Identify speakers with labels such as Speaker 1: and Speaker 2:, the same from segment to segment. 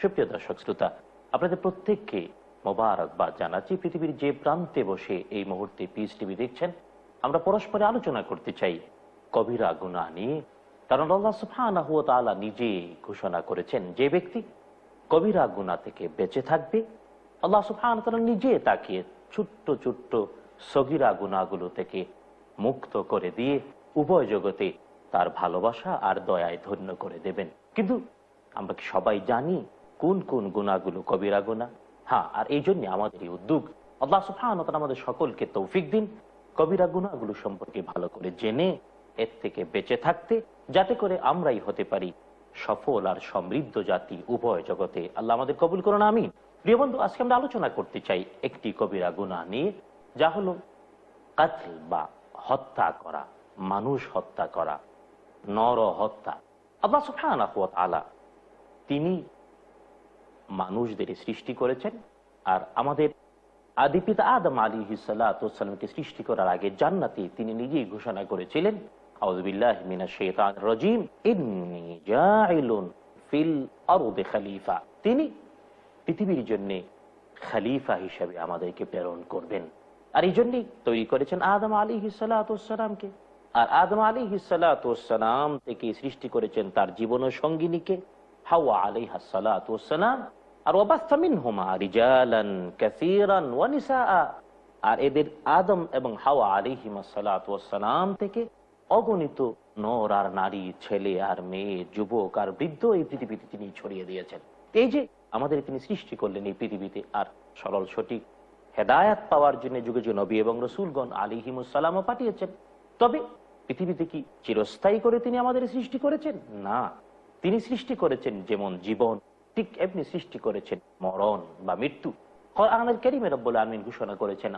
Speaker 1: সুপ্রিয় দর্শক শ্রোতা আপনাদের প্রত্যেককে মোবারকবাদ জানাচ্ছি পৃথিবীর যে প্রান্তে বসে এই মুহূর্তে পিস টিভি দেখছেন আমরা পরস্পরে আলোচনা করতে চাই কবিরা গুণা নিয়ে কারণ আল্লাহ সুফানাহ তালা নিজে ঘোষণা করেছেন যে ব্যক্তি কবিরা গুণা থেকে বেঁচে থাকবে আল্লাহ সুফান তালা নিজে তাকে ছোট্ট ছোট্ট সগিরা গুণাগুলো থেকে মুক্ত করে দিয়ে উভয় জগতে তার ভালোবাসা আর দয়ায় ধন্য করে দেবেন কিন্তু আমরা সবাই জানি কোন কোন গুণাগুলো কবিরা গুণা হ্যাঁ আর এই জন্য আমাদের এই উদ্যোগ আল্লাহ সুফান আমাদের সকলকে তৌফিক দিন কবিরা গুণাগুলো সম্পর্কে ভালো করে জেনে এর থেকে বেঁচে থাকতে যাতে করে আমরাই হতে পারি সফল আর সমৃদ্ধ জাতি উভয় জগতে আল্লাহ আমাদের কবুল করুন আমি প্রিয় বন্ধু আজকে আমরা আলোচনা করতে চাই একটি কবিরা গুণা নিয়ে যা হলো কাতিল বা হত্যা করা মানুষ হত্যা করা নর হত্যা আল্লাহ সুফান আলা তিনি মানুষদের সৃষ্টি করেছেন আর আমাদের আদিপিতা আদম আলী হিসালামকে সৃষ্টি করার আগে জান্নাতি তিনি নিজেই ঘোষণা করেছিলেন পৃথিবীর জন্য খালিফা আমাদেরকে প্রেরণ করবেন আর এই জন্যই তৈরি করেছেন আদম আলী হিসালাতামকে আর আদম আলী থেকে সৃষ্টি করেছেন তার জীবন সঙ্গিনীকে হাওয়া আলী হাসালাম আর ওবাস্তামিন হোমা রিজালান আর এদের আদম এবং হাওয়া আলিহিমাসালাম থেকে অগণিত নর আর নারী ছেলে আর মেয়ে যুবক আর বৃদ্ধ এই পৃথিবীতে তিনি ছড়িয়ে দিয়েছেন এই যে আমাদের তিনি সৃষ্টি করলেন এই পৃথিবীতে আর সরল সঠিক হেদায়াত পাওয়ার জন্য যুগে যুগে নবী এবং রসুলগণ আলিহিমুসালামও পাঠিয়েছেন তবে পৃথিবীতে কি চিরস্থায়ী করে তিনি আমাদের সৃষ্টি করেছেন না তিনি সৃষ্টি করেছেন যেমন জীবন ঠিক এমনি সৃষ্টি করেছেন মরণ বা মৃত্যু কোরআনুল ঘোষণা করেছেন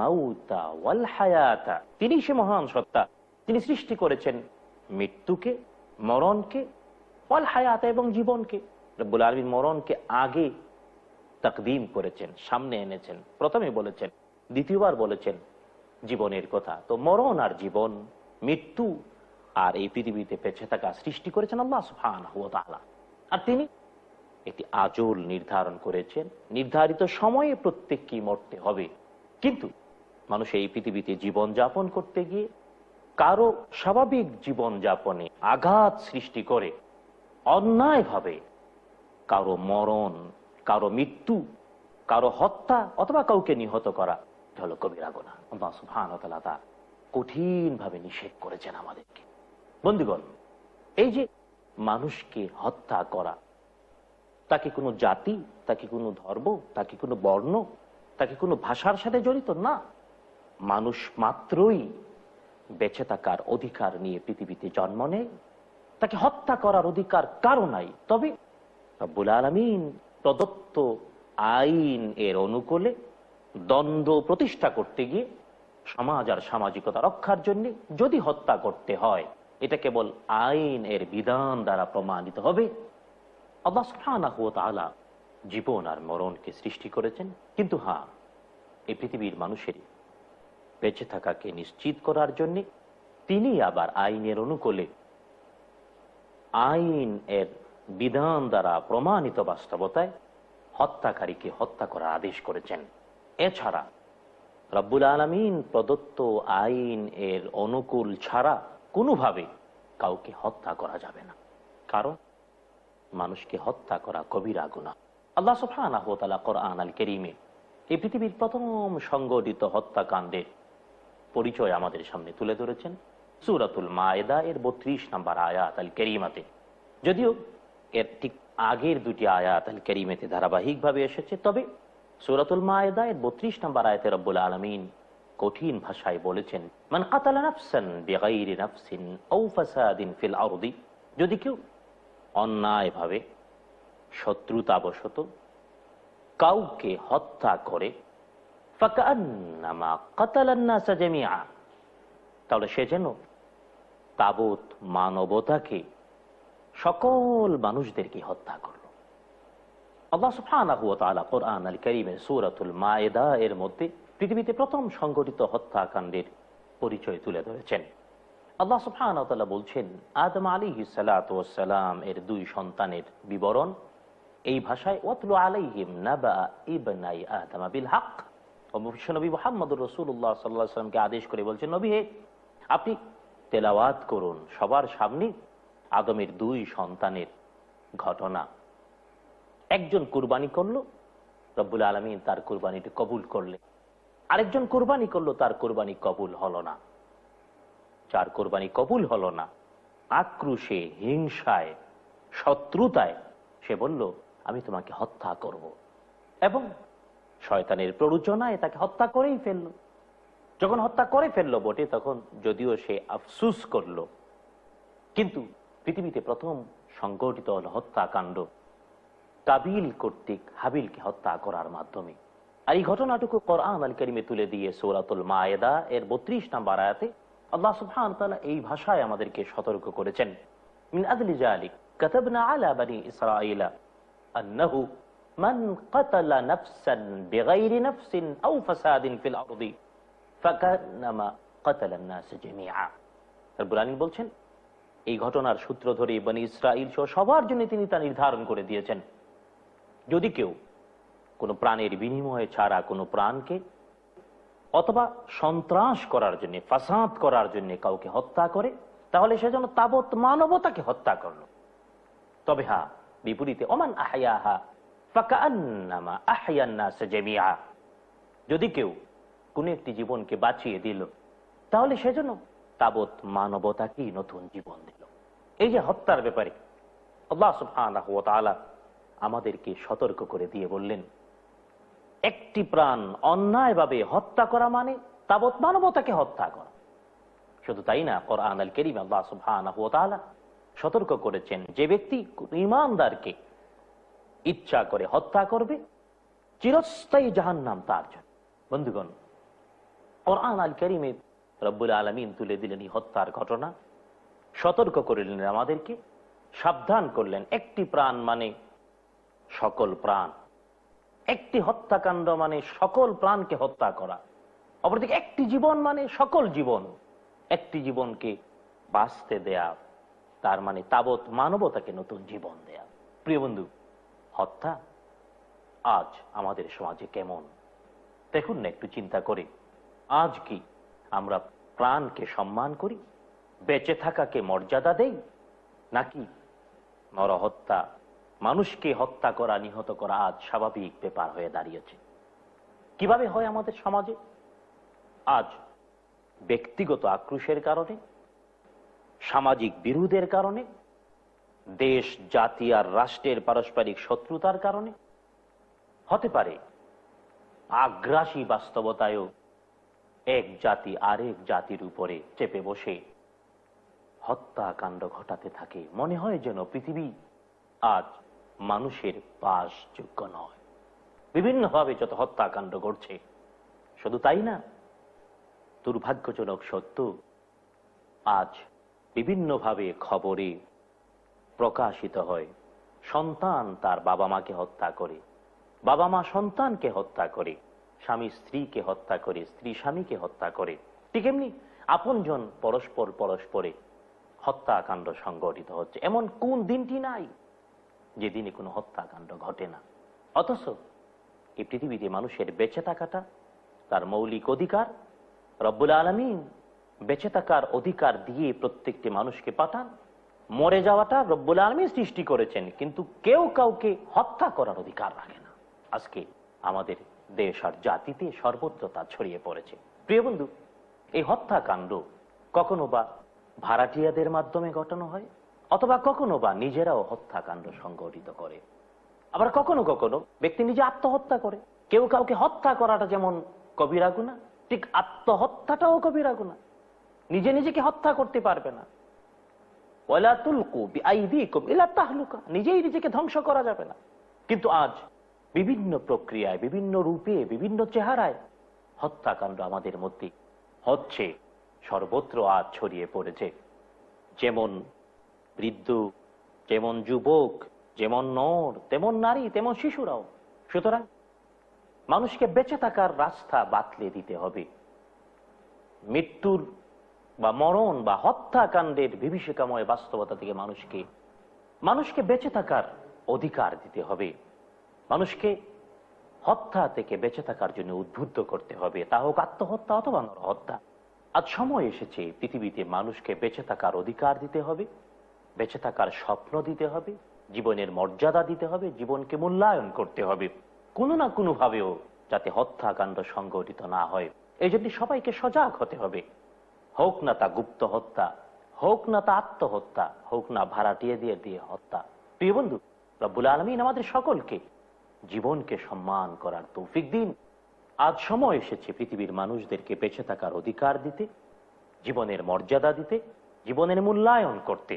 Speaker 1: মাউতা তিনি সে মহান সত্তা তিনি সৃষ্টি করেছেন মৃত্যুকে মরণকে ওয়াল হায়াতা এবং জীবনকে রব্বুল আলমিন মরণকে আগে তাকদিম করেছেন সামনে এনেছেন প্রথমে বলেছেন দ্বিতীয়বার বলেছেন জীবনের কথা তো মরণ আর জীবন মৃত্যু আর এই পৃথিবীতে বেঁচে থাকা সৃষ্টি করেছেন আল্লাহ সুফান আর তিনি একটি আজল নির্ধারণ করেছেন নির্ধারিত সময়ে প্রত্যেক কি মরতে হবে কিন্তু মানুষ এই পৃথিবীতে জীবন যাপন করতে গিয়ে কারো স্বাভাবিক জীবন যাপনে আঘাত সৃষ্টি করে অন্যায়ভাবে কারো মরণ কারো মৃত্যু কারো হত্যা অথবা কাউকে নিহত করা হলো কবিরা গোনা আল্লাহ সুফান কঠিনভাবে নিষেধ করেছেন আমাদেরকে বন্ধুগণ এই যে মানুষকে হত্যা করা তাকে কোনো জাতি তাকে কোনো ধর্ম তাকে কোনো বর্ণ তাকে কোনো ভাষার সাথে জড়িত না মানুষ মাত্রই বেঁচে থাকার অধিকার নিয়ে পৃথিবীতে জন্ম নেয় তাকে হত্যা করার অধিকার কারো নাই তবে রব্বুল আলমিন প্রদত্ত আইন এর অনুকূলে দ্বন্দ্ব প্রতিষ্ঠা করতে গিয়ে সমাজ আর সামাজিকতা রক্ষার জন্য যদি হত্যা করতে হয় এটা কেবল আইন এর বিধান দ্বারা প্রমাণিত হবে আলা জীবন আর মরণকে সৃষ্টি করেছেন কিন্তু হ্যাঁ এই পৃথিবীর মানুষের বেঁচে থাকাকে নিশ্চিত করার জন্য তিনি আবার আইনের অনুকূলে আইন এর বিধান দ্বারা প্রমাণিত বাস্তবতায় হত্যাকারীকে হত্যা করার আদেশ করেছেন এছাড়া রব্বুল আলমিন প্রদত্ত আইন এর অনুকূল ছাড়া কোনোভাবে কাউকে হত্যা করা যাবে না কারণ মানুষকে হত্যা করা কবিরা গুণা আল্লাহ সফ তালা কোরআন আল কেরিমে এই পৃথিবীর প্রথম সংগঠিত হত্যাকাণ্ডের পরিচয় আমাদের সামনে তুলে ধরেছেন সুরাতুল মায়েদা এর বত্রিশ নাম্বার আয়াত আল কেরিমাতে যদিও এর ঠিক আগের দুটি আয়াত আল কেরিমেতে ধারাবাহিকভাবে এসেছে তবে সুরাতুল মায়েদা এর বত্রিশ নাম্বার আয়াতে রব্বুল আলমিন কঠিন ভাষায় বলেছেন মান কাতালা নাফসান বেগাইরি নাফসিন ঔ যদি কেউ অন্যায়ভাবে শত্রুতাবশত কাউকে হত্যা করে তাহলে সে যেন তাবৎ মানবতাকে সকল মানুষদেরকে হত্যা করল আল্লাহ সুফান কোরআন আল করিমের সুরাতুল মায়েদা এর মধ্যে পৃথিবীতে প্রথম সংগঠিত হত্যাকাণ্ডের পরিচয় তুলে ধরেছেন আল্লাহ সুফান বলছেন আদম আলী সালাম এর দুই সন্তানের বিবরণ এই ভাষায় ওয়াতলু আলাইহিম নাবা সাল্লাহ সাল্লামকে আদেশ করে বলছেন নবী হে আপনি তেলাওয়াত করুন সবার সামনে আদমের দুই সন্তানের ঘটনা একজন কুরবানি করল রব্বুল আলমী তার কুরবানিটি কবুল করলেন আরেকজন কোরবানি করলো তার কোরবানি কবুল হলো না চার কোরবানি কবুল হলো না আক্রোশে হিংসায় শত্রুতায় সে বলল আমি তোমাকে হত্যা করব। এবং শয়তানের প্ররোচনায় তাকে হত্যা করেই ফেললো যখন হত্যা করে ফেললো বটে তখন যদিও সে আফসুস করল কিন্তু পৃথিবীতে প্রথম সংগঠিত হল হত্যাকাণ্ড কাবিল কর্তৃক হাবিলকে হত্যা করার মাধ্যমে আর এই ঘটনাটুকু কোরআন আল করিমে তুলে দিয়ে সৌরাতুল মায়েদা এর বত্রিশ নাম্বার আয়াতে আল্লাহ সুবহান তালা এই ভাষায় আমাদেরকে সতর্ক করেছেন من أجل ذلك كتبنا على بني إسرائيل أنه من قتل نفسا بغير نفس أو فساد في الأرض فكأنما قتل الناس جميعا রব্বুল বলছেন এই ঘটনার সূত্র ধরে বনি ইসরায়েল সহ সবার জন্য তিনি তা নির্ধারণ করে দিয়েছেন যদি কেউ কোনো প্রাণের বিনিময়ে ছাড়া কোনো প্রাণকে অথবা সন্ত্রাস করার জন্য ফাসাদ করার জন্য কাউকে হত্যা করে তাহলে সে যেন তাবৎ মানবতাকে হত্যা করল তবে হা বিপরীতে অমান আহিয়া ফাকান্নামা যদি কেউ কোন একটি জীবনকে বাঁচিয়ে দিল তাহলে সেজন্য তাবৎ মানবতাকেই নতুন জীবন দিল এই যে হত্যার ব্যাপারে আল্লাহ আমাদেরকে সতর্ক করে দিয়ে বললেন একটি প্রাণ অন্যায়ভাবে হত্যা করা মানে তাবৎ মানবতাকে হত্যা করা শুধু তাই না কোরআন আল করিম আল্লাহ সতর্ক করেছেন যে ব্যক্তি ইমানদারকে ইচ্ছা করে হত্যা করবে চিরস্থায়ী নাম তার জন্য বন্ধুগণ কোরআন আল করিমে রব্বুল আলমিন তুলে দিলেন এই হত্যার ঘটনা সতর্ক করিলেন আমাদেরকে সাবধান করলেন একটি প্রাণ মানে সকল প্রাণ একটি হত্যাকাণ্ড মানে সকল প্রাণকে হত্যা করা অপরদিকে একটি জীবন মানে সকল জীবন একটি জীবনকে বাঁচতে দেয়া তার মানে তাবৎ মানবতাকে নতুন জীবন দেয়া প্রিয় বন্ধু হত্যা আজ আমাদের সমাজে কেমন দেখুন না একটু চিন্তা করে আজ কি আমরা প্রাণকে সম্মান করি বেঁচে থাকাকে মর্যাদা দেই নাকি নরহত্যা মানুষকে হত্যা করা নিহত করা আজ স্বাভাবিক ব্যাপার হয়ে দাঁড়িয়েছে কিভাবে হয় আমাদের সমাজে আজ ব্যক্তিগত আক্রোশের কারণে সামাজিক বিরোধের কারণে দেশ জাতি আর রাষ্ট্রের পারস্পরিক শত্রুতার কারণে হতে পারে আগ্রাসী বাস্তবতায়ও এক জাতি আরেক জাতির উপরে চেপে বসে হত্যাকাণ্ড ঘটাতে থাকে মনে হয় যেন পৃথিবী আজ মানুষের বাসযোগ্য নয় বিভিন্নভাবে যত হত্যাকাণ্ড ঘটছে শুধু তাই না দুর্ভাগ্যজনক সত্য আজ বিভিন্নভাবে খবরে প্রকাশিত হয় সন্তান তার বাবা মাকে হত্যা করে বাবা মা সন্তানকে হত্যা করে স্বামী স্ত্রীকে হত্যা করে স্ত্রী স্বামীকে হত্যা করে ঠিক এমনি আপনজন পরস্পর পরস্পরে হত্যাকাণ্ড সংগঠিত হচ্ছে এমন কোন দিনটি নাই যেদিনে কোনো হত্যাকাণ্ড ঘটে না অথচ এই পৃথিবীতে মানুষের বেঁচে থাকাটা তার মৌলিক অধিকার রব্বুল আলমী বেঁচে থাকার অধিকার দিয়ে প্রত্যেকটি মানুষকে পাঠান মরে যাওয়াটা রব্বুল আলমী সৃষ্টি করেছেন কিন্তু কেউ কাউকে হত্যা করার অধিকার রাখে না আজকে আমাদের দেশ আর জাতিতে সর্বত্র তা ছড়িয়ে পড়েছে প্রিয় বন্ধু এই হত্যাকাণ্ড কখনো বা ভাড়াটিয়াদের মাধ্যমে ঘটানো হয় অথবা কখনো বা নিজেরাও হত্যাকাণ্ড সংগঠিত করে আবার কখনো কখনো ব্যক্তি নিজে আত্মহত্যা করে কেউ কাউকে হত্যা করাটা যেমন কবিরা গুণা ঠিক আত্মহত্যাটাও কবিরা গুণা নিজে নিজেকে হত্যা করতে পারবে না নিজেই নিজেকে ধ্বংস করা যাবে না কিন্তু আজ বিভিন্ন প্রক্রিয়ায় বিভিন্ন রূপে বিভিন্ন চেহারায় হত্যাকাণ্ড আমাদের মধ্যে হচ্ছে সর্বত্র আজ ছড়িয়ে পড়েছে যেমন বৃদ্ধ যেমন যুবক যেমন নর তেমন নারী তেমন শিশুরাও সুতরাং মানুষকে বেঁচে থাকার রাস্তা বাতলে দিতে হবে মৃত্যুর বা মরণ বা হত্যাকাণ্ডের বিভীষিকাময় বাস্তবতা থেকে মানুষকে মানুষকে বেঁচে থাকার অধিকার দিতে হবে মানুষকে হত্যা থেকে বেঁচে থাকার জন্য উদ্বুদ্ধ করতে হবে তা হোক আত্মহত্যা অথবা হত্যা আজ সময় এসেছে পৃথিবীতে মানুষকে বেঁচে থাকার অধিকার দিতে হবে বেঁচে থাকার স্বপ্ন দিতে হবে জীবনের মর্যাদা দিতে হবে জীবনকে মূল্যায়ন করতে হবে কোনো না কোনোভাবেও যাতে হত্যাকাণ্ড সংগঠিত না হয় এই জন্য সবাইকে সজাগ হতে হবে হোক না তা গুপ্ত হত্যা হোক না তা আত্মহত্যা হোক না ভাড়াটিয়ে দিয়ে দিয়ে হত্যা প্রিয় বন্ধু রব্বুল আলমিন আমাদের সকলকে জীবনকে সম্মান করার তৌফিক দিন আজ সময় এসেছে পৃথিবীর মানুষদেরকে বেঁচে থাকার অধিকার দিতে জীবনের মর্যাদা দিতে জীবনের মূল্যায়ন করতে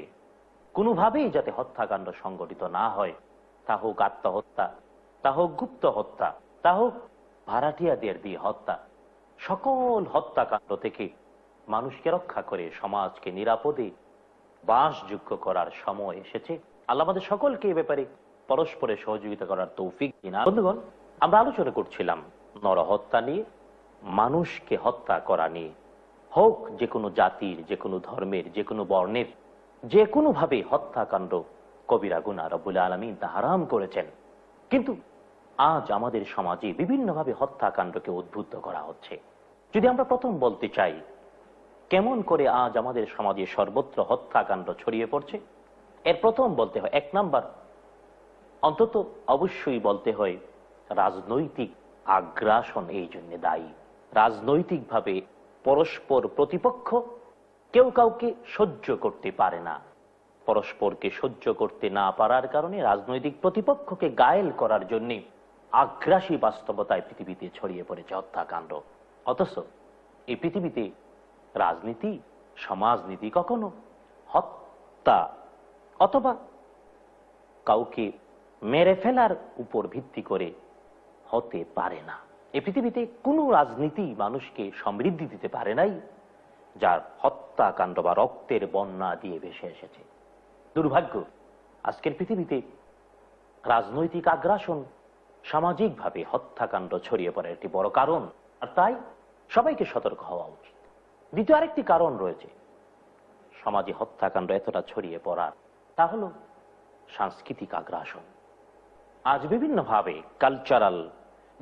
Speaker 1: কোনোভাবেই যাতে হত্যাকাণ্ড সংগঠিত না হয় তা হোক আত্মহত্যা তা হোক গুপ্ত হত্যা তা হোক ভাড়াটিয়াদের দিয়ে হত্যা সকল হত্যাকাণ্ড থেকে মানুষকে রক্ষা করে সমাজকে নিরাপদে বাসযোগ্য করার সময় এসেছে আল্লাহ আমাদের সকলকে এ ব্যাপারে পরস্পরে সহযোগিতা করার তৌফিক কিনা বন্ধুগণ আমরা আলোচনা করছিলাম নরহত্যা নিয়ে মানুষকে হত্যা করা নিয়ে হোক যে কোনো জাতির যে কোনো ধর্মের যে কোনো বর্ণের যে কোনোভাবে হত্যাকাণ্ড কবিরা গুনা রব্বুল আলমিন তা হারাম করেছেন কিন্তু আজ আমাদের সমাজে বিভিন্নভাবে হত্যাকাণ্ডকে উদ্বুদ্ধ করা হচ্ছে যদি আমরা প্রথম বলতে চাই কেমন করে আজ আমাদের সমাজে সর্বত্র হত্যাকাণ্ড ছড়িয়ে পড়ছে এর প্রথম বলতে হয় এক নাম্বার অন্তত অবশ্যই বলতে হয় রাজনৈতিক আগ্রাসন এই জন্য দায়ী রাজনৈতিকভাবে পরস্পর প্রতিপক্ষ কেউ কাউকে সহ্য করতে পারে না পরস্পরকে সহ্য করতে না পারার কারণে রাজনৈতিক প্রতিপক্ষকে গায়েল করার জন্য আগ্রাসী বাস্তবতায় পৃথিবীতে ছড়িয়ে পড়েছে হত্যাকাণ্ড অথচ এই পৃথিবীতে রাজনীতি সমাজনীতি কখনো হত্যা অথবা কাউকে মেরে ফেলার উপর ভিত্তি করে হতে পারে না এ পৃথিবীতে কোনো রাজনীতি মানুষকে সমৃদ্ধি দিতে পারে নাই যার হত্যাকাণ্ড বা রক্তের বন্যা দিয়ে ভেসে এসেছে দুর্ভাগ্য আজকের পৃথিবীতে রাজনৈতিক আগ্রাসন সামাজিকভাবে হত্যাকাণ্ড ছড়িয়ে পড়ার একটি বড় কারণ আর তাই সবাইকে সতর্ক হওয়া উচিত দ্বিতীয় আরেকটি কারণ রয়েছে সমাজে হত্যাকাণ্ড এতটা ছড়িয়ে পড়ার তা হল সাংস্কৃতিক আগ্রাসন আজ বিভিন্নভাবে কালচারাল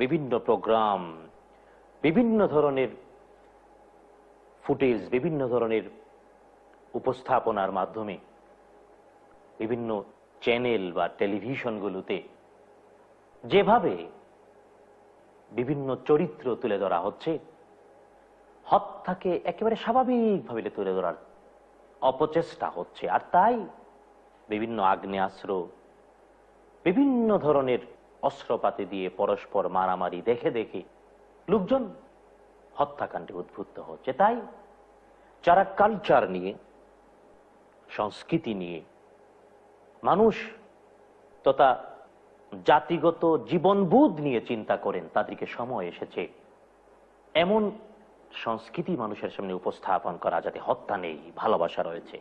Speaker 1: বিভিন্ন প্রোগ্রাম বিভিন্ন ধরনের ফুটেজ বিভিন্ন ধরনের উপস্থাপনার মাধ্যমে বিভিন্ন চ্যানেল বা টেলিভিশনগুলোতে যেভাবে বিভিন্ন চরিত্র তুলে ধরা হচ্ছে হত্যাকে একেবারে স্বাভাবিকভাবে তুলে ধরার অপচেষ্টা হচ্ছে আর তাই বিভিন্ন আগ্নেয়াস্ত্র বিভিন্ন ধরনের অস্ত্রপাতি দিয়ে পরস্পর মারামারি দেখে দেখে লোকজন হত্যাকাণ্ডে উদ্ভুত হচ্ছে তাই যারা কালচার নিয়ে সংস্কৃতি নিয়ে মানুষ তথা জাতিগত জীবনবোধ নিয়ে চিন্তা করেন তাদেরকে সময় এসেছে এমন সংস্কৃতি মানুষের সামনে উপস্থাপন করা যাতে হত্যা নেই ভালোবাসা রয়েছে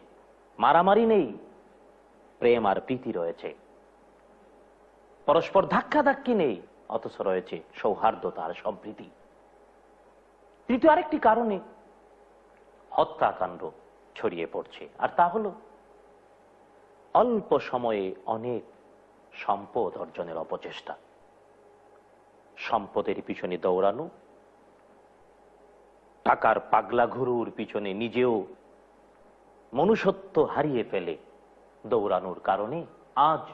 Speaker 1: মারামারি নেই প্রেম আর প্রীতি রয়েছে পরস্পর ধাক্কা ধাক্কি নেই অথচ রয়েছে সৌহার্দ্যতা আর সম্প্রীতি তৃতীয় আরেকটি কারণে হত্যাকাণ্ড ছড়িয়ে পড়ছে আর তা হল অল্প সময়ে অনেক সম্পদ অর্জনের অপচেষ্টা সম্পদের পিছনে দৌড়ানো টাকার পাগলা ঘুরুর পিছনে নিজেও মনুষ্যত্ব হারিয়ে ফেলে দৌড়ানোর কারণে আজ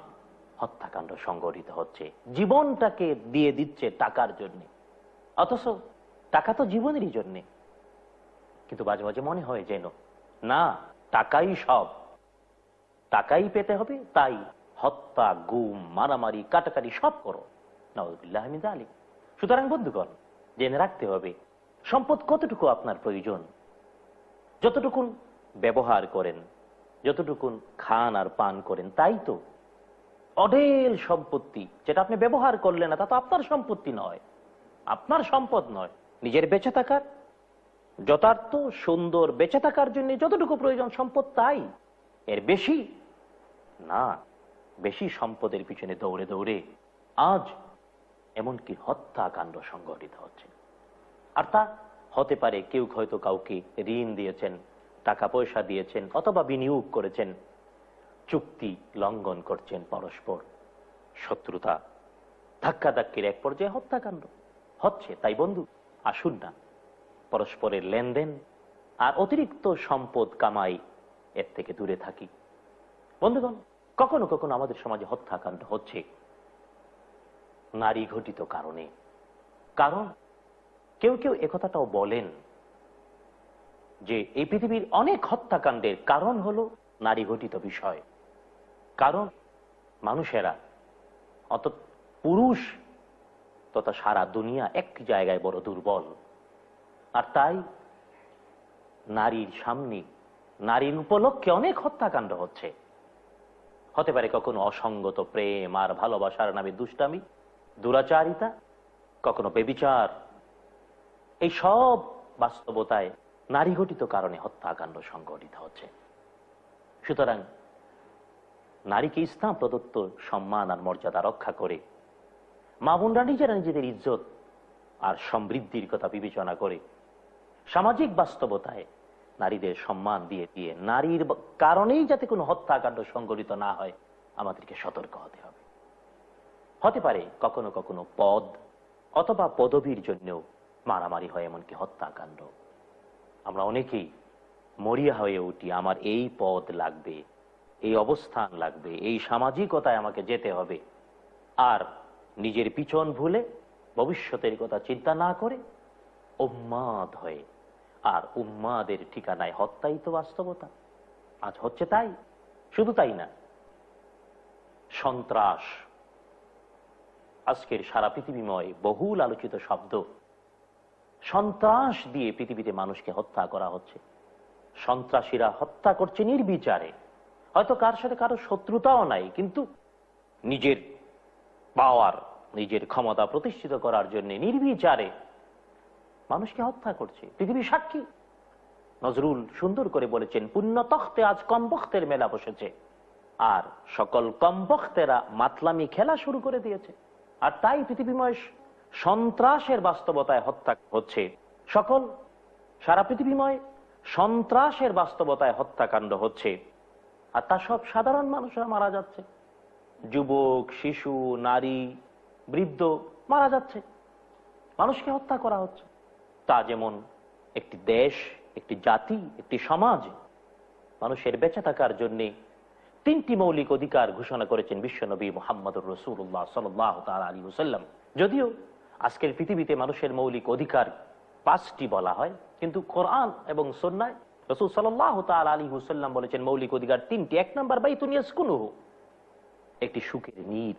Speaker 1: হত্যাকাণ্ড সংগঠিত হচ্ছে জীবনটাকে দিয়ে দিচ্ছে টাকার জন্য অথচ টাকা তো জীবনেরই জন্যে কিন্তু মাঝে মাঝে মনে হয় যেন না টাকাই সব টাকাই পেতে হবে তাই হত্যা গুম মারামারি কাটাকাটি সব করো নবদুল্লাহমিদ আলী সুতরাং বন্ধুগণ জেনে রাখতে হবে সম্পদ কতটুকু আপনার প্রয়োজন যতটুকুন ব্যবহার করেন যতটুকুন খান আর পান করেন তাই তো অডেল সম্পত্তি যেটা আপনি ব্যবহার করলেন না তা তো আপনার সম্পত্তি নয় আপনার সম্পদ নয় নিজের বেঁচে থাকার যথার্থ সুন্দর বেঁচে থাকার জন্য যতটুকু প্রয়োজন সম্পদ তাই এর বেশি না বেশি সম্পদের পিছনে দৌড়ে দৌড়ে আজ এমনকি হত্যাকাণ্ড সংগঠিত হচ্ছে আর তা হতে পারে কেউ হয়তো কাউকে ঋণ দিয়েছেন টাকা পয়সা দিয়েছেন অথবা বিনিয়োগ করেছেন চুক্তি লঙ্ঘন করছেন পরস্পর শত্রুতা ধাক্কাধাক্কির এক পর্যায়ে হত্যাকাণ্ড হচ্ছে তাই বন্ধু আসুন না পরস্পরের লেনদেন আর অতিরিক্ত সম্পদ কামাই এর থেকে দূরে থাকি বন্ধুগণ কখনো কখনো আমাদের সমাজে হত্যাকাণ্ড হচ্ছে নারী ঘটিত কারণে কারণ কেউ কেউ একথাটাও বলেন যে এই পৃথিবীর অনেক হত্যাকাণ্ডের কারণ হল নারী ঘটিত বিষয় কারণ মানুষেরা অত পুরুষ তথা সারা দুনিয়া একটি জায়গায় বড় দুর্বল আর তাই নারীর সামনে নারীর উপলক্ষে অনেক হত্যাকাণ্ড হচ্ছে হতে পারে কখনো অসঙ্গত প্রেম আর ভালোবাসার নামে দুষ্টামি দুরাচারিতা কখনো বেবিচার এই সব বাস্তবতায় নারী ঘটিত কারণে হত্যাকাণ্ড সংঘটিত হচ্ছে সুতরাং নারীকে ইসলাম প্রদত্ত সম্মান আর মর্যাদা রক্ষা করে মা বোনরা নিজেরা নিজেদের ইজ্জত আর সমৃদ্ধির কথা বিবেচনা করে সামাজিক বাস্তবতায় নারীদের সম্মান দিয়ে দিয়ে নারীর কারণেই যাতে কোনো হত্যাকাণ্ড সংগঠিত না হয় আমাদেরকে সতর্ক হতে হবে হতে পারে কখনো কখনো পদ অথবা পদবীর জন্য মারামারি হয় এমনকি হত্যাকাণ্ড আমরা অনেকেই মরিয়া হয়ে উঠি আমার এই পদ লাগবে এই অবস্থান লাগবে এই সামাজিকতায় আমাকে যেতে হবে আর নিজের পিছন ভুলে ভবিষ্যতের কথা চিন্তা না করে উম্মাদ হয়ে আর উম্মাদের ঠিকানায় হত্যাই তো বাস্তবতা আজ হচ্ছে তাই শুধু তাই না সন্ত্রাস আজকের সারা পৃথিবীময় বহুল আলোচিত শব্দ সন্ত্রাস দিয়ে পৃথিবীতে মানুষকে হত্যা করা হচ্ছে সন্ত্রাসীরা হত্যা করছে নির্বিচারে হয়তো কার সাথে কারো শত্রুতাও নাই কিন্তু নিজের পাওয়ার নিজের ক্ষমতা প্রতিষ্ঠিত করার জন্য নির্বিচারে মানুষকে হত্যা করছে পৃথিবীর সাক্ষী নজরুল সুন্দর করে বলেছেন পুণ্য তখতে আজ কমবখতের মেলা বসেছে আর সকল কমবখতেরা মাতলামি খেলা শুরু করে দিয়েছে আর তাই পৃথিবীময় সন্ত্রাসের বাস্তবতায় হত্যা হচ্ছে সকল সারা পৃথিবীময় সন্ত্রাসের বাস্তবতায় হত্যাকাণ্ড হচ্ছে আর তা সব সাধারণ মানুষরা মারা যাচ্ছে যুবক শিশু নারী বৃদ্ধ মারা যাচ্ছে মানুষকে হত্যা করা হচ্ছে তা যেমন একটি দেশ একটি জাতি একটি সমাজ মানুষের বেঁচে থাকার জন্যে তিনটি মৌলিক অধিকার ঘোষণা করেছেন বিশ্বনবী মোহাম্মদ রসুল্লাহ সাল্লাহ তাল আলী হুসাল্লাম যদিও আজকের পৃথিবীতে মানুষের মৌলিক অধিকার পাঁচটি বলা হয় কিন্তু কোরআন এবং সন্ন্যায় রসুল সাল্লাহ তাল আলী হুসাল্লাম বলেছেন মৌলিক অধিকার তিনটি এক নম্বর বাইতুনিয়াস কুনুহু একটি সুখের নীর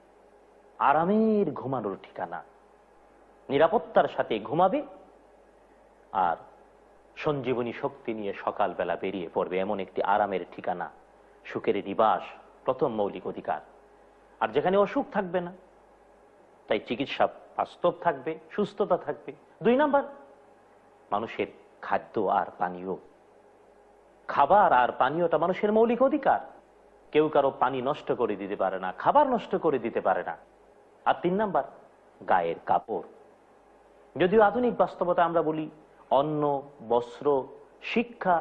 Speaker 1: আরামের ঘুমানোর ঠিকানা নিরাপত্তার সাথে ঘুমাবে আর সঞ্জীবনী শক্তি নিয়ে সকালবেলা বেরিয়ে পড়বে এমন একটি আরামের ঠিকানা সুখের নিবাস প্রথম মৌলিক অধিকার আর যেখানে অসুখ থাকবে না তাই চিকিৎসা বাস্তব থাকবে সুস্থতা থাকবে দুই নাম্বার মানুষের খাদ্য আর পানীয় খাবার আর পানীয়টা মানুষের মৌলিক অধিকার কেউ কারো পানি নষ্ট করে দিতে পারে না খাবার নষ্ট করে দিতে পারে না আর তিন নাম্বার গায়ের কাপড় যদিও আধুনিক বাস্তবতা আমরা বলি অন্ন বস্ত্র শিক্ষা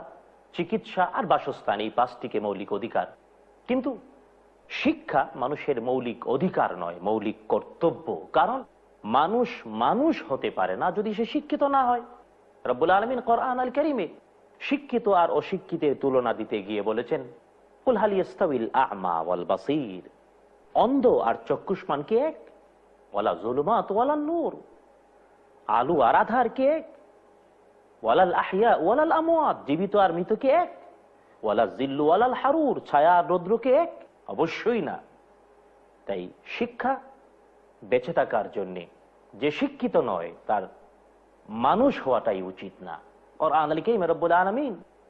Speaker 1: চিকিৎসা আর বাসস্থান এই পাঁচটিকে মৌলিক অধিকার কিন্তু শিক্ষা মানুষের মৌলিক অধিকার নয় মৌলিক কর্তব্য কারণ মানুষ মানুষ হতে পারে না যদি সে শিক্ষিত না হয় রব্বুল আলমিন কর আল করিমে শিক্ষিত আর অশিক্ষিতের তুলনা দিতে গিয়ে বলেছেন কুলহালিয়াস্তাবিল অন্ধ আর চক্ষুষ্মান কি এক ওয়ালা জুলুমাত ওয়ালা নূর আলু আর আধার কি এক ওয়ালাল আহিয়া ওয়ালাল আমোয়াত জীবিত আর মৃত কি এক ওয়ালা জিল্লু ওয়ালাল হারুর ছায়া রৌদ্র কি এক অবশ্যই না তাই শিক্ষা বেঁচে থাকার জন্যে যে শিক্ষিত নয় তার মানুষ হওয়াটাই উচিত না ওর আনালিকেই মেরব্বুল আলমিন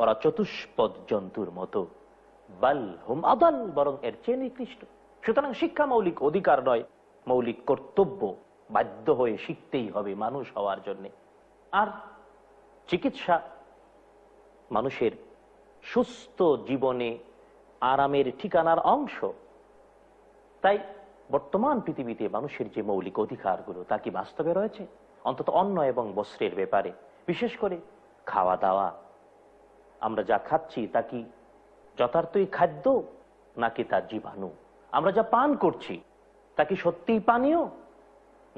Speaker 1: ওরা চতুষ্পদ জন্তুর মতো বাল হুম আদাল বরং এর চেয়ে নিকৃষ্ট সুতরাং শিক্ষা মৌলিক অধিকার নয় মৌলিক কর্তব্য বাধ্য হয়ে শিখতেই হবে মানুষ হওয়ার জন্য আর চিকিৎসা মানুষের সুস্থ জীবনে আরামের ঠিকানার অংশ তাই বর্তমান পৃথিবীতে মানুষের যে মৌলিক অধিকারগুলো তা কি বাস্তবে রয়েছে অন্তত অন্ন এবং বস্ত্রের ব্যাপারে বিশেষ করে খাওয়া দাওয়া আমরা যা খাচ্ছি তা কি যথার্থই খাদ্য নাকি তার জীবাণু আমরা যা পান করছি তা কি সত্যিই পানীয়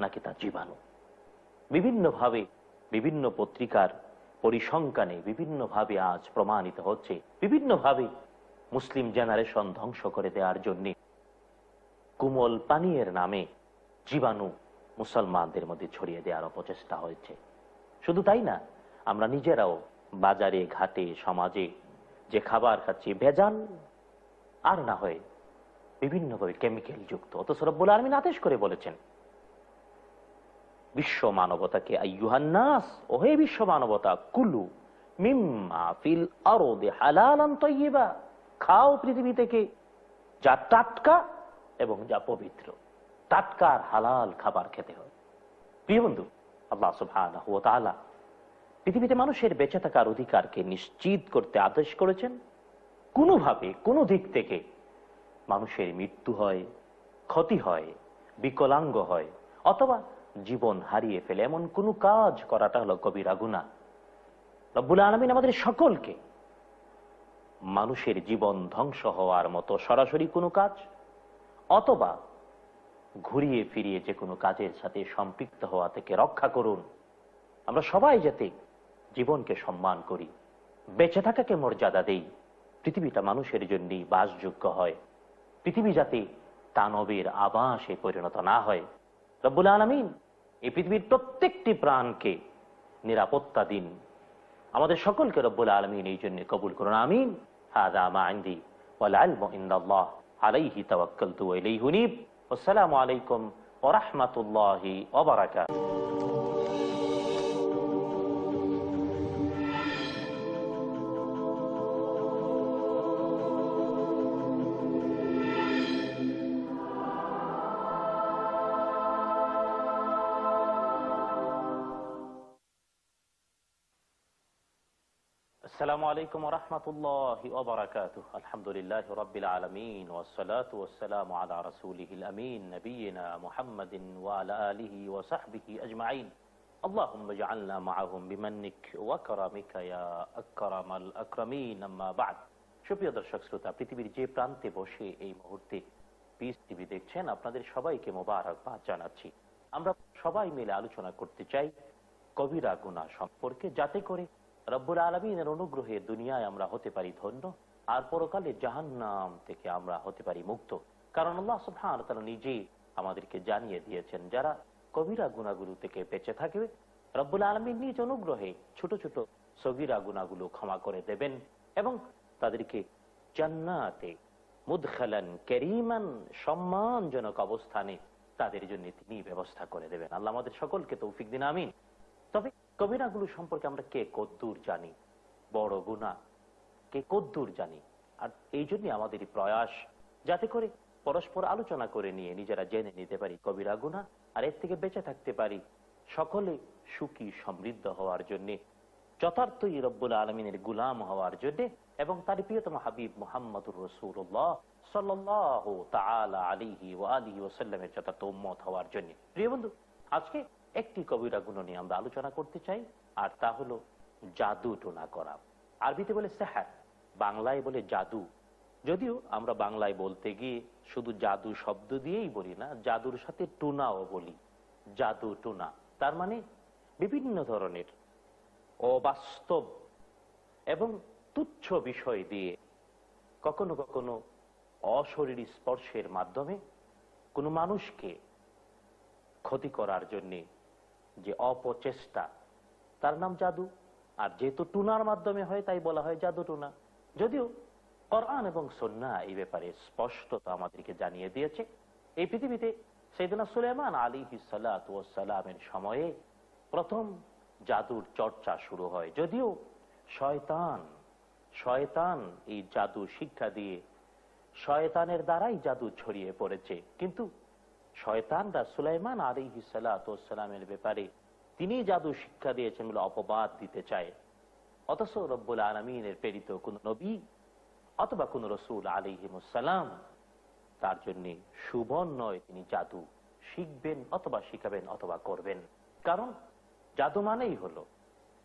Speaker 1: নাকি তার জীবাণু বিভিন্নভাবে বিভিন্ন পত্রিকার পরিসংখ্যানে বিভিন্নভাবে আজ প্রমাণিত হচ্ছে বিভিন্নভাবে মুসলিম জেনারেশন ধ্বংস করে দেওয়ার জন্য কুমল পানীয়ের নামে জীবাণু মুসলমানদের মধ্যে ছড়িয়ে দেওয়ার অপচেষ্টা হয়েছে শুধু তাই না আমরা নিজেরাও বাজারে ঘাটে সমাজে যে খাবার খাচ্ছি ভেজাল আর না হয় বিভিন্নভাবে কেমিক্যাল যুক্ত অত সরব্বুল আর্মিন আদেশ করে বলেছেন বিশ্ব মানবতাকে আইয়ুহান্নাস ওহে বিশ্ব মানবতা কুলু ফিল খাও পৃথিবী থেকে যা টাটকা এবং যা পবিত্র টাটকার হালাল খাবার খেতে হয় প্রিয় বন্ধু আল্লাহ সুবহানাহু পৃথিবীতে মানুষের বেঁচে থাকার অধিকারকে নিশ্চিত করতে আদেশ করেছেন কোনোভাবে কোনো দিক থেকে মানুষের মৃত্যু হয় ক্ষতি হয় বিকলাঙ্গ হয় অথবা জীবন হারিয়ে ফেলে এমন কোনো কাজ করাটা হলো কবিরা রাগুনা রব্বুল আলমিন আমাদের সকলকে মানুষের জীবন ধ্বংস হওয়ার মতো সরাসরি কোনো কাজ অথবা ঘুরিয়ে ফিরিয়ে যে কোনো কাজের সাথে সম্পৃক্ত হওয়া থেকে রক্ষা করুন আমরা সবাই যাতে জীবনকে সম্মান করি বেঁচে থাকাকে মর্যাদা দেই পৃথিবীটা মানুষের জন্যই বাসযোগ্য হয় পৃথিবী যাতে দানবের আবাসে পরিণত না হয় রব্বুল আলমিন এই পৃথিবীর প্রত্যেকটি প্রাণকে নিরাপত্তা দিন আমাদের সকলকে রব্বুল আলমিন এই জন্য কবুল করুন আমিন আসসালামু আলাইকুম ওয়া রাহমাতুল্লাহি ওয়া পৃথিবীর যে প্রান্তে বসে এই মুহূর্তে পিস টিভি দেখছেন আপনাদের সবাইকে মোবারক জানাচ্ছি আমরা সবাই মিলে আলোচনা করতে চাই কবিরা গুনা সম্পর্কে যাতে করে রব্বুর আলমিনের অনুগ্রহে দুনিয়ায় আমরা হতে পারি ধন্য আর পরকালে জাহান নাম থেকে আমরা হতে পারি মুক্ত কারণ আল্লাহ সুফান তারা নিজেই আমাদেরকে জানিয়ে দিয়েছেন যারা কবিরা গুণাগুলো থেকে বেঁচে থাকবে রব্বুল আলমীর নিজ অনুগ্রহে ছোট ছোট সগিরা গুণাগুলো ক্ষমা করে দেবেন এবং তাদেরকে জান্নাতে মুদখালান কেরিমান সম্মানজনক অবস্থানে তাদের জন্য তিনি ব্যবস্থা করে দেবেন আল্লাহ আমাদের সকলকে তৌফিক দিন আমিন তবে কবিরাগুলো সম্পর্কে আমরা কে কদ্দূর জানি বড় গুণা কে কদ্দূর জানি আর এই জন্যই আমাদের প্রয়াস যাতে করে পরস্পর আলোচনা করে নিয়ে নিজেরা জেনে নিতে পারি কবিরা গুণা আর এর থেকে বেঁচে থাকতে পারি সকলে সুখী সমৃদ্ধ হওয়ার জন্যে যথার্থই রব্বুল আলমিনের গুলাম হওয়ার জন্যে এবং তার প্রিয়তম হাবিব মোহাম্মদুর রসুল্লাহ সাল্লাহ তালা আলিহি ও আলি ওসাল্লামের যথার্থ উম্মত হওয়ার জন্য প্রিয় বন্ধু আজকে একটি কবিরা গুণ নিয়ে আমরা আলোচনা করতে চাই আর তা হলো জাদু টোনা করা আরবিতে বলে সেহার বাংলায় বলে জাদু যদিও আমরা বাংলায় বলতে গিয়ে শুধু জাদু শব্দ দিয়েই বলি না জাদুর সাথে টোনাও বলি জাদু টোনা তার মানে বিভিন্ন ধরনের অবাস্তব এবং তুচ্ছ বিষয় দিয়ে কখনো কখনো অশরীর স্পর্শের মাধ্যমে কোনো মানুষকে ক্ষতি করার জন্যে যে অপচেষ্টা তার নাম জাদু আর যেহেতু টুনার মাধ্যমে হয় তাই বলা হয় জাদু টুনা যদিও করআন এবং সন্না এই ব্যাপারে স্পষ্টতা আমাদেরকে জানিয়ে দিয়েছে এই পৃথিবীতে সেইদিনা সুলেমান আলী সালাতামের সময়ে প্রথম জাদুর চর্চা শুরু হয় যদিও শয়তান শয়তান এই জাদু শিক্ষা দিয়ে শয়তানের দ্বারাই জাদু ছড়িয়ে পড়েছে কিন্তু শয়তানরা সুলাইমান আলী হিসালামের ব্যাপারে তিনি জাদু শিক্ষা দিয়েছেন বলে অপবাদ দিতে চায় অথচ রব্বুল আলমিনের প্রেরিত কোন নবী অথবা কোন রসুল আলিহিমসালাম তার জন্য সুবন নয় তিনি জাদু শিখবেন অথবা শিখাবেন অথবা করবেন কারণ জাদু মানেই হলো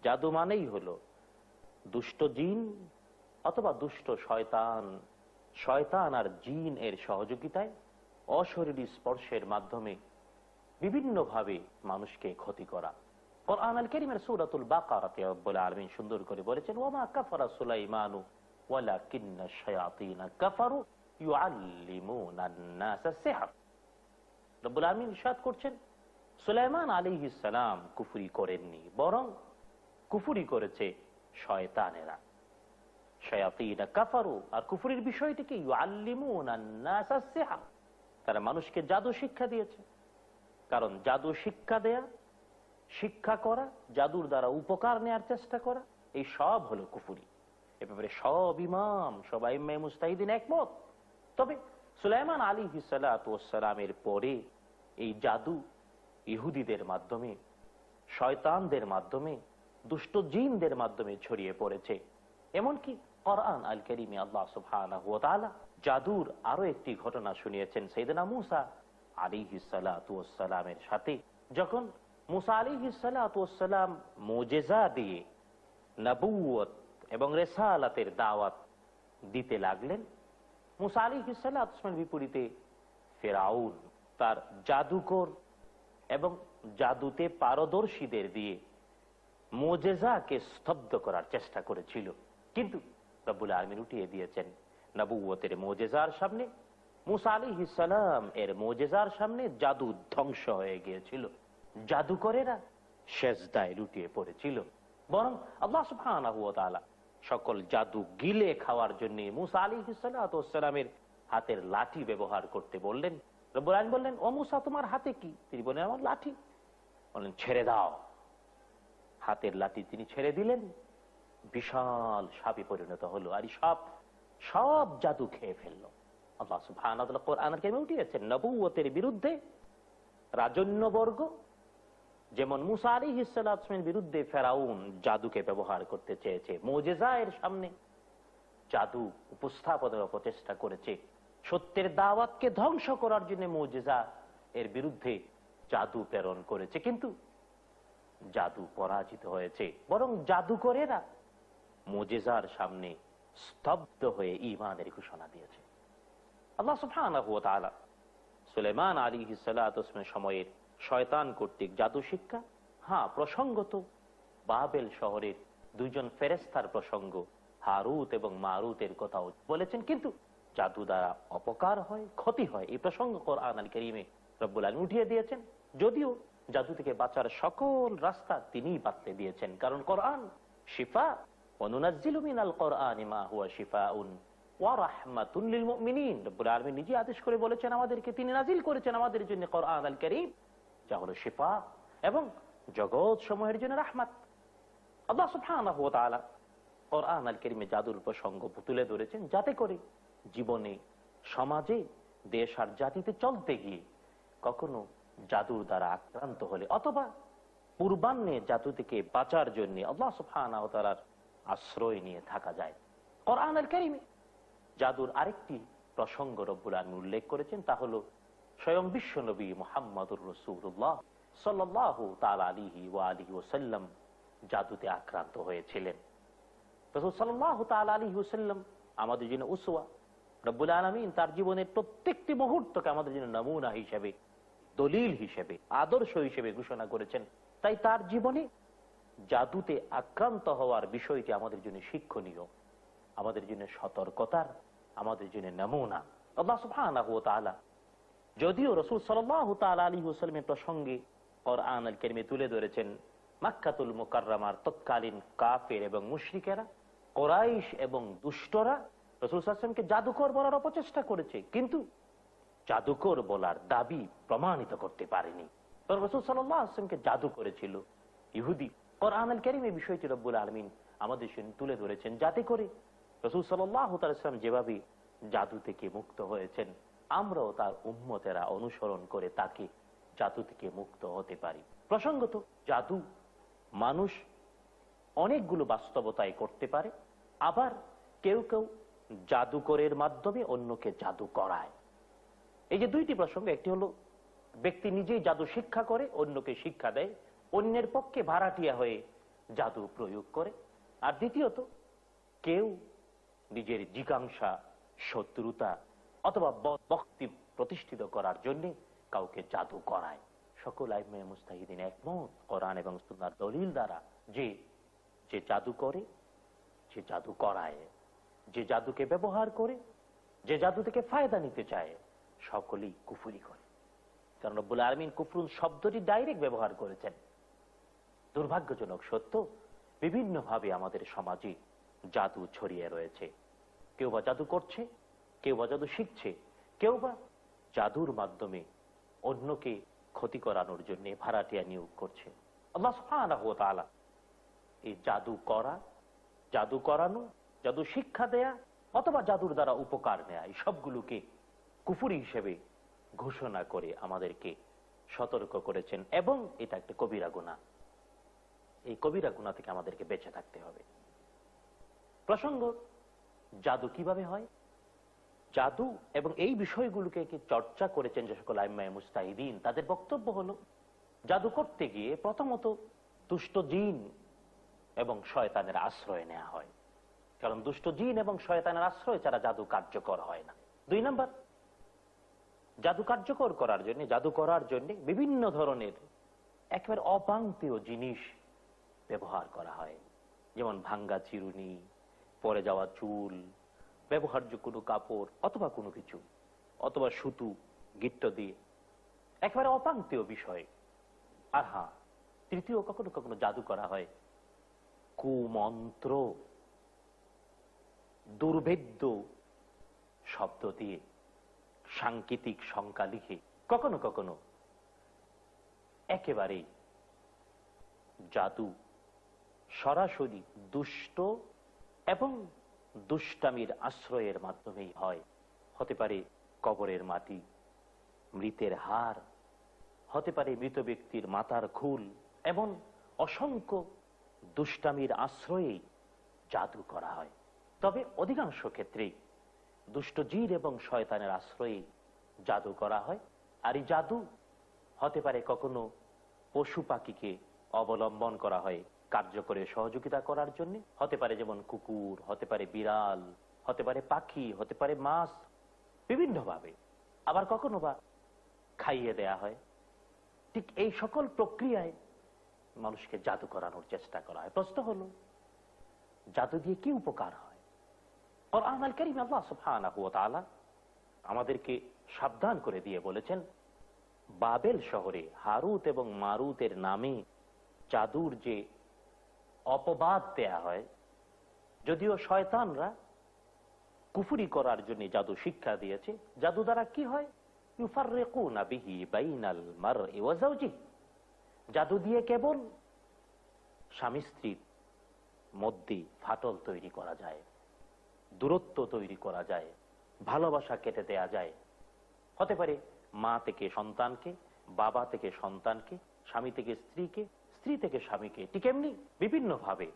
Speaker 1: জাদু মানেই হলো দুষ্ট জিন অথবা দুষ্ট শয়তান শয়তান আর জিন এর সহযোগিতায় অশরীরী স্পর্শের মাধ্যমে বিভিন্নভাবে মানুষকে ক্ষতি করা কাফারু সুলাইমান কুফুরি করেননি বরং কুফুরি করেছে শয়তানেরা শয়াতিনা কাফারু আর কুফুরির বিষয়টিকে ইউ আল্লিমু আল্লিমুন তারা মানুষকে জাদু শিক্ষা দিয়েছে কারণ জাদু শিক্ষা দেয়া শিক্ষা করা জাদুর দ্বারা উপকার নেয়ার চেষ্টা করা এই সব হলো কুফুরি এ ব্যাপারে সব ইমাম সবাই মুস্তাহিদিন একমত তবে সুলাইমান আলী হিসালামের পরে এই জাদু ইহুদিদের মাধ্যমে শয়তানদের মাধ্যমে দুষ্ট জিনদের মাধ্যমে ছড়িয়ে পড়েছে এমনকি কোরআন আল করিমে আল্লাহ সুফানা হুয়া জাদুর আরো একটি ঘটনা শুনিয়েছেন সৈদনা মুসা আলী হিসালামের সাথে যখন মুসা আলী হিসালাম মোজেজা দিয়ে নবুয়ত এবং রেসালাতের দাওয়াত দিতে লাগলেন মুসা আলী হিসালামের বিপরীতে ফেরাউন তার জাদুকর এবং জাদুতে পারদর্শীদের দিয়ে মোজেজাকে স্তব্ধ করার চেষ্টা করেছিল কিন্তু রব্বুল আলমী উঠিয়ে দিয়েছেন নবুয়তের মোজেজার সামনে মুসা আলী ইসালাম এর মোজেজার সামনে জাদু ধ্বংস হয়ে গিয়েছিল জাদুকরেরা শেষদায় লুটিয়ে পড়েছিল বরং আল্লাহ সুফান সকল জাদু গিলে খাওয়ার জন্য মুসা আলী ইসালামের হাতের লাঠি ব্যবহার করতে বললেন রব্বুল বললেন ও মুসা তোমার হাতে কি তিনি বললেন আমার লাঠি বললেন ছেড়ে দাও হাতের লাঠি তিনি ছেড়ে দিলেন বিশাল সাপে পরিণত হলো আর সাপ সব জাদু খেয়ে ফেলল আল্লাহ সুফান উঠিয়েছেন নবুয়তের বিরুদ্ধে রাজন্যবর্গ যেমন মুসা আলী বিরুদ্ধে ফেরাউন জাদুকে ব্যবহার করতে চেয়েছে সামনে জাদু উপস্থাপনের করেছে সত্যের দাওয়াতকে ধ্বংস করার জন্য মোজেজা এর বিরুদ্ধে জাদু প্রেরণ করেছে কিন্তু জাদু পরাজিত হয়েছে বরং জাদুকরেরা মোজেজার সামনে স্তব্ধ হয়ে ইমানের ঘোষণা দিয়েছে আল্লাহ সুফান সুলেমান আলী হিসালের সময়ের শয়তান কর্তৃক জাদু শিক্ষা হ্যাঁ প্রসঙ্গত বাবেল শহরের দুজন ফেরেস্তার প্রসঙ্গ হারুত এবং মারুতের কথাও বলেছেন কিন্তু জাদু দ্বারা অপকার হয় ক্ষতি হয় এই প্রসঙ্গ করিমে রব্বুল আলী উঠিয়ে দিয়েছেন যদিও জাদু থেকে বাঁচার সকল রাস্তা তিনি বাতলে দিয়েছেন কারণ কোরআন শিফা নিজে আদেশ করে বলেছেন আমাদেরকে তিনি নাজিল করেছেন আমাদের জন্য কোরআন আল করিম যা হলো শিফা এবং জগৎ সমূহের জন্য রাহমাত আল্লাহ সুফানাহ তালা কোরআন আল করিমে জাদুর প্রসঙ্গ তুলে ধরেছেন যাতে করে জীবনে সমাজে দেশ আর জাতিতে চলতে গিয়ে কখনো জাদুর দ্বারা আক্রান্ত হলে অথবা পূর্বান্নে জাদু থেকে বাঁচার জন্য আল্লাহ আনা তালার আশ্রয় নিয়ে থাকা যায় কোরআনের কারিমে জাদুর আরেকটি প্রসঙ্গ রব্বুল আলম উল্লেখ করেছেন তা হল স্বয়ং বিশ্ব নবী মোহাম্মদুর রসুল্লাহ সাল্লাহ তাল আলিহি ও আলিহি ওসাল্লাম জাদুতে আক্রান্ত হয়েছিলেন রসুল সাল্লাহ তাল আলিহি ওসাল্লাম আমাদের জন্য উসুয়া রব্বুল আলমিন তার জীবনের প্রত্যেকটি মুহূর্তকে আমাদের জন্য নমুনা হিসেবে দলিল হিসেবে আদর্শ হিসেবে ঘোষণা করেছেন তাই তার জীবনে জাদুতে আক্রান্ত হওয়ার বিষয়টি আমাদের জন্য শিক্ষণীয় আমাদের জন্য সতর্কতার আমাদের জন্য নমুনা আল্লাহ সুফানা তালা যদিও রসুল সাল্লাহ তাল আলী হুসলামের প্রসঙ্গে ওর আনাল কেরমে তুলে ধরেছেন মাক্কাতুল মোকার তৎকালীন কাফের এবং মুশ্রিকেরা কোরাইশ এবং দুষ্টরা রসুল সাল্লামকে জাদুকর বলার অপচেষ্টা করেছে কিন্তু জাদুকর বলার দাবি প্রমাণিত করতে পারেনি রসুল সাল্লাহ আসলামকে জাদু করেছিল ইহুদি কোরআন বিষয়টি রব্বুল আলমিন আমাদের তুলে ধরেছেন যাতে করে রসুল সাল্লাম যেভাবে জাদু থেকে মুক্ত হয়েছেন আমরাও তার উম্মতেরা অনুসরণ করে তাকে জাদু থেকে মুক্ত হতে পারি প্রসঙ্গত জাদু মানুষ অনেকগুলো বাস্তবতায় করতে পারে আবার কেউ কেউ জাদুকরের মাধ্যমে অন্যকে জাদু করায় এই যে দুইটি প্রসঙ্গ একটি হলো ব্যক্তি নিজেই জাদু শিক্ষা করে অন্যকে শিক্ষা দেয় অন্যের পক্ষে ভাড়াটিয়া হয়ে জাদু প্রয়োগ করে আর দ্বিতীয়ত কেউ নিজের জিকাংসা শত্রুতা অথবা বক্তি প্রতিষ্ঠিত করার জন্যে কাউকে জাদু করায় সকল আইমে মুস্তাহিদিন একমত করান এবং সুনার দলিল দ্বারা যে যে জাদু করে যে জাদু করায় যে জাদুকে ব্যবহার করে যে জাদু থেকে ফায়দা নিতে চায় সকলেই কুফুরি করে কারণ রব্বুল আলমিন কুফরুন শব্দটি ডাইরেক্ট ব্যবহার করেছেন দুর্ভাগ্যজনক সত্য বিভিন্নভাবে আমাদের সমাজে জাদু ছড়িয়ে রয়েছে কেউ বা জাদু করছে কেউ বা জাদু শিখছে কেউ বা জাদুর মাধ্যমে অন্যকে ক্ষতি করানোর জন্য ভাড়াটিয়া নিয়োগ করছে আল্লাহ এই জাদু করা জাদু করানো জাদু শিক্ষা দেয়া অথবা জাদুর দ্বারা উপকার নেয়া এই সবগুলোকে কুফুরি হিসেবে ঘোষণা করে আমাদেরকে সতর্ক করেছেন এবং এটা একটা কবিরা গোনা এই কবিরা গুণা থেকে আমাদেরকে বেঁচে থাকতে হবে প্রসঙ্গ জাদু কিভাবে হয় জাদু এবং এই বিষয়গুলোকে কি চর্চা করেছেন যে সকল আইমায় মুস্তাহিদিন তাদের বক্তব্য হলো জাদু করতে গিয়ে প্রথমত দুষ্ট জিন এবং শয়তানের আশ্রয় নেওয়া হয় কারণ দুষ্ট জিন এবং শয়তানের আশ্রয় ছাড়া জাদু কার্যকর হয় না দুই নম্বর জাদু কার্যকর করার জন্য জাদু করার জন্য বিভিন্ন ধরনের একেবারে অপাঙ্ক্তীয় জিনিস ব্যবহার করা হয় যেমন ভাঙ্গা চিরুনি পরে যাওয়া চুল ব্যবহার্য কোনো কাপড় অথবা কোনো কিছু অথবা সুতু গিট্ট দিয়ে একেবারে অপাঙ্ক্তীয় বিষয় আর হ্যাঁ তৃতীয় কখনো কখনো জাদু করা হয় কুমন্ত্র দুর্ভেদ্য শব্দ দিয়ে সাংকেতিক সংখ্যা লিখে কখনো কখনো একেবারে জাদু সরাসরি দুষ্ট এবং দুষ্টামির আশ্রয়ের মাধ্যমেই হয় হতে পারে কবরের মাটি মৃতের হার হতে পারে মৃত ব্যক্তির মাতার খুল এমন অসংখ্য দুষ্টামির আশ্রয়েই জাদু করা হয় তবে অধিকাংশ ক্ষেত্রেই দুষ্ট জির এবং শয়তানের আশ্রয়ে জাদু করা হয় আর এই জাদু হতে পারে কখনো পশু পাখিকে অবলম্বন করা হয় কার্যকরে সহযোগিতা করার জন্য হতে পারে যেমন কুকুর হতে পারে বিড়াল হতে পারে পাখি হতে পারে মাছ বিভিন্নভাবে আবার কখনো বা খাইয়ে দেয়া হয় ঠিক এই সকল প্রক্রিয়ায় মানুষকে জাদু করানোর চেষ্টা করা হয় প্রশ্ন হল জাদু দিয়ে কি উপকার হয় আর আমাদেরকে সাবধান করে দিয়ে বলেছেন বাবেল শহরে হারুত এবং মারুতের নামে জাদুর যে অপবাদ দেয়া হয় যদিও শয়তানরা কুফুরি করার জন্য জাদু শিক্ষা দিয়েছে জাদু দ্বারা কি হয় জাদু দিয়ে কেবল স্বামী স্ত্রীর মধ্যে ফাটল তৈরি করা যায় দূরত্ব তৈরি করা যায় ভালোবাসা কেটে দেয়া যায় হতে পারে মা থেকে সন্তানকে বাবা থেকে সন্তানকে স্বামী থেকে স্ত্রীকে স্ত্রী থেকে স্বামীকে ঠিক এমনি বিভিন্নভাবে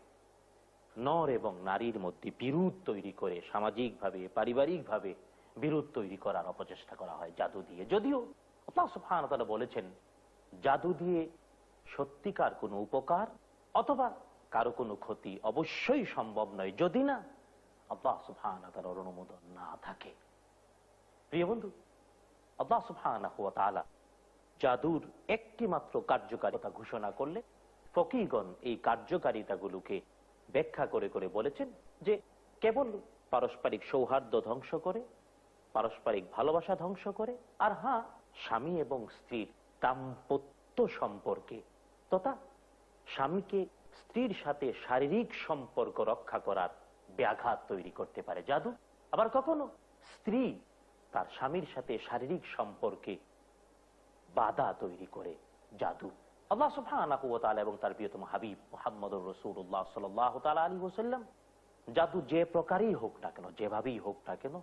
Speaker 1: নর এবং নারীর মধ্যে বিরোধ তৈরি করে সামাজিকভাবে পারিবারিকভাবে বিরোধ তৈরি করার অপচেষ্টা করা হয় জাদু দিয়ে যদিও তারা বলেছেন জাদু দিয়ে সত্যিকার কোনো উপকার অথবা কারো কোনো ক্ষতি অবশ্যই সম্ভব নয় যদি না আল্লাহ সুফানা তার অনুমোদন না থাকে প্রিয় বন্ধু আল্লাহ সুফানা জাদুর একটি মাত্র কার্যকারিতা ঘোষণা করলে ফকিগণ এই কার্যকারিতাগুলোকে ব্যাখ্যা করে করে বলেছেন যে কেবল পারস্পরিক সৌহার্দ্য ধ্বংস করে পারস্পরিক ভালোবাসা ধ্বংস করে আর হ্যাঁ স্বামী এবং স্ত্রীর দাম্পত্য সম্পর্কে তথা স্বামীকে স্ত্রীর সাথে শারীরিক সম্পর্ক রক্ষা করার ব্যাঘাত তৈরি করতে পারে জাদু আবার কখনো স্ত্রী তার স্বামীর সাথে শারীরিক সম্পর্কে বাধা তৈরি করে জাদু আল্লাহ সুফানা সুফানাকুয়াল এবং তার প্রিয়তম হাবিব মোহাম্মদ রসুল উল্লাহ সাল্লাহ তালা আলী হোসাল্লাম জাদু যে প্রকারই হোক না কেন যেভাবেই হোক না কেন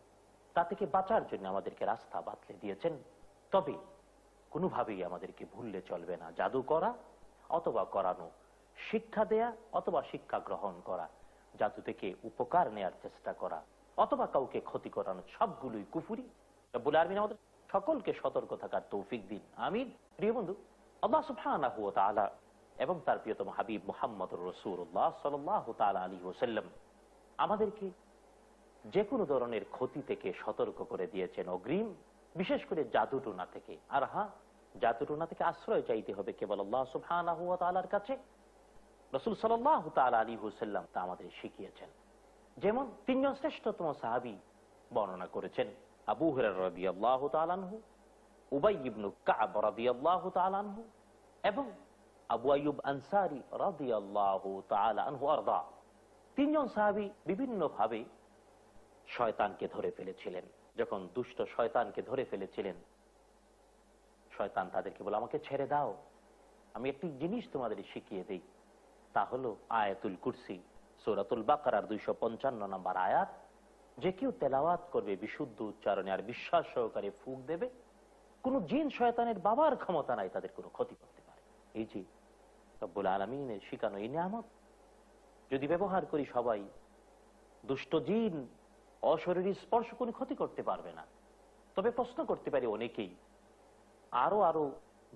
Speaker 1: তা থেকে বাঁচার জন্য আমাদেরকে রাস্তা বাতলে দিয়েছেন তবে কোনোভাবেই আমাদেরকে ভুললে চলবে না জাদু করা অথবা করানো শিক্ষা দেয়া অথবা শিক্ষা গ্রহণ করা জাদু থেকে উপকার নেয়ার চেষ্টা করা অথবা কাউকে ক্ষতি করানো সবগুলোই কুফুরি বলে আর্মিন আমাদের সকলকে সতর্ক থাকার তৌফিক দিন আমি প্রিয় বন্ধু আল্লাহ সুফহানা হুয়া তালা এবং তার প্রিয়তম হাবিব মোহাম্মদ রসুল্লাহ সাল্লাহ তালা আলী ওসাল্লাম আমাদেরকে যে কোনো ধরনের ক্ষতি থেকে সতর্ক করে দিয়েছেন অগ্রিম বিশেষ করে জাদুটুনা থেকে আর হ্যাঁ জাদুটুনা থেকে আশ্রয় চাইতে হবে কেবল আল্লাহ সুফহানা হুয়া তালার কাছে রসুল সাল্লাহ তালা আলী হুসাল্লাম তা আমাদের শিখিয়েছেন যেমন তিনজন শ্রেষ্ঠতম সাহাবি বর্ণনা করেছেন আবু হের রবি আল্লাহ তালানহু শয়তানকে ধরে ফেলেছিলেন যখন দুষ্ট শয়তানকে ধরে ফেলেছিলেন শয়তান তাদেরকে বলে আমাকে ছেড়ে দাও আমি একটি জিনিস তোমাদের শিখিয়ে দিই তা হলো আয়াতুল কুরসি সৌরাতুল বাকার দুইশো পঞ্চান্ন নম্বর আয়াত যে কেউ তেলাওয়াত করবে বিশুদ্ধ উচ্চারণে আর বিশ্বাস সহকারে ফুক দেবে কোন জিন শয়তানের বাবার ক্ষমতা নাই তাদের কোনো ক্ষতি করতে পারে এই যে রব্বুল আলমিনের শিকানো এই নিয়ামত যদি ব্যবহার করি সবাই দুষ্ট জিন অশরীর স্পর্শ কোনো ক্ষতি করতে পারবে না তবে প্রশ্ন করতে পারি অনেকেই আরো আরো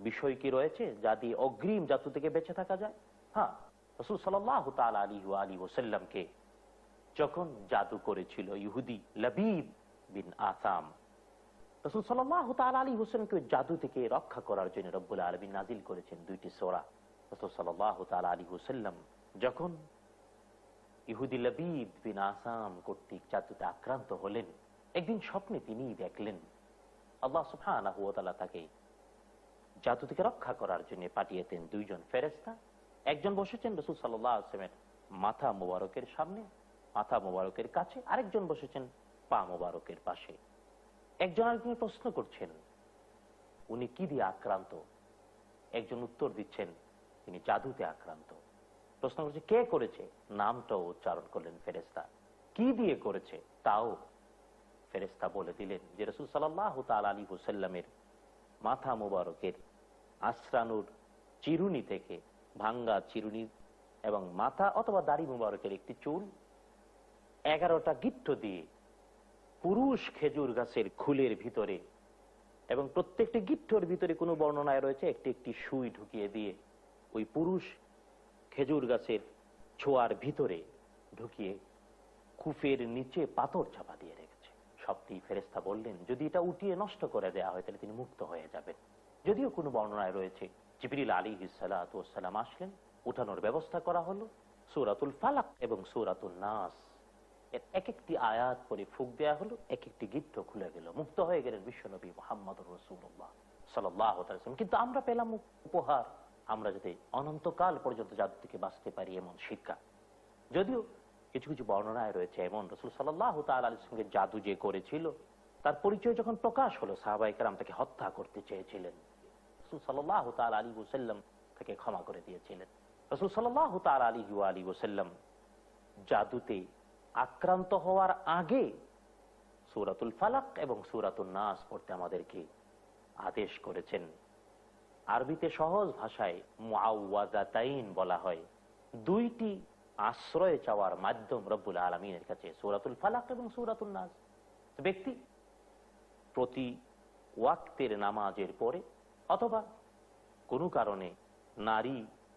Speaker 1: বিষয় কি রয়েছে যা দিয়ে অগ্রিম জাতু থেকে বেঁচে থাকা যায় হ্যাঁ রসুল সাল্লাহ তাল আলী আলী ওসাল্লামকে যখন জাদু করেছিল ইহুদি লবিব বিন আসাম রসুল সাল্লাহ তাল আলী হোসেনকে জাদু থেকে রক্ষা করার জন্য রব্বুল আলমী নাজিল করেছেন দুইটি সোরা রসুল সাল্লাহ তাল আলী হোসাল্লাম যখন ইহুদি লবিব বিন আসাম কর্তৃক জাদুতে আক্রান্ত হলেন একদিন স্বপ্নে তিনি দেখলেন আল্লাহ সুফান আহতালা তাকে জাদু থেকে রক্ষা করার জন্য পাঠিয়েতেন দুইজন ফেরেস্তা একজন বসেছেন রসুল সাল্লাহ আসলামের মাথা মোবারকের সামনে মাথা মোবারকের কাছে আরেকজন বসেছেন পা মোবারকের পাশে একজন আরেকজনের প্রশ্ন করছেন উনি কি দিয়ে আক্রান্ত একজন উত্তর দিচ্ছেন তিনি জাদুতে আক্রান্ত প্রশ্ন করছে কে করেছে নামটাও উচ্চারণ করলেন ফেরেস্তা কি দিয়ে করেছে তাও ফেরেস্তা বলে দিলেন যে রসুল সাল্লাহ তাল আলী হুসাল্লামের মাথা মোবারকের আশ্রানুর চিরুনি থেকে ভাঙ্গা চিরুনি এবং মাথা অথবা দাড়ি মুবারকের একটি চুল এগারোটা গিট্ট দিয়ে পুরুষ খেজুর গাছের খুলের ভিতরে এবং প্রত্যেকটি গিট্টর ভিতরে কোনো বর্ণনায় রয়েছে একটি একটি সুই ঢুকিয়ে দিয়ে ওই পুরুষ খেজুর গাছের ছোয়ার ভিতরে ঢুকিয়ে কুফের নিচে পাথর চাপা দিয়ে রেখেছে সবটি ফেরেস্তা বললেন যদি এটা উঠিয়ে নষ্ট করে দেয়া হয় তাহলে তিনি মুক্ত হয়ে যাবেন যদিও কোনো বর্ণনায় রয়েছে জিবরিল আলী হিসালাম আসলেন উঠানোর ব্যবস্থা করা হলো সৌরাতুল ফালাক এবং সৌরাতুল নাস এর এক একটি আয়াত পরে ফুক দেয়া হলো এক একটি গিদ্ধ খুলে গেল মুক্ত হয়ে গেলেন বিশ্বনবী মোহাম্মদ রসুল্লাহ সাল্লাহ কিন্তু আমরা পেলাম উপহার আমরা যদি অনন্তকাল পর্যন্ত জাদু থেকে বাঁচতে পারি এমন শিক্ষা যদিও কিছু কিছু বর্ণনায় রয়েছে এমন রসুল সাল্লাহ তালের সঙ্গে জাদু যে করেছিল তার পরিচয় যখন প্রকাশ হলো সাহাবাইকার তাকে হত্যা করতে চেয়েছিলেন রসুল সাল্লাহ তাল আলী ওসাল্লাম তাকে ক্ষমা করে দিয়েছিলেন রসুল সাল্লাহ তাল আলী আলী ওসাল্লাম জাদুতে আক্রান্ত হওয়ার আগে সুরাতুল ফালাক এবং সুরাতুল নাস পড়তে আমাদেরকে আদেশ করেছেন আরবিতে সহজ ভাষায় মুআওয়াজাতাইন বলা হয় দুইটি আশ্রয় চাওয়ার মাধ্যম রব্বুল আলমিনের কাছে সুরাতুল ফালাক এবং সুরাতুল নাস ব্যক্তি প্রতি ওয়াক্তের নামাজের পরে অথবা কোনো কারণে নারী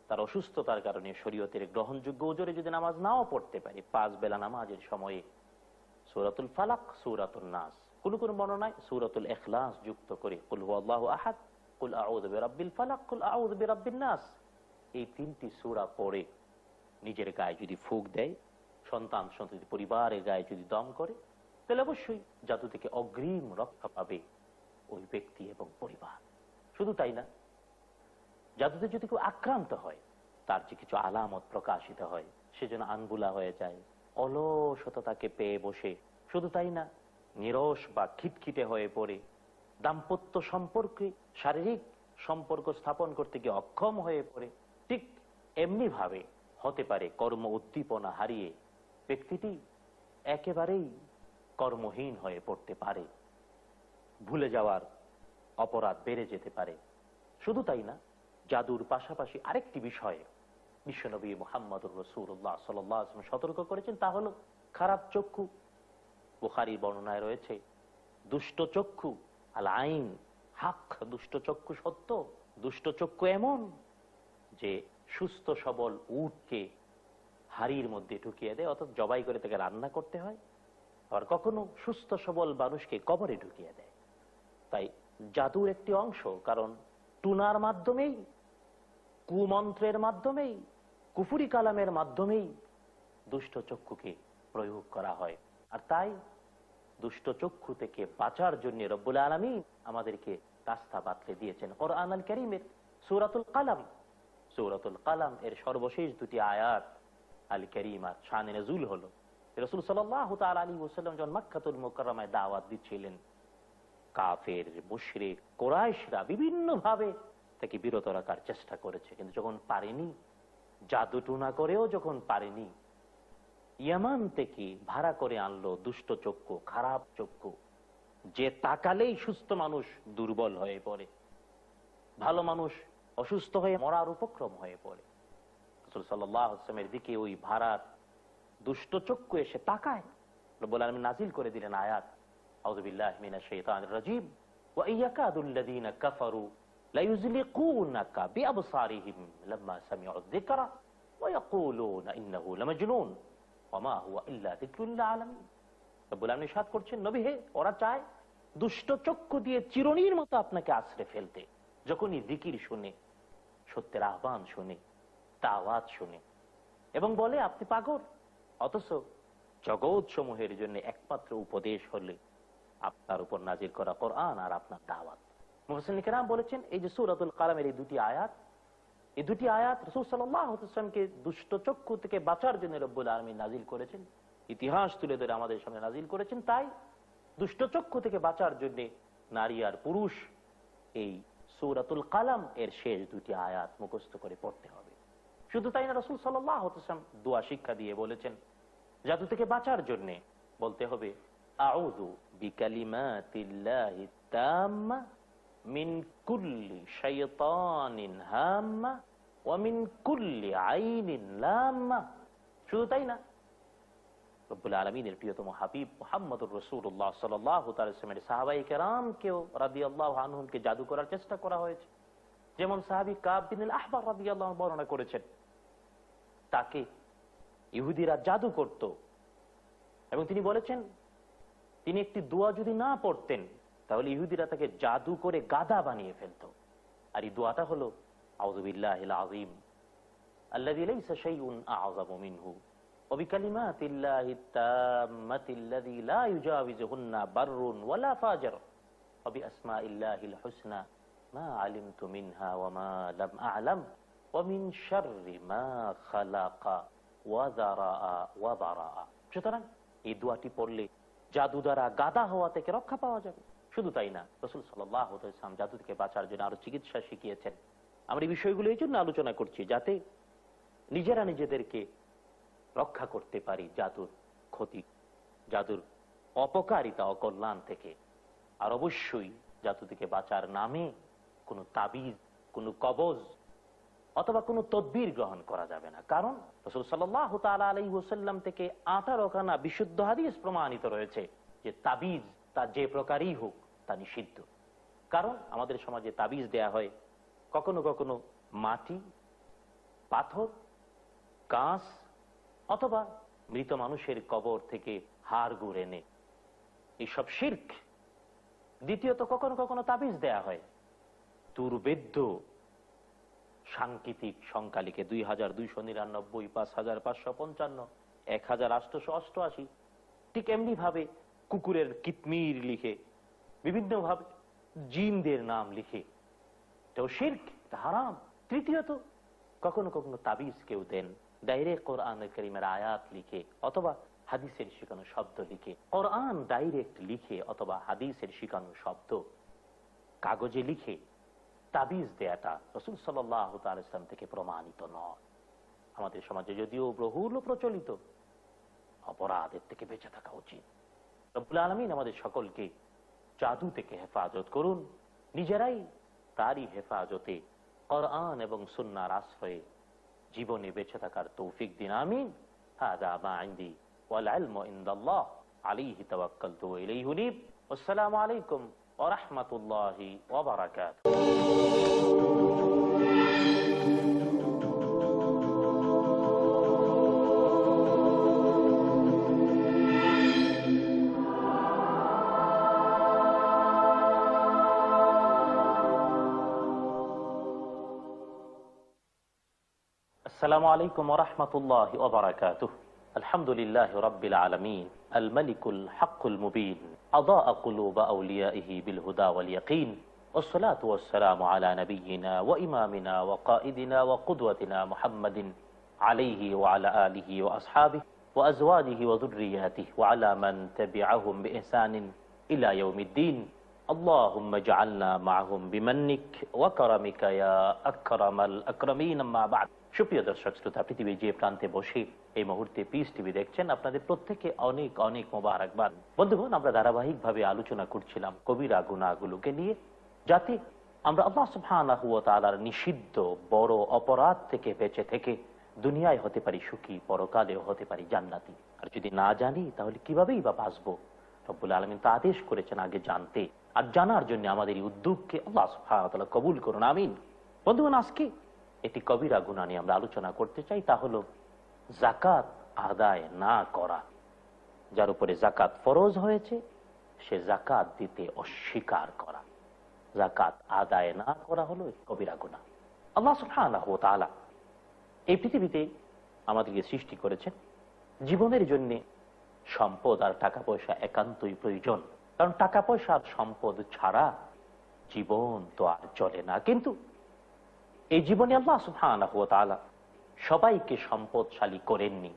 Speaker 1: তার অসুস্থতার কারণে শরীয়তের গ্রহণযোগ্য ওজোরে যদি নামাজ নাও পড়তে পারি পাঁচ বেলা নামাজের সময়ে সৌরাতুল ফালাক সৌরাতুল নাস কোন কোন বর্ণনায় সৌরাতুল এখলাস যুক্ত করে কুল আল্লাহ আহাদ কুল আউদ ফালাক কুল আউদ নাস এই তিনটি সুরা পড়ে নিজের গায়ে যদি ফুক দেয় সন্তান সন্ততি পরিবারের গায়ে যদি দম করে তাহলে অবশ্যই জাতু থেকে অগ্রিম রক্ষা পাবে ওই ব্যক্তি এবং পরিবার শুধু তাই না জাদুতে যদি কেউ আক্রান্ত হয় তার যে কিছু আলামত প্রকাশিত হয় সে যেন আনবুলা হয়ে যায় তাকে পেয়ে বসে শুধু তাই না নিরস বা খিটখিটে হয়ে পড়ে দাম্পত্য সম্পর্কে শারীরিক সম্পর্ক স্থাপন করতে গিয়ে অক্ষম হয়ে পড়ে ঠিক এমনি ভাবে হতে পারে কর্ম উদ্দীপনা হারিয়ে ব্যক্তিটি একেবারেই কর্মহীন হয়ে পড়তে পারে ভুলে যাওয়ার অপরাধ বেড়ে যেতে পারে শুধু তাই না জাদুর পাশাপাশি আরেকটি বিষয়ে বিশ্বনবী মোহাম্মদ রসুল্লাহ আসলাম সতর্ক করেছেন তা হল খারাপ চক্ষু বুখারির বর্ণনায় রয়েছে দুষ্ট চক্ষু আল আইন হাক দুষ্ট চক্ষু সত্য দুষ্ট চক্ষু এমন যে সুস্থ সবল উটকে হাড়ির মধ্যে ঢুকিয়ে দেয় অর্থাৎ জবাই করে তাকে রান্না করতে হয় আবার কখনো সুস্থ সবল মানুষকে কবরে ঢুকিয়ে দেয় তাই জাদুর একটি অংশ কারণ টুনার মাধ্যমেই কুমন্ত্রের মাধ্যমেই কুফুরি কালামের মাধ্যমেই দুষ্ট চক্ষুকে প্রয়োগ করা হয় আর তাই দুষ্ট চক্ষু থেকে বাঁচার জন্য রব্বুল আলমী আমাদেরকে রাস্তা বাতলে দিয়েছেন ওর আনাল করিমের সৌরাতুল কালাম সৌরাতুল কালাম এর সর্বশেষ দুটি আয়াত আল করিম আর শাহ নজুল হলো রসুল সাল্লাহ তাল আলী ওসাল্লাম যখন মাক্ষাতুল মোকরমায় দাওয়াত দিচ্ছিলেন কাফের মুশরে কোরআশরা বিভিন্নভাবে তাকে বিরত রাখার চেষ্টা করেছে কিন্তু যখন পারেনি জাদুটুনা করেও যখন পারেনি ইয়ামান থেকে ভাড়া করে আনলো দুষ্ট চক্ষু খারাপ চক্ষু যে তাকালেই সুস্থ মানুষ দুর্বল হয়ে পড়ে ভালো মানুষ অসুস্থ হয়ে মরার উপক্রম হয়ে পড়ে সাল্লামের দিকে ওই ভাড়ার দুষ্ট চক্ষু এসে তাকায় বলে আমি নাজিল করে দিলেন আয়াত আউদুবিল্লাহ মিনা শেতান রাজীব ওয়া ইয়াকাদুল্লাযীনা কাফারু ليزلقونك بأبصارهم لما سمعوا الذكر ويقولون إنه لمجنون وما هو إلا ذكر للعالمين নিষাদ করছেন নবী হে ওরা চায় দুষ্ট চক্ষু দিয়ে চিরনির মতো আপনাকে আশ্রে ফেলতে যখনই জিকির শুনে সত্যের আহ্বান শুনে তাওয়াজ শুনে এবং বলে আপনি পাগল অথচ জগৎ সমূহের জন্য একমাত্র উপদেশ হলে আপনার উপর নাজির করা কোরআন আর আপনার দাওয়াত মোহসিনাম বলেছেন এই যে সুর আতুল কালামের এই দুটি আয়াত এই দুটি আয়াত রসুল সাল্লাহামকে দুষ্ট চক্ষু থেকে বাঁচার জন্য রব্বুল আলমী নাজিল করেছেন ইতিহাস তুলে ধরে আমাদের সামনে নাজিল করেছেন তাই দুষ্ট চক্ষু থেকে বাঁচার জন্য নারী আর পুরুষ এই সৌরাতুল কালাম এর শেষ দুটি আয়াত মুখস্থ করে পড়তে হবে শুধু তাই না রসুল সাল্লাম দোয়া শিক্ষা দিয়ে বলেছেন জাদু থেকে বাঁচার জন্যে বলতে হবে আউদু বিকালিমা তিল্লাহ মিন কুল্লি শৈতানিন হাম্মা ও মিন কুল্লি আইনিন লাম্মা শুধু তাই না রব্বুল প্রিয়তম হাবিব সাহাবাই কেরামকেও জাদু করার চেষ্টা করা হয়েছে যেমন সাহাবি কাবিন আহবার রাদি আল্লাহ বর্ণনা করেছেন তাকে ইহুদিরা জাদু করত এবং তিনি বলেছেন তিনি একটি দোয়া যদি না পড়তেন তাহলে ইহুদিরা তাকে জাদু করে গাদা বানিয়ে ফেলত আর এই দোয়াটা হলো আউজবিল্লাহ আজিম الذي ليس شيء أعظم منه وبكلمات الله التامة الذي لا يجاوزهن بر ولا فاجر وبأسماء الله الحسنى ما علمت منها وما لم أعلم ومن شر ما خلق وذرأ وبرأ সুতরাং এই দোয়াটি পড়লে জাদু দ্বারা গাদা হওয়া থেকে রক্ষা পাওয়া যাবে শুধু তাই না রসুল সাল্লাহ ইসলাম জাদু থেকে বাঁচার জন্য আরো চিকিৎসা শিখিয়েছেন আমরা এই বিষয়গুলো এই জন্য আলোচনা করছি যাতে নিজেরা নিজেদেরকে রক্ষা করতে পারি জাদুর ক্ষতি জাদুর অপকারিতা অকল্যাণ থেকে আর অবশ্যই জাদু থেকে বাঁচার নামে কোনো তাবিজ কোনো কবজ অথবা কোনো তদ্বির গ্রহণ করা যাবে না কারণ রসুল সাল্লাহ ওসাল্লাম থেকে আটা রকানা বিশুদ্ধ হাদিস প্রমাণিত রয়েছে যে তাবিজ তা যে প্রকারই হোক তা নিষিদ্ধ কারণ আমাদের সমাজে তাবিজ দেয়া হয় কখনো কখনো মাটি পাথর কাঁচ অথবা মৃত মানুষের কবর থেকে হার গুড় এনে এইসব শির্ক দ্বিতীয়ত কখনো কখনো তাবিজ দেয়া হয় দুর্বেদ্য সাংকেতিক সংখ্যালিকে দুই হাজার দুইশো নিরানব্বই পাঁচ হাজার পাঁচশো পঞ্চান্ন এক হাজার আটশোশো অষ্টআশি ঠিক এমনি ভাবে কুকুরের কিতমির লিখে বিভিন্নভাবে জিনদের নাম লিখে এটাও শির্ক এটা হারাম তৃতীয়ত কখনো কখনো তাবিজ কেউ দেন ডাইরে কোরআন করিমের আয়াত লিখে অথবা হাদিসের শিকানো শব্দ লিখে কোরআন ডাইরেক্ট লিখে অথবা হাদিসের শিকানো শব্দ কাগজে লিখে তাবিজ দেয়াটা রসুল সাল্লাহ তালাম থেকে প্রমাণিত নয় আমাদের সমাজে যদিও বহুল প্রচলিত অপরাধের থেকে বেঁচে থাকা উচিত আলমিন আমাদের সকলকে জাদু থেকে হেফাজত করুন নিজেরাই তারই হেফাজতে করআন এবং সুন্নার আশ্রয়ে জীবনে বেঁচে থাকার তৌফিক দিন আমিন হাদা মা আইন্দি ওয়াল ইলমু ইনদাল্লাহ আলাইহি তাওয়াক্কালতু ওয়া ইলাইহি উনীব আসসালামু আলাইকুম ওয়া রাহমাতুল্লাহি السلام عليكم ورحمة الله وبركاته الحمد لله رب العالمين الملك الحق المبين أضاء قلوب أوليائه بالهدى واليقين والصلاة والسلام على نبينا وإمامنا وقائدنا وقدوتنا محمد عليه وعلى آله وأصحابه وأزواجه وذرياته وعلى من تبعهم بإحسان إلى يوم الدين اللهم اجعلنا معهم بمنك وكرمك يا أكرم الأكرمين ما بعد সুপ্রিয় দর্শক শ্রোতা পৃথিবীর যে প্রান্তে বসে এই মুহূর্তে পিস টিভি দেখছেন আপনাদের প্রত্যেকে অনেক অনেক মোবারকবাদ বন্ধুগণ আমরা ধারাবাহিকভাবে আলোচনা করছিলাম কবিরা গুণাগুলোকে নিয়ে যাতে আমরা আল্লাহ সুফানা হুয়া তালার নিষিদ্ধ বড় অপরাধ থেকে বেঁচে থেকে দুনিয়ায় হতে পারি সুখী পরকালেও হতে পারি জান্নাতি আর যদি না জানি তাহলে কিভাবেই বা বাঁচবো রব্বুল আলমিন তা আদেশ করেছেন আগে জানতে আর জানার জন্য আমাদের এই উদ্যোগকে আল্লাহ সুফায়তলা কবুল করুন আমিন বন্ধুগণ আজকে এটি কবিরা গুণা নিয়ে আমরা আলোচনা করতে চাই তা হল জাকাত আদায় না করা যার উপরে জাকাত ফরজ হয়েছে সে জাকাত দিতে অস্বীকার করা জাকাত আদায় না করা হলো কবিরা গুণা আল্লাহ সুফাহ তালা এই পৃথিবীতে আমাদেরকে সৃষ্টি করেছেন জীবনের জন্যে সম্পদ আর টাকা পয়সা একান্তই প্রয়োজন কারণ টাকা পয়সা আর সম্পদ ছাড়া জীবন তো আর চলে না কিন্তু এই জীবনে আল্লাহ সুফান সবাইকে সম্পদশালী করেননি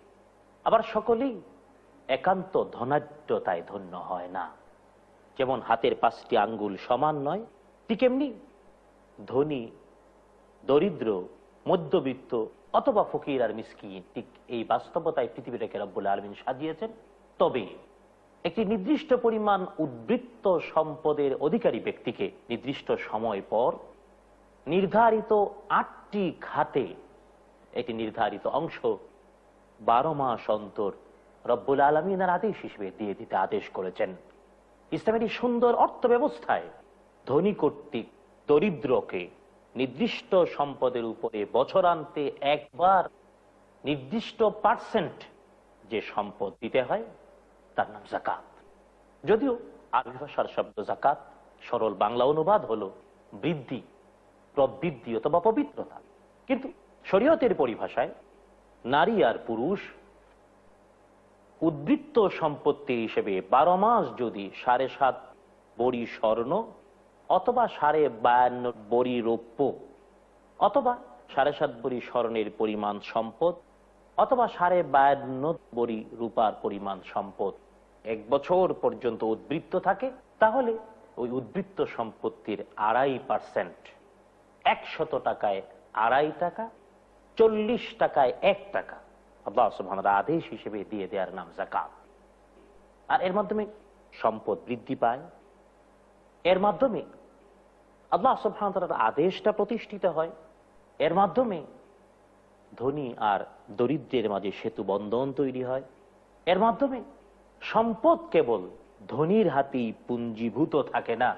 Speaker 1: আবার সকলেই একান্ত ধনাঢ্যতায় ধন্য হয় না যেমন হাতের পাঁচটি আঙ্গুল সমান নয় ঠিক এমনি ধনী দরিদ্র মধ্যবিত্ত অথবা ফকির আর মিসকি ঠিক এই বাস্তবতায় পৃথিবীটাকে রব্বুল আলমিন সাজিয়েছেন তবে একটি নির্দিষ্ট পরিমাণ উদ্বৃত্ত সম্পদের অধিকারী ব্যক্তিকে নির্দিষ্ট সময় পর নির্ধারিত আটটি খাতে একটি নির্ধারিত অংশ বারো মাস অন্তর রব্বুল আলমিনার আদেশ হিসেবে দিয়ে দিতে আদেশ করেছেন ইসলামের এই সুন্দর অর্থ ব্যবস্থায় ধনী কর্তৃক দরিদ্রকে নির্দিষ্ট সম্পদের উপরে বছরান্তে একবার নির্দিষ্ট পার্সেন্ট যে সম্পদ দিতে হয় তার নাম জাকাত যদিও আরবি ভাষার শব্দ জাকাত সরল বাংলা অনুবাদ হল বৃদ্ধি প্রবৃদ্ধি অথবা পবিত্রতা কিন্তু শরীয়তের পরিভাষায় নারী আর পুরুষ উদ্বৃত্ত সম্পত্তি হিসেবে বারো মাস যদি সাড়ে সাত বড়ি স্বর্ণ অথবা সাড়ে বায়ান্ন বড়ি রৌপ্য অথবা সাড়ে সাত বড়ি স্বর্ণের পরিমাণ সম্পদ অথবা সাড়ে বায়ান্ন বড়ি রূপার পরিমাণ সম্পদ এক বছর পর্যন্ত উদ্বৃত্ত থাকে তাহলে ওই উদ্বৃত্ত সম্পত্তির আড়াই পার্সেন্ট একশত টাকায় আড়াই টাকা চল্লিশ টাকায় এক টাকা আল্লাহ আদেশ হিসেবে দিয়ে দেওয়ার নাম জাকাত আর এর মাধ্যমে সম্পদ বৃদ্ধি পায় এর মাধ্যমে আল্লাহ সুহামতার আদেশটা প্রতিষ্ঠিত হয় এর মাধ্যমে ধনী আর দরিদ্রের মাঝে সেতু বন্ধন তৈরি হয় এর মাধ্যমে সম্পদ কেবল ধনির হাতেই পুঞ্জীভূত থাকে না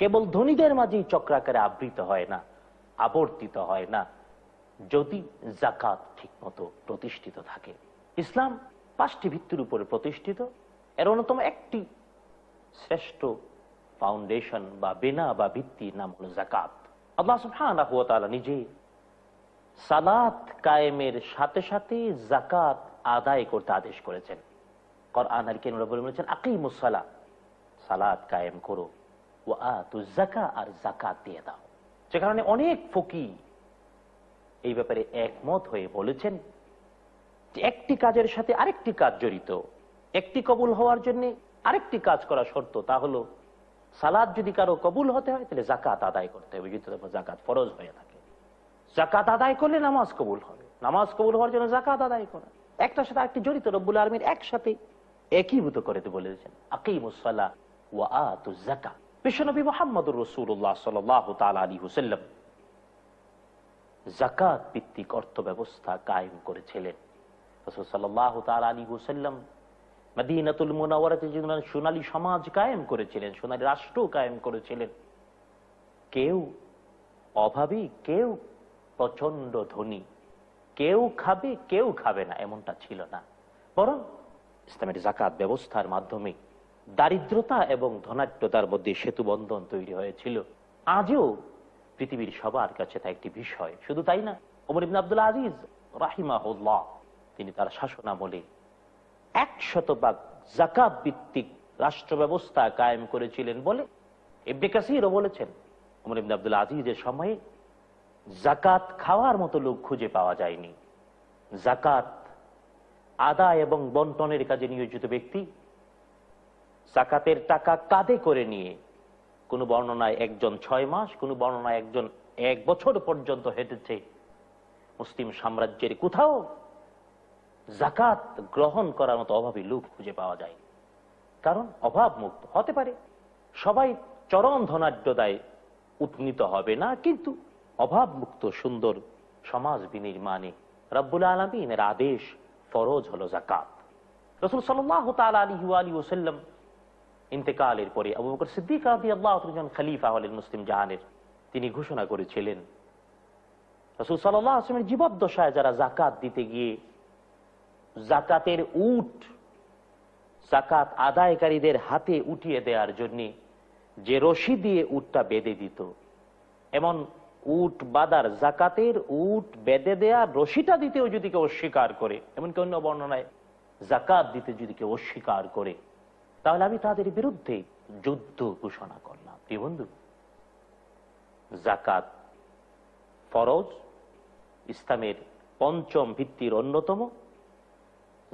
Speaker 1: কেবল ধনীদের মাঝেই চক্রাকারে আবৃত হয় না আবর্তিত হয় না যদি জাকাত ঠিকমতো প্রতিষ্ঠিত থাকে ইসলাম পাঁচটি ভিত্তির উপরে প্রতিষ্ঠিত এর অন্যতম একটি শ্রেষ্ঠ ফাউন্ডেশন বা বেনা বা ভিত্তির নাম হল জাকাত আল্লাহ নিজে সালাত কায়েমের সাথে সাথে জাকাত আদায় করতে আদেশ করেছেন বলেছেন সালাদ কায়েম জাকা আর জাকাত দিয়ে দাও যে কারণে অনেক ফকি এই ব্যাপারে একমত হয়ে বলেছেন যে একটি কাজের সাথে আরেকটি কাজ জড়িত একটি কবুল হওয়ার জন্য আরেকটি কাজ করা শর্ত তা হলো সালাদ যদি কারো কবুল হতে হয় তাহলে জাকাত আদায় করতে হবে যদি জাকাত ফরজ হয়ে থাকে জাকাত আদায় করলে নামাজ কবুল হবে নামাজ কবুল হওয়ার জন্য জাকাত আদায় করা একটার সাথে আরেকটি জড়িত রব্বুল আলমীর একসাথে একীভূত করে বলেছেন রসুল্লাহ আলী হুসাল্লাম জাকাত ভিত্তিক অর্থ ব্যবস্থা কায়েম করেছিলেন সোনালী সমাজ কায়েম করেছিলেন সোনালী রাষ্ট্র কায়েম করেছিলেন কেউ অভাবী কেউ প্রচন্ড ধনী কেউ খাবে কেউ খাবে না এমনটা ছিল না বরং ইসলামের জাকাত ব্যবস্থার মাধ্যমে দারিদ্রতা এবং ধনাঢ্যতার মধ্যে সেতু বন্ধন তৈরি হয়েছিল আজও পৃথিবীর সবার কাছে তা একটি বিষয় শুধু তাই না ওমর ইবিন আবদুল্লা আজিজ রাহিমাহুল্লাহ তিনি তার শাসনামলে এক শতভাগ জাকাত ভিত্তিক রাষ্ট্র ব্যবস্থা কায়েম করেছিলেন বলে ইবনে কাসিরও বলেছেন ওমর ইবিন আবদুল্লা আজিজের সময়ে জাকাত খাওয়ার মতো লোক খুঁজে পাওয়া যায়নি জাকাত আদায় এবং বন্টনের কাজে নিয়োজিত ব্যক্তি সাকাতের টাকা কাদে করে নিয়ে কোনো বর্ণনায় একজন ছয় মাস কোনো বর্ণনায় একজন এক বছর পর্যন্ত হেঁটেছে মুসলিম সাম্রাজ্যের কোথাও জাকাত গ্রহণ করার মতো অভাবী লোক খুঁজে পাওয়া যায় কারণ অভাব মুক্ত হতে পারে সবাই চরম ধনাঢ্যদায় উৎনীত হবে না কিন্তু অভাব মুক্ত সুন্দর সমাজ বিনির্মাণে রব্বুল আলমিনের আদেশ ফরজ হলো জাকাত রসুল সাল্লাহ তাল আলী ইন্তেকালের পরে আবু বকর সিদ্দিক আল্লাহ খালিফা হলেন মুসলিম জাহানের তিনি ঘোষণা করেছিলেন রসুল সাল্লাহ আসলামের জীবদ্দশায় যারা জাকাত দিতে গিয়ে জাকাতের উট জাকাত আদায়কারীদের হাতে উঠিয়ে দেওয়ার জন্যে যে রশি দিয়ে উটটা বেঁধে দিত এমন উট বাদার জাকাতের উট বেঁধে দেয়া রশিটা দিতেও যদি কেউ অস্বীকার করে এমনকি অন্য বর্ণনায় জাকাত দিতে যদি কেউ অস্বীকার করে তাহলে আমি তাদের বিরুদ্ধে যুদ্ধ ঘোষণা করলাম প্রিয় বন্ধু জাকাত ফরজ ইসলামের পঞ্চম ভিত্তির অন্যতম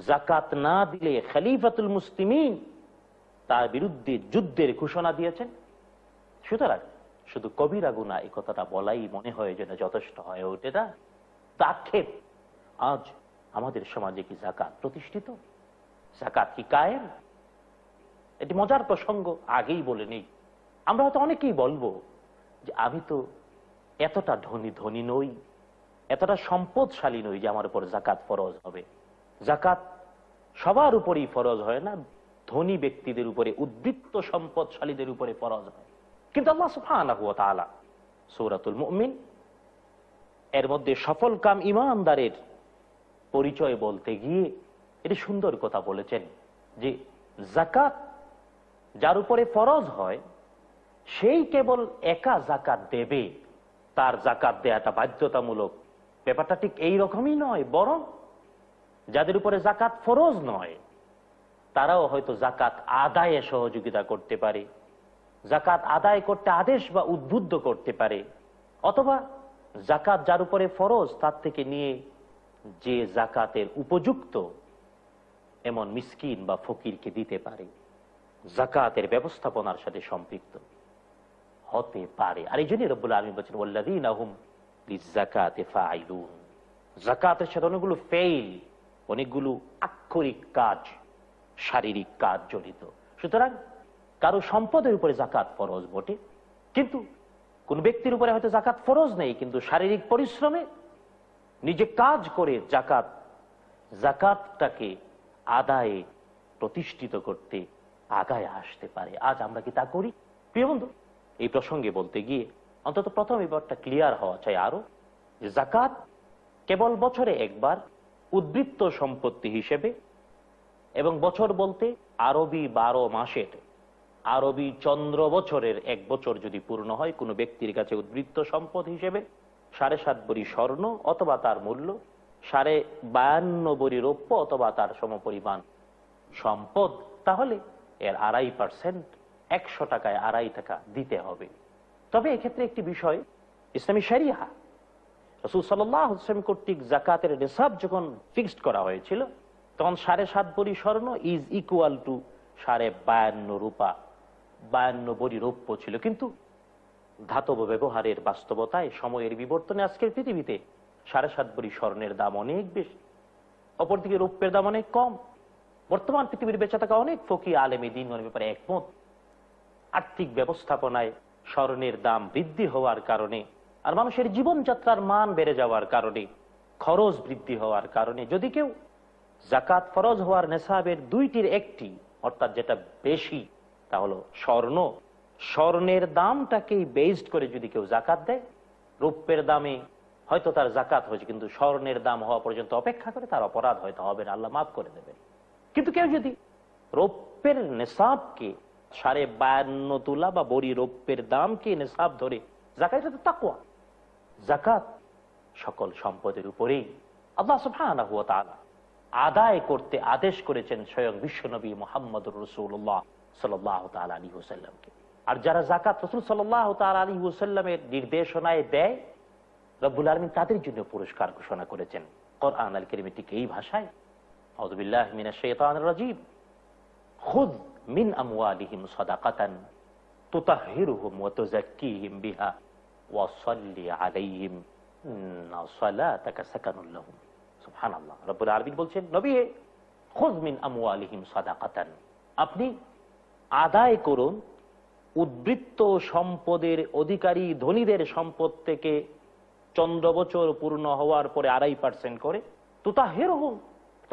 Speaker 1: জাকাত না দিলে খালিফাতুল মুসলিমিন তার বিরুদ্ধে যুদ্ধের ঘোষণা দিয়েছেন সুতরাং শুধু কবির আগুনা এই কথাটা বলাই মনে হয় যেন যথেষ্ট হয় ওঠে না আক্ষেপ আজ আমাদের সমাজে কি জাকাত প্রতিষ্ঠিত জাকাত কি কায়েম এটি মজার প্রসঙ্গ আগেই বলে নেই আমরা হয়তো অনেকেই বলবো যে আমি তো এতটা ধনী ধনী নই এতটা সম্পদশালী নই যে আমার উপর জাকাত ফরজ হবে জাকাত সবার উপরেই ফরজ হয় না ধনী ব্যক্তিদের উপরে উদ্বৃত্ত সম্পদশালীদের উপরে ফরজ হয় কিন্তু আল্লাহ সুফান সৌরাতুল মুমিন এর মধ্যে সফল কাম ইমানদারের পরিচয় বলতে গিয়ে এটি সুন্দর কথা বলেছেন যে জাকাত যার উপরে ফরজ হয় সেই কেবল একা জাকাত দেবে তার জাকাত দেয়াটা বাধ্যতামূলক ব্যাপারটা ঠিক এই রকমই নয় বরং যাদের উপরে জাকাত ফরজ নয় তারাও হয়তো জাকাত আদায়ে সহযোগিতা করতে পারে জাকাত আদায় করতে আদেশ বা উদ্বুদ্ধ করতে পারে অথবা জাকাত যার উপরে ফরজ তার থেকে নিয়ে যে জাকাতের উপযুক্ত এমন মিসকিন বা ফকিরকে দিতে পারে জাকাতের ব্যবস্থাপনার সাথে সম্পৃক্ত হতে পারে আর এই জন্যই রব্বুল আলমী বলছেন ওল্লাদিন আহম জাকাতে ফাইলুন জাকাতের সাথে অনেকগুলো ফেইল অনেকগুলো আক্ষরিক কাজ শারীরিক কাজ জড়িত সুতরাং কারো সম্পদের উপরে জাকাত ফরজ বটে কিন্তু কোন ব্যক্তির উপরে হয়তো জাকাত ফরজ নেই কিন্তু শারীরিক পরিশ্রমে নিজে কাজ করে জাকাত জাকাতটাকে আদায়ে প্রতিষ্ঠিত করতে আগায় আসতে পারে আজ আমরা কি তা করি প্রিয় বন্ধু এই প্রসঙ্গে বলতে গিয়ে অন্তত প্রথম এবারটা ক্লিয়ার হওয়া চাই আরো যে জাকাত কেবল বছরে একবার উদ্বৃত্ত সম্পত্তি হিসেবে এবং বছর বলতে আরবি বারো মাসের আরবি চন্দ্র বছরের এক বছর যদি পূর্ণ হয় কোনো ব্যক্তির কাছে উদ্বৃত্ত সম্পদ হিসেবে সাড়ে সাত বড়ি স্বর্ণ অথবা তার মূল্য সাড়ে বায়ান্ন বড়ি রৌপ্য অথবা তার সমপরিমাণ সম্পদ তাহলে এর আড়াই পার্সেন্ট একশো টাকায় আড়াই টাকা দিতে হবে তবে এক্ষেত্রে একটি বিষয় ইসলামী শরিয়া রসুল সাল্লাম কর্তৃক জাকাতের নিসাব যখন ফিক্সড করা হয়েছিল তখন সাড়ে সাত বড়ি স্বর্ণ ইজ ইকুয়াল টু সাড়ে বায়ান্ন রূপা বায়ান্ন বড়ি রৌপ্য ছিল কিন্তু ধাতব ব্যবহারের বাস্তবতায় সময়ের বিবর্তনে আজকের পৃথিবীতে সাড়ে সাত বড়ি স্বর্ণের দাম অনেক বেশি অপরদিকে রৌপ্যের দাম অনেক কম বর্তমান পৃথিবীর বেঁচে থাকা অনেক ফকি আলেমী দিনগণের ব্যাপারে একমত আর্থিক ব্যবস্থাপনায় স্বর্ণের দাম বৃদ্ধি হওয়ার কারণে আর মানুষের জীবনযাত্রার মান বেড়ে যাওয়ার কারণে খরচ বৃদ্ধি হওয়ার কারণে যদি কেউ জাকাত ফরজ হওয়ার নেশাবের দুইটির একটি অর্থাৎ যেটা বেশি তা হলো স্বর্ণ স্বর্ণের দামটাকেই বেসড করে যদি কেউ জাকাত দেয় রূপের দামে হয়তো তার জাকাত হয়েছে কিন্তু স্বর্ণের দাম হওয়া পর্যন্ত অপেক্ষা করে তার অপরাধ হয়তো হবে না আল্লাহ মাফ করে দেবে কিন্তু কেউ যদি রৌপ্যের নেশাবকে সাড়ে বায়ান্ন তুলা বা বড়ি রৌপ্যের দামকে নেশাব ধরে জাকাত এটা তো তাকুয়া জাকাত সকল সম্পদের উপরেই আল্লাহ সুফানা হুয়া তালা আদায় করতে আদেশ করেছেন স্বয়ং বিশ্বনবী মোহাম্মদুর রসুল্লাহ সাল্লাহ আর যারা জাকাত রসুল সাল্লাহ নির্দেশনায় দেয় রব্বুল আলমিন তাদের জন্য পুরস্কার ঘোষণা করেছেন কোরআন আল কেরিমে এই ভাষায় আউযুবিল্লাহ মিনাশ শাইতানির রাজীম খুদ মিন আমওয়ালিহিম সাদাকাতান তুতাহহিরুহুম বিহা ওয়া সাল্লি আলাইহিম ইন্না সালাতাকা সাকানুল লাহুম সুবহানাল্লাহ রব্বুল আলামিন বলছেন নবী খুদ মিন আমওয়ালিহিম সাদাকাতান আপনি আদায় করুন উদ্বৃত্ত সম্পদের অধিকারী ধনীদের সম্পদ থেকে চন্দ্র বছর পূর্ণ হওয়ার পরে আড়াই পার্সেন্ট করে তো তা হের হোক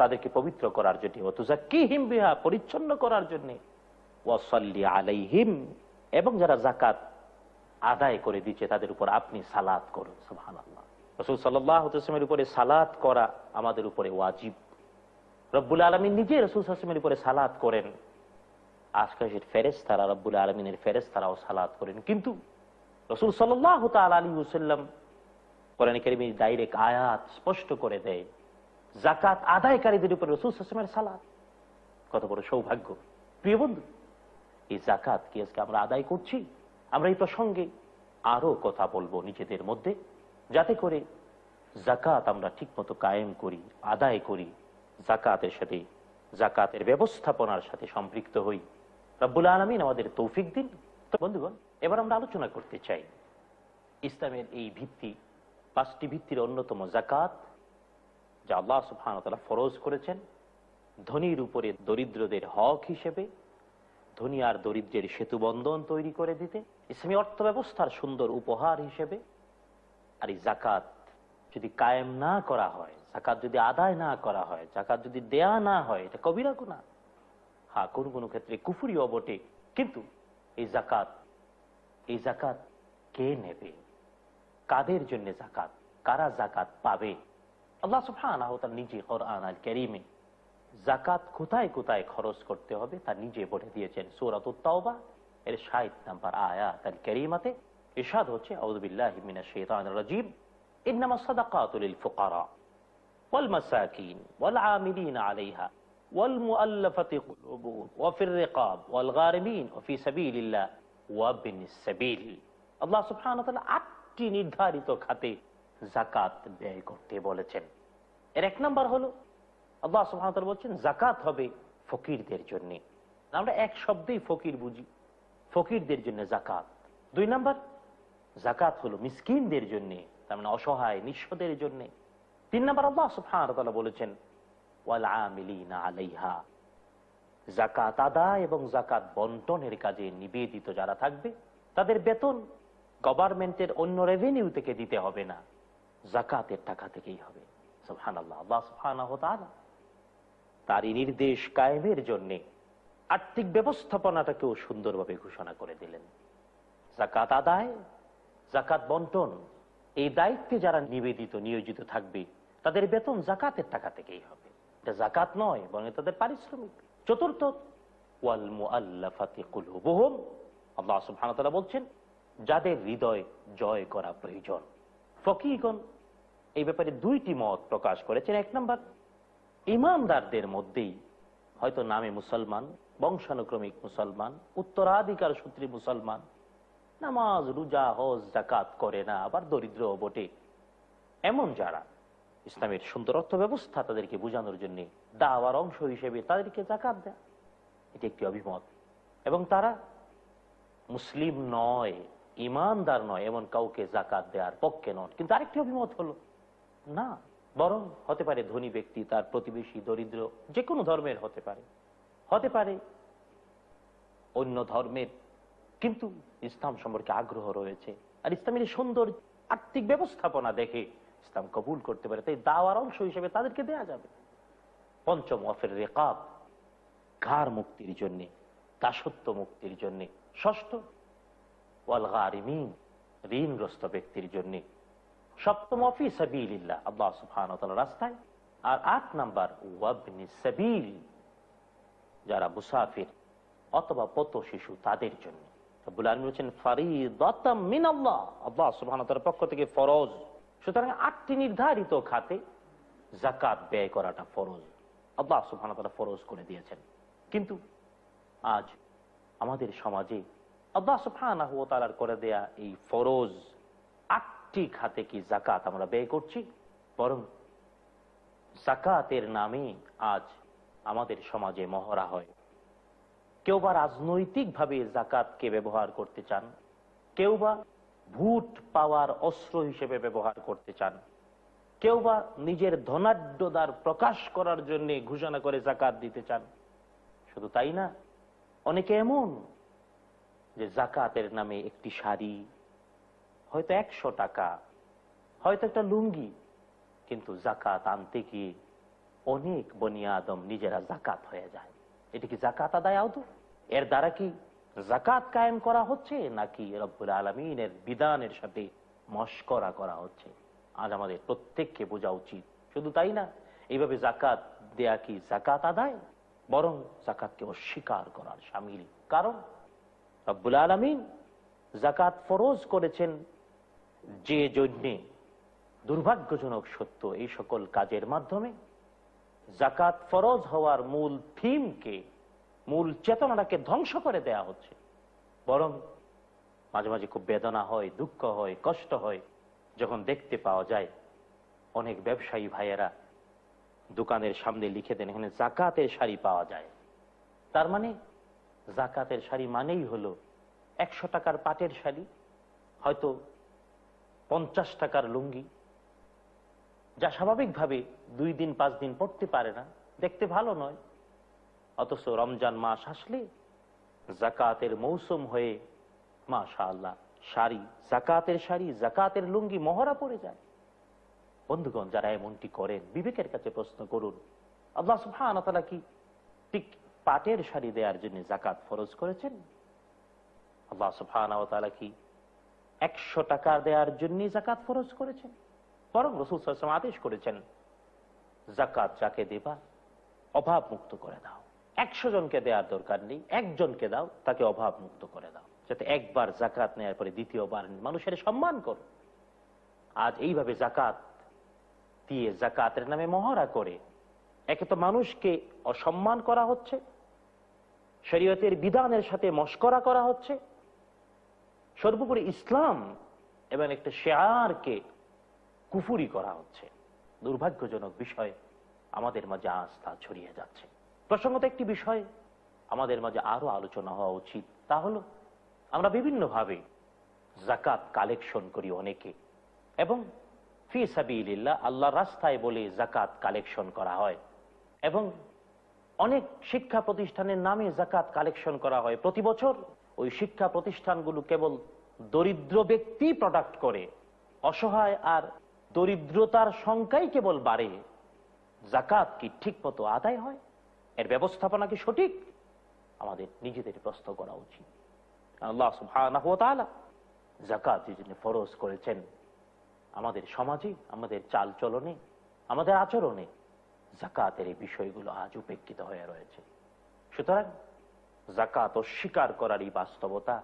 Speaker 1: তাদেরকে পবিত্র করার জন্য অতুজা কি হিমবিহা পরিচ্ছন্ন করার জন্য ওয়াসল্লি আলাইহিম এবং যারা জাকাত আদায় করে দিচ্ছে তাদের উপর আপনি সালাত করুন সুহান রসুল উপরে সালাত করা আমাদের উপরে ওয়াজিব রব্বুল আলমী নিজে রসুল হাসমের উপরে সালাত করেন আজকাশের ফেরেস তারা রব্বুল আলমিনের ফেরেস তারাও সালাদ করেন কিন্তু রসুল সাল্লাহ তাল আলী হুসাল্লাম কোরআন কেরিমির ডাইরেক্ট আয়াত স্পষ্ট করে দেয় জাকাত আদায়কারীদের উপর রসুল সাসমের সালাদ কত বড় সৌভাগ্য প্রিয় বন্ধু এই জাকাত কি আজকে আমরা আদায় করছি আমরা এই প্রসঙ্গে আরও কথা বলবো নিজেদের মধ্যে যাতে করে জাকাত আমরা ঠিকমতো কায়েম করি আদায় করি জাকাতের সাথে জাকাতের ব্যবস্থাপনার সাথে সম্পৃক্ত হই রব্বুল আলমিন আমাদের তৌফিক দিন তো বন্ধুগণ এবার আমরা আলোচনা করতে চাই ইসলামের এই ভিত্তি পাঁচটি ভিত্তির অন্যতম জাকাত যা আল্লাহ সুফানতলা ফরজ করেছেন ধনির উপরে দরিদ্রদের হক হিসেবে ধনী আর দরিদ্রের সেতুবন্ধন তৈরি করে দিতে ইসলামী অর্থ ব্যবস্থার সুন্দর উপহার হিসেবে আর এই জাকাত যদি কায়েম না করা হয় জাকাত যদি আদায় না করা হয় জাকাত যদি দেয়া না হয় এটা কবিরা গুণা কোনো কোনো ক্ষেত্রে কুফুরিও বটে কিন্তু এই জাকাত এই জাকাত কে নেবে কাদের জন্য জাকাত কারা জাকাত পাবে আল্লাহ সুফান নিজে কোরআন আল ক্যারিমে জাকাত কোথায় কোথায় খরচ করতে হবে তা নিজে বলে দিয়েছেন সৌরাত এর ষাট নাম্বার আয়াত আল ক্যারিমাতে ইসাদ হচ্ছে আউদুবিল্লাহমিনা শেতান রাজিব ইন্নামা সাদাকাতুল ফুকারা والمساكين والعاملين عليها والمؤلفة قلوبهم وفي الرقاب والغارمين وفي سبيل الله وابن السبيل আটটি নির্ধারিত খাতে যাকাত ব্যয় করতে বলেছেন এর এক নাম্বার হলো আল্লাহ সুবহানাহু ওয়া তাআলা যাকাত হবে ফকিরদের জন্য আমরা এক শব্দেই ফকির বুঝি ফকিরদের জন্য যাকাত দুই নাম্বার যাকাত হলো মিসকিনদের জন্য তার মানে অসহায় নিঃস্বদের জন্য তিন নাম্বার আল্লাহ সুবহানাহু ওয়া তাআলা বলেছেন আলাইহা জাকাত আদা এবং জাকাত বন্টনের কাজে নিবেদিত যারা থাকবে তাদের বেতন গভর্নমেন্টের অন্য রেভিনিউ থেকে দিতে হবে না জাকাতের টাকা থেকেই হবে তারই নির্দেশ কায়েমের জন্য আর্থিক ব্যবস্থাপনাটাকেও সুন্দরভাবে ঘোষণা করে দিলেন জাকাত আদায় জাকাত বন্টন এই দায়িত্বে যারা নিবেদিত নিয়োজিত থাকবে তাদের বেতন জাকাতের টাকা থেকেই হবে এটা জাকাত নয় বরং তাদের পারিশ্রমিক চতুর্থ বলছেন যাদের হৃদয় জয় করা প্রয়োজন ফকিগণ এই ব্যাপারে দুইটি মত প্রকাশ করেছেন এক নম্বর ইমানদারদের মধ্যেই হয়তো নামে মুসলমান বংশানুক্রমিক মুসলমান উত্তরাধিকার সূত্রে মুসলমান নামাজ রোজা হজ জাকাত করে না আবার দরিদ্র বটে এমন যারা ইসলামের সুন্দর অর্থ ব্যবস্থা তাদেরকে বোঝানোর জন্য দাওয়ার অংশ হিসেবে তাদেরকে জাকাত দেয় এটি একটি অভিমত এবং তারা মুসলিম নয় ইমানদার নয় এমন কাউকে জাকাত দেওয়ার পক্ষে নন কিন্তু আরেকটি অভিমত হলো না বরং হতে পারে ধনী ব্যক্তি তার প্রতিবেশী দরিদ্র যে কোনো ধর্মের হতে পারে হতে পারে অন্য ধর্মের কিন্তু ইসলাম সম্পর্কে আগ্রহ রয়েছে আর ইসলামের সুন্দর আর্থিক ব্যবস্থাপনা দেখে ইসলাম কবুল করতে পারে তাই দাওয়ার অংশ হিসেবে তাদেরকে দেয়া যাবে পঞ্চম অফের রেকাব ঘাড় মুক্তির জন্য দাসত্ব মুক্তির জন্য ষষ্ঠ ওয়ালগারিমিন ঋণগ্রস্ত ব্যক্তির জন্য সপ্তম অফি সাবিল ইল্লা আল্লাহ সুফান রাস্তায় আর আট নাম্বার ওয়াবনি সাবিল যারা মুসাফির অথবা পত শিশু তাদের জন্য আব্বুল আলমী হচ্ছেন ফারিদ মিন আল্লাহ আল্লাহ সুফান পক্ষ থেকে ফরজ সুতরাং আটটি নির্ধারিত খাতে জাকাত ব্যয় করাটা ফরজ আল্লাহ সুফানতারা ফরজ করে দিয়েছেন কিন্তু আজ আমাদের সমাজে আল্লাহ সুফান তালার করে দেয়া এই ফরজ আটটি খাতে কি জাকাত আমরা ব্যয় করছি বরং জাকাতের নামে আজ আমাদের সমাজে মহড়া হয় কেউ বা রাজনৈতিকভাবে জাকাতকে ব্যবহার করতে চান কেউ বা ভূত পাওয়ার অস্ত্র হিসেবে ব্যবহার করতে চান কেউ বা নিজের ধনাঢ্যদার প্রকাশ করার জন্য ঘোষণা করে জাকাত দিতে চান শুধু তাই না অনেকে এমন যে জাকাতের নামে একটি শাড়ি হয়তো একশো টাকা হয়তো একটা লুঙ্গি কিন্তু জাকাত আনতে গিয়ে অনেক বনিয়াদম নিজেরা জাকাত হয়ে যায় এটি কি জাকাত আদায় আদৌ এর দ্বারা কি জাকাত কায়েম করা হচ্ছে নাকি রব্বুল আলমিনের বিধানের সাথে মস্করা করা হচ্ছে আজ আমাদের প্রত্যেককে বোঝা উচিত শুধু তাই না এইভাবে জাকাত দেয়া কি জাকাত আদায় বরং জাকাতকে অস্বীকার করার সামিল কারণ রব্বুল আলমিন জাকাত ফরজ করেছেন যে জন্যে দুর্ভাগ্যজনক সত্য এই সকল কাজের মাধ্যমে জাকাত ফরজ হওয়ার মূল থিমকে মূল চেতনাটাকে ধ্বংস করে দেয়া হচ্ছে বরং মাঝে মাঝে খুব বেদনা হয় দুঃখ হয় কষ্ট হয় যখন দেখতে পাওয়া যায় অনেক ব্যবসায়ী ভাইয়েরা দোকানের সামনে লিখে দেন এখানে জাকাতের শাড়ি পাওয়া যায় তার মানে জাকাতের শাড়ি মানেই হলো একশো টাকার পাটের শাড়ি হয়তো পঞ্চাশ টাকার লুঙ্গি যা স্বাভাবিকভাবে দুই দিন পাঁচ দিন পড়তে পারে না দেখতে ভালো নয় অথচ রমজান মাস আসলে জাকাতের মৌসুম হয়ে মাশা আল্লাহ শাড়ি জাকাতের শাড়ি জাকাতের লুঙ্গি মহরা পড়ে যায় বন্ধুগণ যারা এমনটি করেন বিবেকের কাছে প্রশ্ন করুন আল্লাহ সুহান কি ঠিক পাটের শাড়ি দেওয়ার জন্য জাকাত ফরজ করেছেন আল্লাহ সুহান কি একশো টাকা দেওয়ার জন্য জাকাত ফরজ করেছেন বরং রসুল আদেশ করেছেন জাকাত যাকে দেবা অভাব মুক্ত করে দাও একশো জনকে দেওয়ার দরকার নেই একজনকে দাও তাকে অভাব মুক্ত করে দাও যাতে একবার জাকাত নেওয়ার পরে দ্বিতীয়বার মানুষের সম্মান করো আজ এইভাবে জাকাত দিয়ে জাকাতের নামে মহড়া করে একে তো মানুষকে অসম্মান করা হচ্ছে শরীয়তের বিধানের সাথে মস্করা করা হচ্ছে সর্বোপরি ইসলাম এবং একটা শেয়ারকে কুফুরি করা হচ্ছে দুর্ভাগ্যজনক বিষয় আমাদের মাঝে আস্থা ছড়িয়ে যাচ্ছে প্রসঙ্গত একটি বিষয় আমাদের মাঝে আরো আলোচনা হওয়া উচিত তা হলো আমরা বিভিন্নভাবে জাকাত কালেকশন করি অনেকে এবং ফি সাবিল্লা আল্লাহ রাস্তায় বলে জাকাত কালেকশন করা হয় এবং অনেক শিক্ষা প্রতিষ্ঠানের নামে জাকাত কালেকশন করা হয় প্রতি বছর ওই শিক্ষা প্রতিষ্ঠানগুলো কেবল দরিদ্র ব্যক্তি প্রোডাক্ট করে অসহায় আর দরিদ্রতার সংখ্যাই কেবল বাড়ে জাকাত কি ঠিক মতো আদায় হয় এর ব্যবস্থাপনা কি সঠিক আমাদের নিজেদের প্রশ্ন করা উচিত আল্লাহ সুবহানাহু ফরজ করেছেন আমাদের সমাজে আমাদের চাল চলনে আমাদের আচরণে জাকাতের এই বিষয়গুলো আজ উপেক্ষিত হয়ে রয়েছে সুতরাং জাকাত অস্বীকার করার এই বাস্তবতা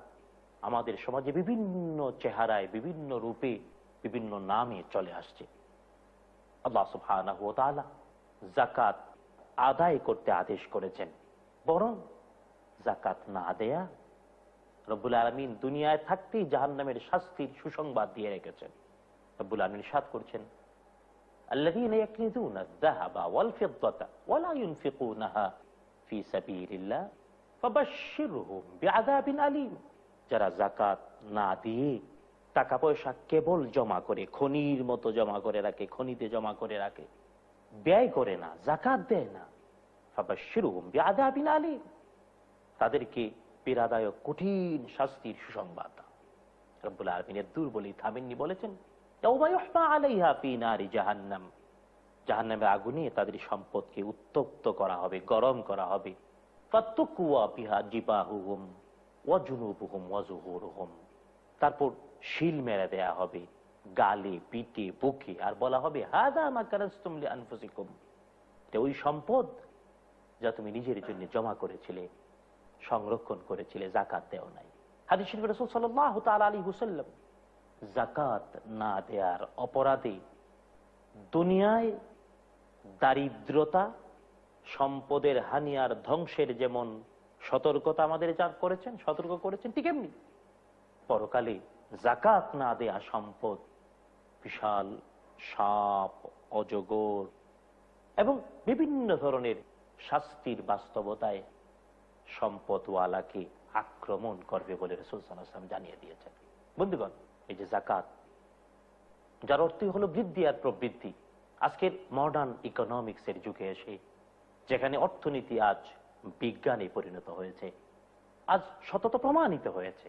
Speaker 1: আমাদের সমাজে বিভিন্ন চেহারায় বিভিন্ন রূপে বিভিন্ন নামে চলে আসছে আল্লাহ সুবহানাহু ওয়া জাকাত আদায় করতে আদেশ করেছেন বরং জাকাত না দেয়া রব্বুল আলমিন দুনিয়ায় থাকতেই জাহান নামের শাস্তির সুসংবাদ দিয়ে রেখেছেন রব্বুল আলমিন সাত করছেন যারা জাকাত না দিয়ে টাকা পয়সা কেবল জমা করে খনির মতো জমা করে রাখে খনিতে জমা করে রাখে ব্যয় করে না জাকাত দেয় না শুরু আলী তাদেরকে পেরাদায়ক কঠিন শাস্তির সুসংবাদ রব্বুল আলমিনের দুর্বলী থামেননি বলেছেন জাহান্নাম আগুনে তাদের সম্পদকে উত্তপ্ত করা হবে গরম করা হবে তারপর শিল মেরা দেয়া হবে গালে পিটে বুকে আর বলা হবে হাদা মাকারাস্তুমলি আনফুসিকুম ওই সম্পদ যা তুমি নিজের জন্য জমা করেছিলে সংরক্ষণ করেছিলে জাকাত দেও নাই হাদিস রসুল সাল্লাহ তাল আলী হুসাল্লাম জাকাত না দেয়ার অপরাধে দুনিয়ায় দারিদ্রতা সম্পদের হানিয়ার ধ্বংসের যেমন সতর্কতা আমাদের যা করেছেন সতর্ক করেছেন ঠিক এমনি পরকালে জাকাত না দেয়া সম্পদ বিশাল সাপ অজগর এবং বিভিন্ন ধরনের শাস্তির বাস্তবতায় সম্পদওয়ালাকে আক্রমণ করবে বলে রসুল সাল্লাম জানিয়ে দিয়েছেন বন্ধুগণ এই যে জাকাত যার অর্থই হলো বৃদ্ধি আর প্রবৃদ্ধি আজকের মডার্ন ইকোনমিক্সের যুগে এসে যেখানে অর্থনীতি আজ বিজ্ঞানে পরিণত হয়েছে আজ সতত প্রমাণিত হয়েছে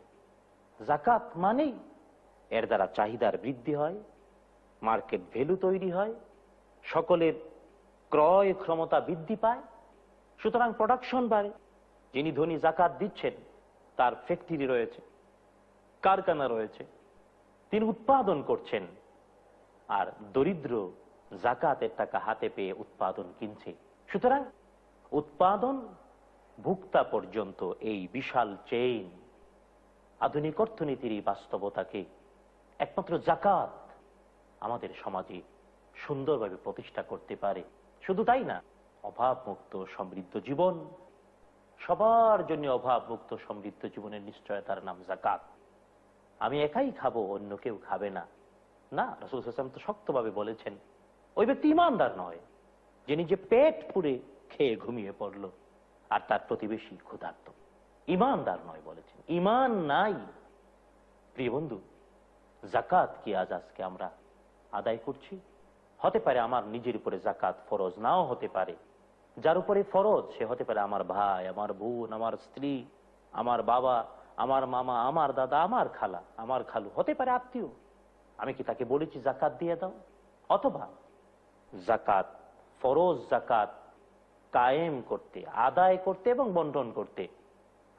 Speaker 1: জাকাত মানেই এর দ্বারা চাহিদার বৃদ্ধি হয় মার্কেট ভ্যালু তৈরি হয় সকলের ক্রয় ক্ষমতা বৃদ্ধি পায় সুতরাং প্রোডাকশন বাড়ে যিনি ধনী জাকাত দিচ্ছেন তার ফ্যাক্টরি রয়েছে কারখানা রয়েছে তিনি উৎপাদন করছেন আর দরিদ্র জাকাতের টাকা হাতে পেয়ে উৎপাদন কিনছে সুতরাং উৎপাদন ভুক্তা পর্যন্ত এই বিশাল চেইন আধুনিক অর্থনীতির বাস্তবতাকে একমাত্র জাকাত আমাদের সমাজে সুন্দরভাবে প্রতিষ্ঠা করতে পারে শুধু তাই না অভাব মুক্ত সমৃদ্ধ জীবন সবার জন্য অভাব মুক্ত সমৃদ্ধ জীবনের নিশ্চয়তার নাম জাকাত আমি একাই খাবো অন্য কেউ খাবে না না রসুল হাসান তো শক্তভাবে বলেছেন ওই ব্যক্তি ইমানদার নয় যে নিজে পেট পুরে খেয়ে ঘুমিয়ে পড়ল আর তার প্রতিবেশী ক্ষুধার্ত ইমানদার নয় বলেছেন ইমান নাই প্রিয় বন্ধু জাকাত কি আজ আজকে আমরা আদায় করছি হতে পারে আমার নিজের উপরে জাকাত ফরজ নাও হতে পারে যার উপরে ফরজ সে হতে পারে আমার ভাই আমার বোন আমার স্ত্রী আমার বাবা আমার মামা আমার দাদা আমার খালা আমার খালু হতে পারে আত্মীয় আমি কি তাকে বলেছি জাকাত দিয়ে দাও অথবা জাকাত ফরজ জাকাত কায়েম করতে আদায় করতে এবং বন্টন করতে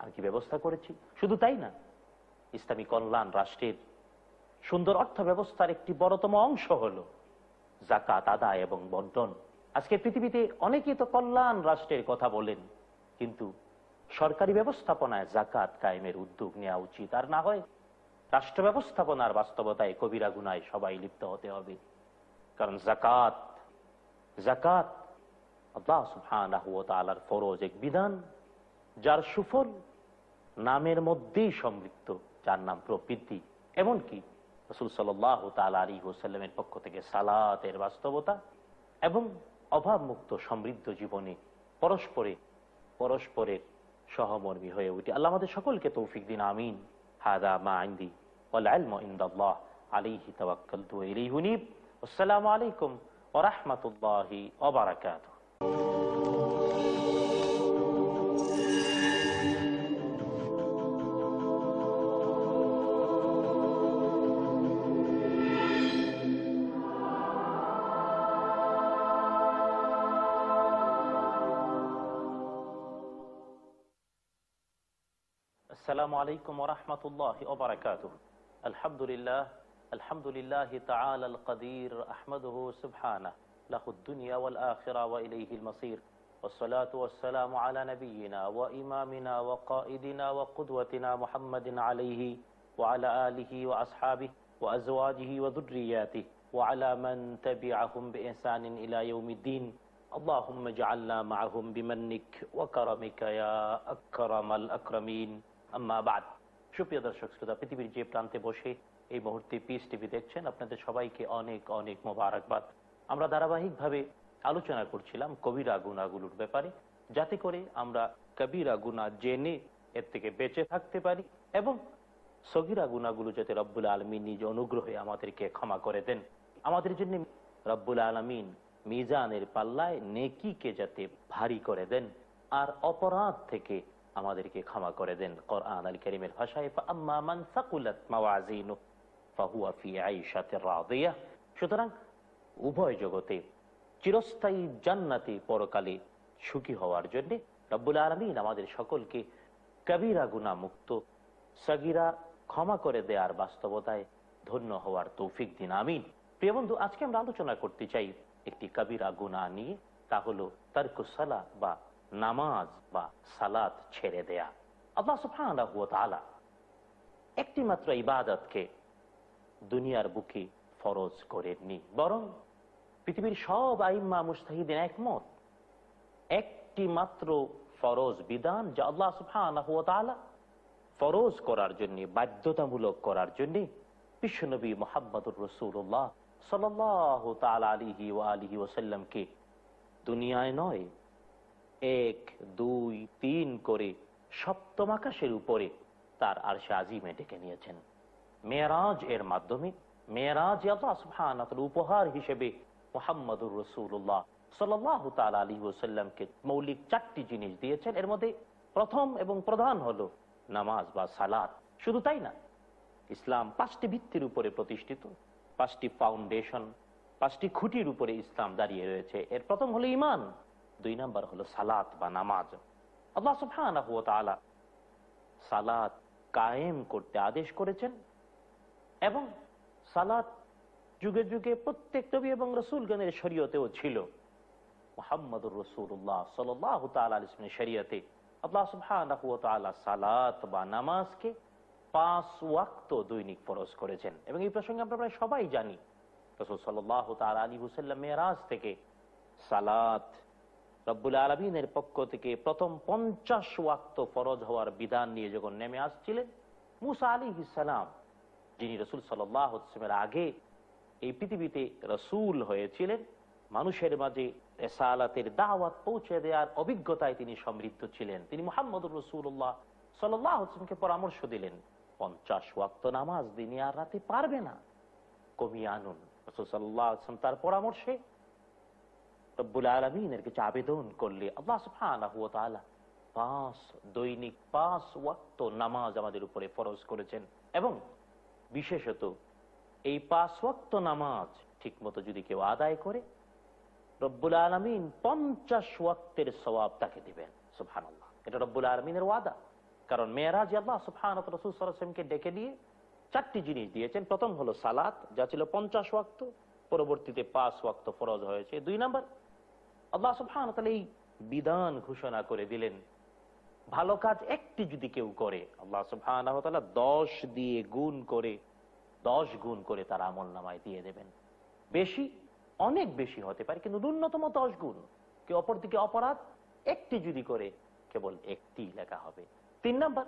Speaker 1: আমি কি ব্যবস্থা করেছি শুধু তাই না ইসলামী কল্যাণ রাষ্ট্রের সুন্দর অর্থ ব্যবস্থার একটি বড়তম অংশ হল জাকাত আদায় এবং বন্টন আজকে পৃথিবীতে অনেকেই তো কল্যাণ রাষ্ট্রের কথা বলেন কিন্তু সরকারি ব্যবস্থাপনায় জাকাত কায়েমের উদ্যোগ নেওয়া উচিত আর না হয় রাষ্ট্র ব্যবস্থাপনার বাস্তবতায় কবিরা গুনায় সবাই লিপ্ত হতে হবে কারণ জাকাত জাকাত আল্লাহ ফরজ এক বিধান যার সুফল নামের মধ্যেই সমৃদ্ধ যার নাম প্রবৃদ্ধি এমনকি রসুল সাল্লাহ তাল আলী হোসাল্লামের পক্ষ থেকে সালাতের বাস্তবতা এবং অভাবমুক্ত সমৃদ্ধ জীবনে পরস্পরে পরস্পরের সহমর্মী হয়ে উঠি আল্লাহ আমাদের সকলকে তৌফিক দিন আমিন হাদা মা আইন্দি ওলাইল্লাহ আলিহি তবাক্কাল তু এলি হুনিব আসসালামু আলাইকুম ওরহমতুল্লাহি ওবরাকাতু عليكم ورحمة الله وبركاته الحمد لله الحمد لله تعالى القدير أحمده سبحانه له الدنيا والآخرة وإليه المصير والصلاة والسلام على نبينا وإمامنا وقائدنا وقدوتنا محمد عليه وعلى آله وأصحابه وأزواجه وذرياته وعلى من تبعهم بإحسان إلى يوم الدين اللهم اجعلنا معهم بمنك وكرمك يا أكرم الأكرمين আম্মা বাদ সুপ্রিয় দর্শক শ্রোতা পৃথিবীর যে প্রান্তে বসে এই মুহূর্তে পিস টিভি দেখছেন আপনাদের সবাইকে অনেক অনেক মোবারকবাদ আমরা ধারাবাহিকভাবে আলোচনা করছিলাম কবিরা গুণাগুলোর ব্যাপারে যাতে করে আমরা কবিরা গুণা জেনে এর থেকে বেঁচে থাকতে পারি এবং সগিরা গুণাগুলো যাতে রব্বুল আলমী নিজ অনুগ্রহে আমাদেরকে ক্ষমা করে দেন আমাদের জন্য রব্বুল আলমিন মিজানের পাল্লায় নেকিকে যাতে ভারী করে দেন আর অপরাধ থেকে আমাদেরকে ক্ষমা করে দেন কোরআন আল করিমের ভাষায় সুতরাং উভয় জগতে চিরস্থায়ী জান্নাতে পরকালে সুখী হওয়ার জন্যে রব্বুল আলমিন আমাদের সকলকে কবিরা গুণা মুক্ত সগিরা ক্ষমা করে দেওয়ার বাস্তবতায় ধন্য হওয়ার তৌফিক দিন আমিন প্রিয় বন্ধু আজকে আমরা আলোচনা করতে চাই একটি কবিরা গুণা নিয়ে তা হলো তার্কুসালা বা নামাজ বা সালাত ছেড়ে দেয়া আল্লাহ সুফান একটি একটিমাত্র ইবাদতকে দুনিয়ার বুকে ফরজ করেননি বরং পৃথিবীর সব আইম্মা মুস্তাহিদিন একমত একটি মাত্র ফরজ বিধান যা আল্লাহ তালা ফরজ করার জন্য বাধ্যতামূলক করার জন্য বিশ্বনবী মোহাম্মদুর রসুল্লাহ সাল আলিহি ও আলিহি ওসাল্লামকে দুনিয়ায় নয় এক দুই তিন করে সপ্তম আকাশের উপরে তার আর সে আজিমে ডেকে নিয়েছেন মেয়েরাজ এর মাধ্যমে মেয়ারাজ আল্লাহ উপহার হিসেবে মোহাম্মদুর রসুল্লাহ সাল্লাহ তাল আলী ওসাল্লামকে মৌলিক চারটি জিনিস দিয়েছেন এর মধ্যে প্রথম এবং প্রধান হল নামাজ বা সালাদ শুধু তাই না ইসলাম পাঁচটি ভিত্তির উপরে প্রতিষ্ঠিত পাঁচটি ফাউন্ডেশন পাঁচটি খুঁটির উপরে ইসলাম দাঁড়িয়ে রয়েছে এর প্রথম হলো ইমান দুই নাম্বার হলো সালাত বা নামাজ আল্লাহ সুফান সালাত কায়েম করতে আদেশ করেছেন এবং সালাত যুগে যুগে প্রত্যেক নবী এবং রসুলগণের শরীয়তেও ছিল মোহাম্মদুর রসুল্লাহ সাল্লাহ তালিসের শরীয়তে আল্লাহ সুবাহ সালাত বা নামাজকে পাঁচ ওয়াক্ত দৈনিক পরস করেছেন এবং এই প্রসঙ্গে আমরা প্রায় সবাই জানি রসুল সাল্লাহ তাল আলী হুসাল্লাম মেয়েরাজ থেকে সালাত রব্বুল আলমিনের পক্ষ থেকে প্রথম পঞ্চাশ ওয়াক্ত ফরজ হওয়ার বিধান নিয়ে যখন নেমে আসছিলেন মুসা আলী ইসালাম যিনি রসুল সাল্লামের আগে এই পৃথিবীতে রসুল হয়েছিলেন মানুষের মাঝে এসালাতের দাওয়াত পৌঁছে দেওয়ার অভিজ্ঞতায় তিনি সমৃদ্ধ ছিলেন তিনি মোহাম্মদ রসুল্লাহ সাল্লাহকে পরামর্শ দিলেন পঞ্চাশ ওয়াক্ত নামাজ দিনে আর রাতে পারবে না কমিয়ে আনুন রসুল সাল্লাহ তার পরামর্শে রব্বুল আলমিনের কাছে আবেদন করলে আল্লাহ সুবহানাহু পাঁচ দৈনিক পাঁচ ওয়াক্ত নামাজ আমাদের উপরে ফরজ করেছেন এবং বিশেষত এই পাঁচ ওয়াক্ত নামাজ ঠিকমতো যদি কেউ আদায় করে রব্বুল আলমিন পঞ্চাশ ওয়াক্তের সবাব তাকে দিবেন আল্লাহ এটা রব্বুল আলমিনের ওয়াদা কারণ মেয়েরাজ আল্লাহ সুফহান রসুল সরসমকে ডেকে দিয়ে চারটি জিনিস দিয়েছেন প্রথম হলো সালাত যা ছিল পঞ্চাশ ওয়াক্ত পরবর্তীতে পাঁচ ওয়াক্ত ফরজ হয়েছে দুই নাম্বার আল্লাহ সুফহান তাহলে এই বিধান ঘোষণা করে দিলেন ভালো কাজ একটি যদি কেউ করে আল্লাহ সুফহান দশ দিয়ে গুণ করে দশ গুণ করে তার আমল নামায় দিয়ে দেবেন বেশি অনেক বেশি হতে পারে কিন্তু ন্যূনতম দশ গুণ অপর অপরদিকে অপরাধ একটি যদি করে কেবল একটি লেখা হবে তিন নাম্বার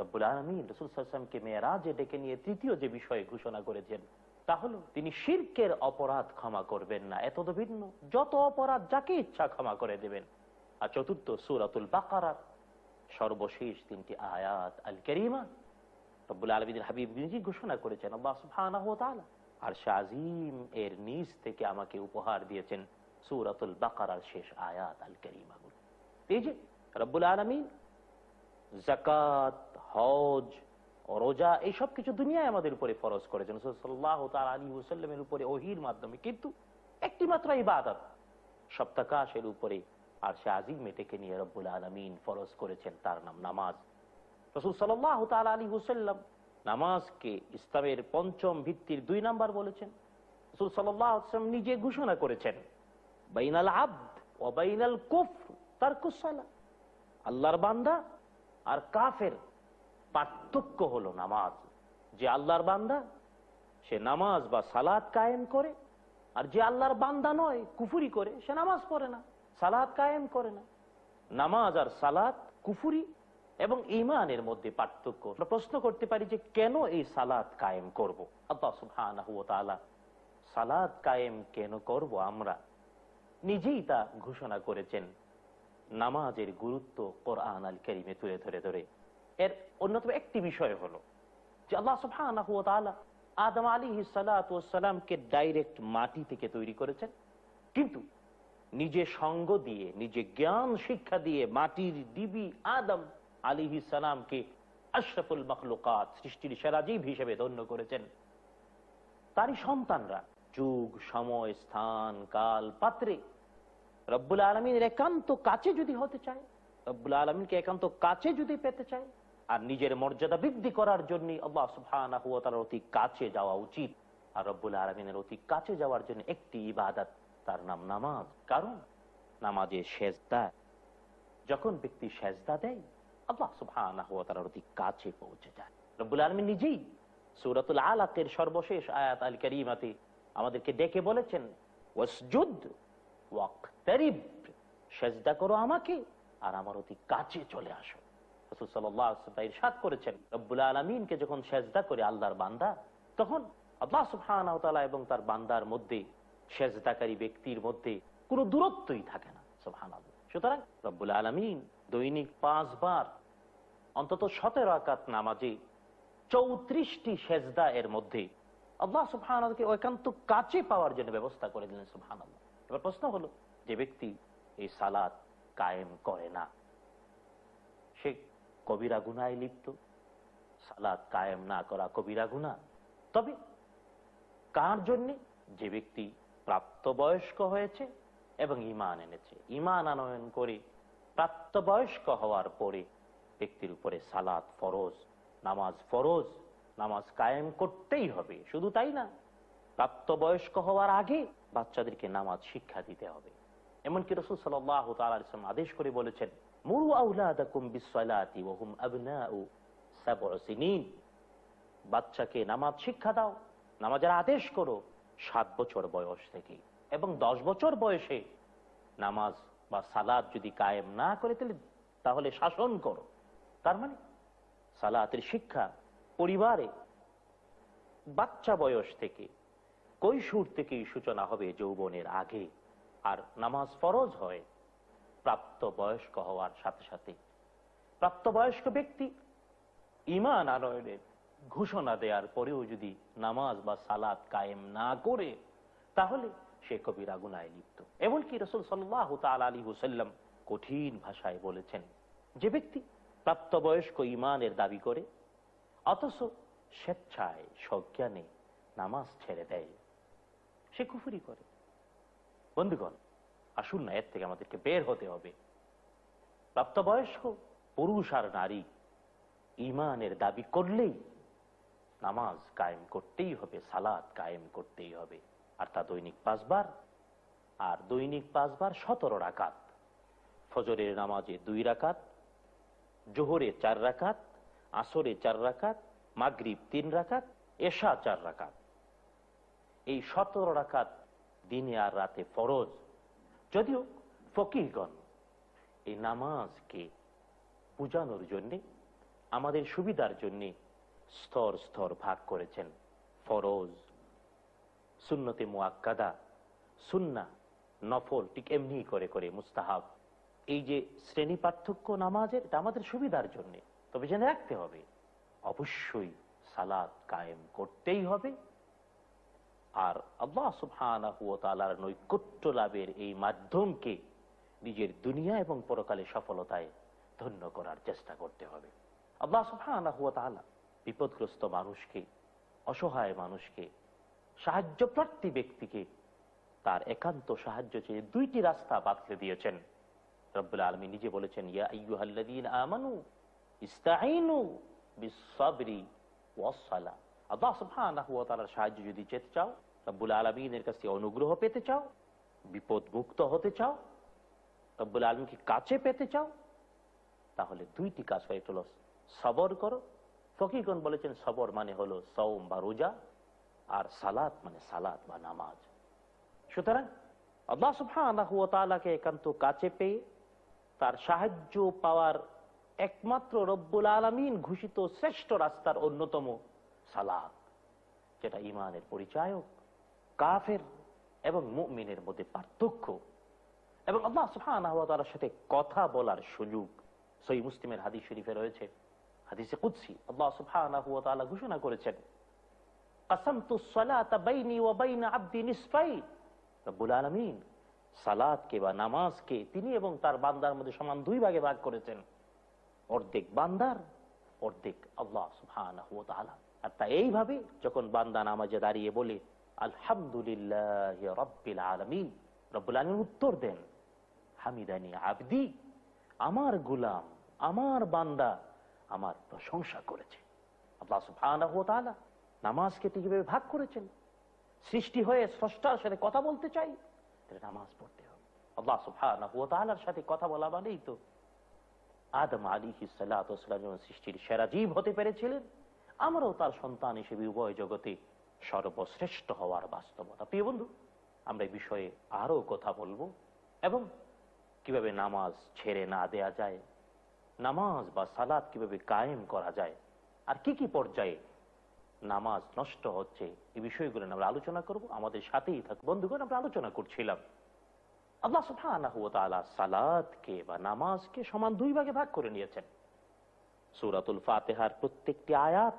Speaker 1: রব্বুল আলমী রসুল সাল্লামকে মেয়েরা যে ডেকে নিয়ে তৃতীয় যে বিষয়ে ঘোষণা করেছেন তাহলে তিনি শিরকের অপরাধ ক্ষমা করবেন না এত ভিন্ন যত অপরাধ যাকে ইচ্ছা ক্ষমা করে দেবেন আর চতুর্থ সুরাতুল বাকারার সর্বশেষ তিনটি আয়াত আল কেরিমা ঘোষণা করেছেন আর এর থেকে আমাকে উপহার দিয়েছেন বাকারার শেষ আয়াত আল এই যে জাকাত হজ রোজা এই সব কিছু দুনিয়ায় আমাদের উপরে ফরজ করেছেন সাল্লাহ তাল উপরে ওহির মাধ্যমে কিন্তু একটি মাত্র এই বাদত সপ্তাকাশের উপরে আর সে মেটেকে নিয়ে রব্বুল আলমিন ফরজ করেছেন তার নাম নামাজ রসুল সাল্লাহ তাল আলী হুসাল্লাম নামাজকে ইসলামের পঞ্চম ভিত্তির দুই নাম্বার বলেছেন রসুল সাল্লাহ নিজে ঘোষণা করেছেন বাইনাল আব্দ ও বাইনাল কুফ তার কুসালা আল্লাহর বান্দা আর কাফের পার্থক্য হলো নামাজ যে আল্লাহর বান্দা সে নামাজ বা সালাদ কায়েম করে আর যে আল্লাহর বান্দা নয় কুফুরি করে সে নামাজ পড়ে না সালাদ কায়েম করে না নামাজ আর সালাদ কুফুরি এবং ইমানের মধ্যে পার্থক্য আমরা প্রশ্ন করতে পারি যে কেন এই সালাদ কায়েম করব। আল্লাহ সুহান সালাদ কায়েম কেন করব আমরা নিজেই তা ঘোষণা করেছেন নামাজের গুরুত্ব কোরআন আল করিমে তুলে ধরে ধরে এর অন্যতম একটি বিষয় হলো যে আল্লাহ সুফানা হুয়া তালা আদম আলী হিসালাতামকে ডাইরেক্ট মাটি থেকে তৈরি করেছেন কিন্তু নিজে সঙ্গ দিয়ে নিজে জ্ঞান শিক্ষা দিয়ে মাটির দিবি আদম আলী সালামকে আশরাফুল মখলুকাত সৃষ্টির সেরাজীব হিসেবে ধন্য করেছেন তারই সন্তানরা যুগ সময় স্থান কাল পাত্রে রব্বুল আলমিনের একান্ত কাছে যদি হতে চায় রব্বুল আলমিনকে একান্ত কাছে যদি পেতে চায় আর নিজের মর্যাদা বৃদ্ধি করার জন্য আল্লাহ সুবহানাহু ওয়া তাআলার অতি কাছে যাওয়া উচিত আর রব্বুল আলামিনের অতি কাছে যাওয়ার জন্য একটি ইবাদত তার নাম নামাজ কারণ নামাজে সেজদা যখন ব্যক্তি সেজদা দেয় আল্লাহ সুবহানাহু ওয়া তাআলার অতি কাছে পৌঁছে যায় রব্বুল আলামিন নিজেই সূরাতুল আলাকের সর্বশেষ আয়াত আল কারীমাতে আমাদেরকে ডেকে বলেছেন ওয়াসজুদ ওয়াকতারিব সেজদা করো আমাকে আর আমার অতি কাছে চলে আসো রসুল করেছেন রব্বুল আলমিনকে যখন সেজদা করে আল্লাহর বান্দা তখন আল্লাহ এবং তার বান্দার মধ্যে সেজদাকারী ব্যক্তির মধ্যে দূরত্বই থাকে না সুফহান সুতরাং রব্বুল আলমিন দৈনিক পাঁচবার অন্তত সতেরো আকাত নামাজে চৌত্রিশটি সেজদা এর মধ্যে আল্লাহ সুফহানকে একান্ত কাছে পাওয়ার জন্য ব্যবস্থা করে দিলেন সুফহান এবার প্রশ্ন হলো যে ব্যক্তি এই সালাদ কায়েম করে না সে কবিরা গুনায় লিপ্ত সালাদ কায়েম না করা কবিরা গুনা তবে কার জন্য যে ব্যক্তি প্রাপ্তবয়স্ক হয়েছে এবং ইমান এনেছে ইমান আনয়ন করে প্রাপ্তবয়স্ক হওয়ার পরে ব্যক্তির উপরে সালাদ ফরজ নামাজ ফরজ নামাজ কায়েম করতেই হবে শুধু তাই না প্রাপ্তবয়স্ক হওয়ার আগে বাচ্চাদেরকে নামাজ শিক্ষা দিতে হবে এমনকি রসুল সাল্লাহ তালাম আদেশ করে বলেছেন মুরু আউলাদাকুম বিসলাতি ওহুম সিনিন বাচ্চাকে নামাজ শিক্ষা দাও নামাজের আদেশ করো সাত বছর বয়স থেকে এবং দশ বছর বয়সে নামাজ বা সালাদ যদি কায়েম না করে তাহলে তাহলে শাসন করো তার মানে সালাতের শিক্ষা পরিবারে বাচ্চা বয়স থেকে কৈশোর থেকেই সূচনা হবে যৌবনের আগে আর নামাজ ফরজ হয় প্রাপ্তবয়স্ক হওয়ার সাথে সাথে প্রাপ্তবয়স্ক ব্যক্তি ইমান আনয়নের ঘোষণা দেওয়ার পরেও যদি নামাজ বা সালাদ কায়েম না করে তাহলে সে কবি রাগুনায় লিপ্ত এমনকি রসুল সাল্লাহ তাল আলী হুসাল্লাম কঠিন ভাষায় বলেছেন যে ব্যক্তি প্রাপ্তবয়স্ক ইমানের দাবি করে অথচ স্বেচ্ছায় সজ্ঞানে নামাজ ছেড়ে দেয় সে কুফুরি করে বন্ধুগণ আসুন না এর থেকে আমাদেরকে বের হতে হবে প্রাপ্তবয়স্ক পুরুষ আর নারী ইমানের দাবি করলেই নামাজ কায়েম করতেই হবে সালাদ কায়েম করতেই হবে আর তা দৈনিক পাঁচবার আর দৈনিক পাঁচবার সতেরো রাকাত ফজরের নামাজে দুই রাকাত জোহরে চার রাকাত আসরে চার রাকাত মাগরীব তিন রাকাত এশা চার রাকাত এই সতেরো রাকাত দিনে আর রাতে ফরজ যদিও ফকিরগণ এই নামাজকে বুঝানোর জন্যে আমাদের সুবিধার জন্যে স্তর স্তর ভাগ করেছেন ফরজ সুন্নতে মোয়াক্কাদা সুন্না নফল ঠিক এমনি করে করে মুস্তাহাব এই যে শ্রেণী পার্থক্য নামাজের এটা আমাদের সুবিধার জন্যে তবে জেনে রাখতে হবে অবশ্যই সালাদ কায়েম করতেই হবে আর আল্লাহ সুবহানার নৈকট্য লাভের এই মাধ্যমকে নিজের দুনিয়া এবং পরকালে সফলতায় ধন্য করার চেষ্টা করতে হবে আল্লাহ সুবহানাহ বিপদগ্রস্ত মানুষকে অসহায় মানুষকে সাহায্যপ্রার্থী ব্যক্তিকে তার একান্ত সাহায্য চেয়ে দুইটি রাস্তা বাতলে দিয়েছেন রব্বুল আলমী নিজে বলেছেন ইয়া আমানু ইস্তাহিনু বিশ্বরি আল্লাহ সুবাহ তালার সাহায্য যদি চেতে চাও রব্বুল আলমিনের কাছে অনুগ্রহ পেতে চাও মুক্ত হতে চাও রব্বুল আলমকে কাছে পেতে চাও তাহলে দুইটি কাজ হয় তোলো সবর করো ফকিগণ বলেছেন সবর মানে হলো সৌম বা রোজা আর সালাত মানে সালাত বা নামাজ সুতরাং আল্লাহ সুফানাকে একান্ত কাছে পেয়ে তার সাহায্য পাওয়ার একমাত্র রব্বুল আলমিন ঘোষিত শ্রেষ্ঠ রাস্তার অন্যতম সালাদ যেটা ইমানের পরিচয়ক কাফের এবং মুমিনের মধ্যে পার্থক্য এবং আল্লাহ সুহান আহতার সাথে কথা বলার সুযোগ সই মুসলিমের হাদিস শরীফে রয়েছে হাদিসে কুৎসি আল্লাহ সুহান আহতালা ঘোষণা করেছেন তিনি এবং তার বান্দার মধ্যে সমান দুই ভাগে ভাগ করেছেন অর্ধেক বান্দার অর্ধেক আল্লাহ সুহান আর তা এইভাবে যখন বান্দা নামাজে দাঁড়িয়ে বলে আলহামদুলিল্লাহ রব্বিল আলমিন রব্বুল আলমিন উত্তর দেন হামিদানি আবদি আমার গুলাম আমার বান্দা আমার প্রশংসা করেছে আল্লাহ সুফানা নামাজকে ঠিকভাবে ভাগ করেছেন সৃষ্টি হয়ে স্রষ্টার সাথে কথা বলতে চাই নামাজ পড়তে হবে আল্লাহ সুফানার সাথে কথা বলা মানেই তো আদম আলী হিসালাম সৃষ্টির সেরা জীব হতে পেরেছিলেন আমরাও তার সন্তান হিসেবে উভয় জগতে সর্বশ্রেষ্ঠ হওয়ার বাস্তবতা প্রিয় বন্ধু আমরা এই বিষয়ে আরও কথা বলবো এবং কিভাবে নামাজ ছেড়ে না দেয়া যায় নামাজ বা সালাদ কিভাবে কায়েম করা যায় আর কি কি পর্যায়ে নামাজ নষ্ট হচ্ছে এই বিষয়গুলো আমরা আলোচনা করব আমাদের সাথেই থাক বন্ধুগণ আমরা আলোচনা করছিলাম আল্লাহ সুফানা সালাদকে বা নামাজকে সমান দুই ভাগে ভাগ করে নিয়েছেন সুরাতুল ফাতেহার প্রত্যেকটি আয়াত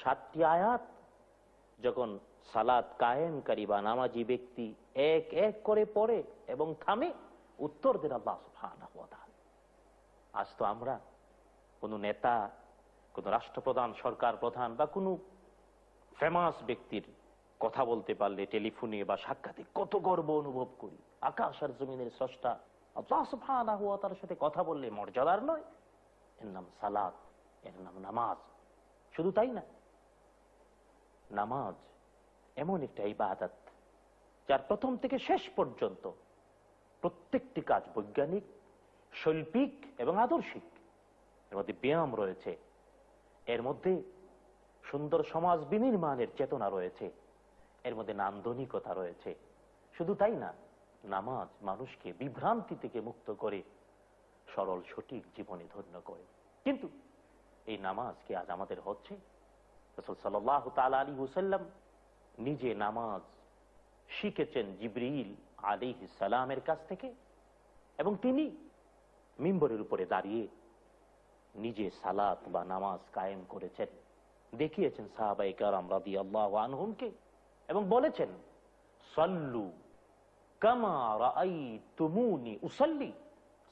Speaker 1: সাতটি আয়াত যখন সালাদ কায়েমকারী বা নামাজি ব্যক্তি এক এক করে পড়ে এবং থামে উত্তর দেন আল্লাহ আজ তো আমরা কোনো নেতা কোনো রাষ্ট্রপ্রধান সরকার প্রধান বা কোনো ফেমাস ব্যক্তির কথা বলতে পারলে টেলিফোনে বা সাক্ষাতে কত গর্ব অনুভব করি আকাশ আর জমিনের স্রষ্টা আল্লাহ সুফান তার সাথে কথা বললে মর্যাদার নয় এর নাম সালাদ এর নাম নামাজ শুধু তাই না নামাজ এমন একটা ইবাদত যার প্রথম থেকে শেষ পর্যন্ত প্রত্যেকটি কাজ বৈজ্ঞানিক শৈল্পিক এবং আদর্শিক এর মধ্যে ব্যায়াম রয়েছে এর মধ্যে সুন্দর সমাজ বিনির্মাণের চেতনা রয়েছে এর মধ্যে নান্দনিকতা রয়েছে শুধু তাই না নামাজ মানুষকে বিভ্রান্তি থেকে মুক্ত করে সরল সঠিক জীবনে ধন্য করে কিন্তু এই নামাজ কি আজ আমাদের হচ্ছে রসুল সাল্লাহ তাল আলী হুসাল্লাম নিজে নামাজ শিখেছেন জিব্রিল আলী সালামের কাছ থেকে এবং তিনি মিম্বরের উপরে দাঁড়িয়ে নিজে সালাত বা নামাজ কায়েম করেছেন দেখিয়েছেন সাহাবাই কারাম রাদি আল্লাহ আনহুমকে এবং বলেছেন সল্লু কামা রাই তুমুনি উসল্লি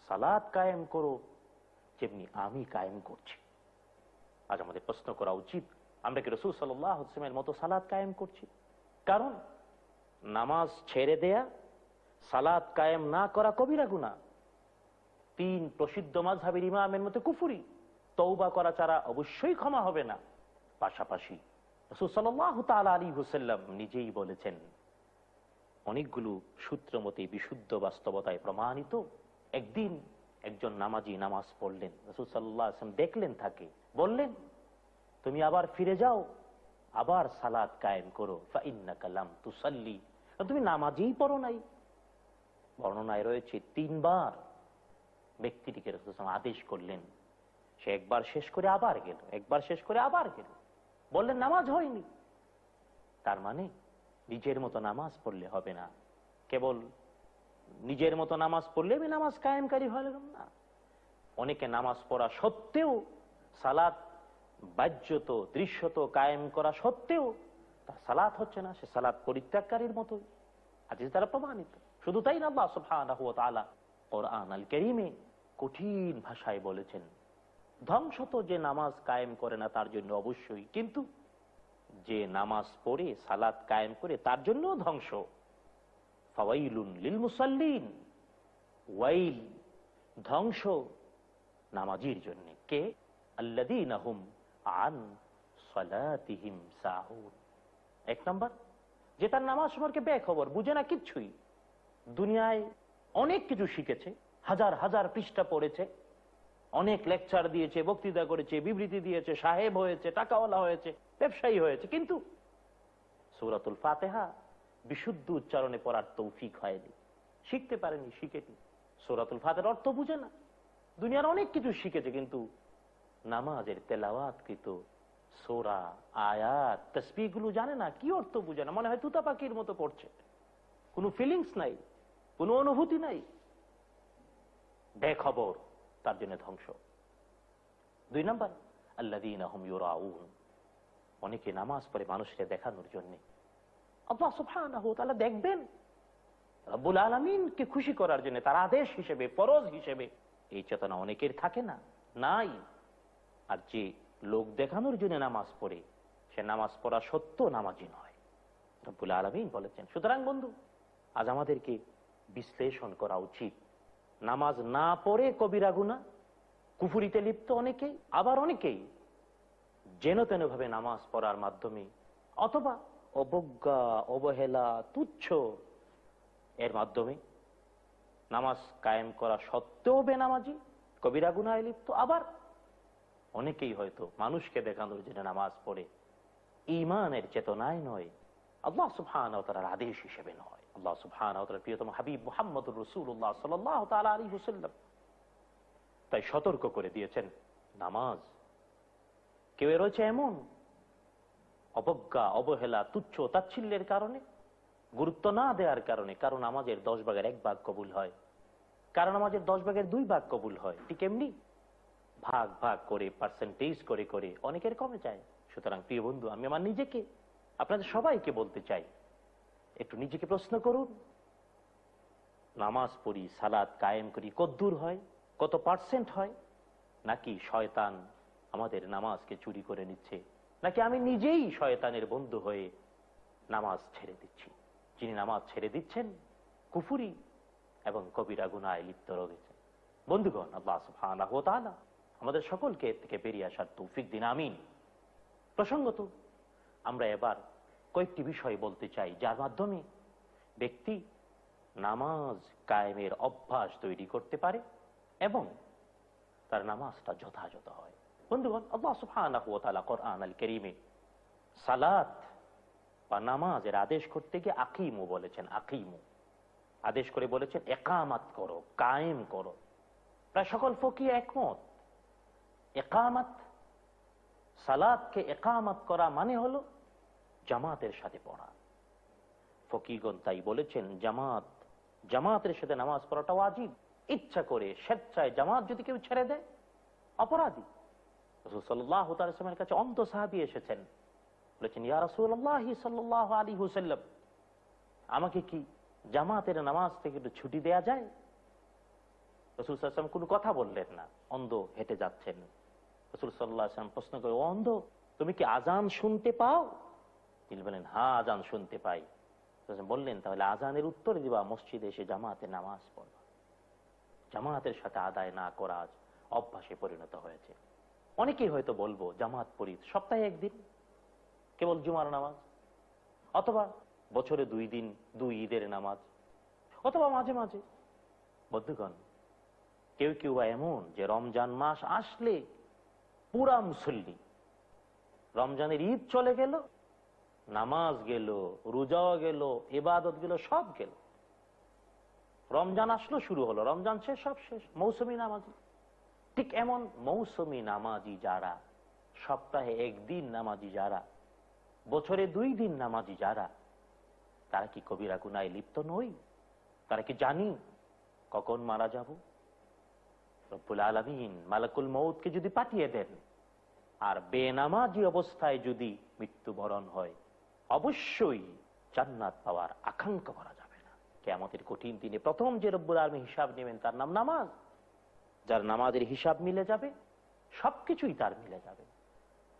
Speaker 1: সালাদ কায়েম করো যেমনি আমি কায়েম করছি আজ আমাদের প্রশ্ন করা উচিত আমরা কি রসুল সাল্লামের মতো সালাদ কায়েম করছি কারণ নামাজ ছেড়ে দেয়া সালাদ কায়েম না করা কবিরা গুণা তিন প্রসিদ্ধ মাঝহাবের ইমামের মতো কুফুরি তৌবা করা ছাড়া অবশ্যই ক্ষমা হবে না পাশাপাশি রসুল সাল্লাহ তাল আলী হুসাল্লাম নিজেই বলেছেন অনেকগুলো সূত্র মতে বিশুদ্ধ বাস্তবতায় প্রমাণিত একদিন একজন নামাজি নামাজ পড়লেন রসুল আসলাম দেখলেন তাকে বললেন তুমি আবার ফিরে যাও আবার সালাদ কায়েম করো ফাইন্না কালাম তুসাল্লি তুমি নামাজই পড়ো নাই বর্ণনায় রয়েছে তিনবার ব্যক্তিটিকে রসুলাম আদেশ করলেন সে একবার শেষ করে আবার গেল একবার শেষ করে আবার গেল বললেন নামাজ হয়নি তার মানে নিজের মতো নামাজ পড়লে হবে না কেবল নিজের মতো নামাজ পড়লে আমি নামাজ কায়েমকারী হয়ে গেলাম না অনেকে নামাজ পড়া সত্ত্বেও সালাদ বাজ্যত দৃশ্যত কায়েম করা সত্ত্বেও তার সালাত হচ্ছে না সে সালাদ পরিত্যাগকারীর মতোই আজ তারা প্রমাণিত শুধু তাই না আল্লাহ আলা ওয়া তাআলা কোরআন আল কারীমে কঠিন ভাষায় বলেছেন ধ্বংসত যে নামাজ কায়েম করে না তার জন্য অবশ্যই কিন্তু যে নামাজ পড়ে সালাত কায়েম করে তার জন্য ধ্বংস ফাওয়াইলুন লিল মুসাল্লিন ওয়াইল ধ্বংস নামাজির জন্য কে আল্লাদিন আহম আন সলাতিহিম সাহুন এক নম্বর যে তার নামাজ সম্পর্কে বেখবর বুঝে না কিচ্ছুই দুনিয়ায় অনেক কিছু শিখেছে হাজার হাজার পৃষ্ঠা পড়েছে অনেক লেকচার দিয়েছে বক্তৃতা করেছে বিবৃতি দিয়েছে সাহেব হয়েছে টাকাওয়ালা হয়েছে ব্যবসায়ী হয়েছে কিন্তু সৌরাতুল ফাতেহা বিশুদ্ধ উচ্চারণে পড়ার তৌফিক হয়নি শিখতে পারেনি শিখেনি সৌরাতুল ফাতের অর্থ বুঝে না দুনিয়ার অনেক কিছু শিখেছে কিন্তু নামাজের তেলাওয়াতকৃত সোরা আয়াত গুলো জানে না কি অর্থ বুঝে না মনে হয় তুতা পাখির মতো পড়ছে কোনো ফিলিংস নাই কোনো অনুভূতি নাই বেখবর তার জন্য ধ্বংস দুই নম্বর আল্লাদিন আহম ইউরা অনেকে নামাজ পড়ে মানুষকে দেখানোর জন্যে আল্লাহ সুফানাহ তাহলে দেখবেন রব্বুল আলমিনকে খুশি করার জন্য তার আদেশ হিসেবে পরজ হিসেবে এই চেতনা অনেকের থাকে না নাই আর যে লোক দেখানোর জন্য নামাজ পড়ে সে নামাজ পড়া সত্য নামাজি নয় রব্বুল আলমিন বলেছেন সুতরাং বন্ধু আজ আমাদেরকে বিশ্লেষণ করা উচিত নামাজ না পড়ে কবিরা গুনা কুফুরিতে লিপ্ত অনেকেই আবার অনেকেই যেন তেনভাবে নামাজ পড়ার মাধ্যমে অথবা অবজ্ঞা অবহেলা তুচ্ছ এর মাধ্যমে নামাজ কায়েম করা সত্ত্বেও বেনামাজি কবিরা গুনায় লিপ্ত আবার অনেকেই হয়তো মানুষকে দেখানোর জন্য নামাজ পড়ে ইমানের চেতনায় নয় আল্লাহ সুফহান তার আদেশ হিসেবে নয় আল্লাহ সুফান তার প্রিয়তম হাবিব মোহাম্মদ রসুল্লাহ সাল্লাহ তালা আলী হুসাল্লাম তাই সতর্ক করে দিয়েছেন নামাজ কেউ রয়েছে এমন অবজ্ঞা অবহেলা তুচ্ছ তাচ্ছিল্যের কারণে গুরুত্ব না দেওয়ার কারণে কারণ আমাদের দশ ভাগের এক ভাগ কবুল হয় কারণ আমাদের দশ ভাগের দুই ভাগ কবুল হয় ঠিক এমনি ভাগ ভাগ করে পার্সেন্টেজ করে করে অনেকের কমে যায় সুতরাং প্রিয় বন্ধু আমি আমার নিজেকে আপনাদের সবাইকে বলতে চাই একটু নিজেকে প্রশ্ন করুন নামাজ পড়ি সালাদ কায়েম করি কদ্দূর হয় কত পার্সেন্ট হয় নাকি শয়তান আমাদের নামাজকে চুরি করে নিচ্ছে নাকি আমি নিজেই শয়তানের বন্ধু হয়ে নামাজ ছেড়ে দিচ্ছি যিনি নামাজ ছেড়ে দিচ্ছেন কুফুরি এবং কবিরা গুনায় লিপ্ত রয়েছে বন্ধুগণ আল্লাহ আমাদের সকলকে এর থেকে বেরিয়ে আসার তৌফিক দিন আমিন প্রসঙ্গত আমরা এবার কয়েকটি বিষয় বলতে চাই যার মাধ্যমে ব্যক্তি নামাজ কায়েমের অভ্যাস তৈরি করতে পারে এবং তার নামাজটা যথাযথ হয় বন্ধুগণ আল্লাহ সুফানা হুয়া তালা কোরআন আল করিমে সালাত বা নামাজের আদেশ করতে গিয়ে আকিমু বলেছেন আকিমু আদেশ করে বলেছেন একামাত করো কায়েম করো প্রায় সকল ফকি একমত একামাত সালাদকে একামাত করা মানে হল জামাতের সাথে পড়া ফকিগণ তাই বলেছেন জামাত জামাতের সাথে নামাজ পড়াটা আজীব ইচ্ছা করে স্বেচ্ছায় জামাত যদি কেউ ছেড়ে দেয় অপরাধী রসুল্লাহামের কাছে অন্ত সাহাবি এসেছেন বলেছেন ইয়া রসুল্লাহ সাল্লাহ আলী হুসাল্লাম আমাকে কি জামাতের নামাজ থেকে একটু ছুটি দেয়া যায় রসুল সাল্লাম কোনো কথা বললেন না অন্ধ হেঁটে যাচ্ছেন রসুল সাল্লাহ আসলাম প্রশ্ন করে ও অন্ধ তুমি কি আজান শুনতে পাও তিনি বলেন হ্যাঁ আজান শুনতে পাই বললেন তাহলে আজানের উত্তর দিবা মসজিদে এসে জামাতে নামাজ পড়বা জামাতের সাথে আদায় না করা অভ্যাসে পরিণত হয়েছে অনেকেই হয়তো বলবো জামাত পড়ি সপ্তাহে একদিন কেবল জুমার নামাজ অথবা বছরে দুই দিন দুই ঈদের নামাজ অথবা মাঝে মাঝে বদ্ধগণ কেউ কেউ বা এমন যে রমজান মাস আসলে পুরা মুসল্লি রমজানের ঈদ চলে গেল নামাজ গেল রোজাও গেল এবাদত গেল সব গেল রমজান আসলো শুরু হলো রমজান শেষ সব শেষ মৌসুমি নামাজ ঠিক এমন মৌসুমি নামাজি যারা সপ্তাহে একদিন নামাজি যারা বছরে দুই দিন নামাজি যারা তারা কি কবিরা গুনায় লিপ্ত নই তারা কি জানি কখন মারা যাব রব্বুল আলমিন মালাকুল মৌতকে যদি পাঠিয়ে দেন আর বেনামাজি অবস্থায় যদি মৃত্যুবরণ হয় অবশ্যই জান্নাত পাওয়ার আকাঙ্ক্ষা করা যাবে না কেমতের কঠিন দিনে প্রথম যে রব্বুল আলমী হিসাব নেবেন তার নাম নামাজ যার নামাজের হিসাব মিলে যাবে সবকিছুই তার মিলে যাবে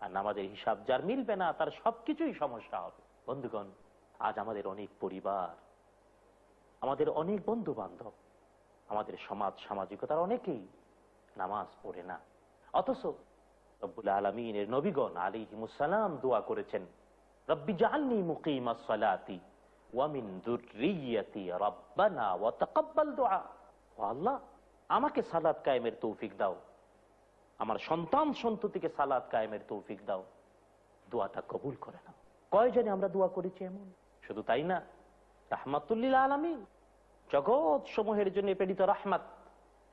Speaker 1: আর নামাজের হিসাব যার মিলবে না তার সবকিছুই সমস্যা হবে বন্ধুগণ আজ আমাদের অনেক পরিবার আমাদের অনেক বন্ধু বান্ধব আমাদের সমাজ সামাজিকতার অনেকেই নামাজ পড়ে না অথচ রব্বুল আলমিনের নবীগণ আলী হিমুসালাম দোয়া করেছেন রব্বি জাহান্নি মুকিম আসালাতি ওয়ামিন দুর্রিয়াতি রব্বানা ওয়া তাকাব্বাল দোয়া আল্লাহ আমাকে সালাদ কায়েমের তৌফিক দাও আমার সন্তান সন্ততিকে সালাদ কায়েমের তৌফিক দাও দোয়াটা কবুল করে কয় কয়জনে আমরা দোয়া করেছি এমন শুধু তাই না রাহমাতুল্লিল আলমী জগৎ সমূহের জন্য প্রেরিত রাহমাত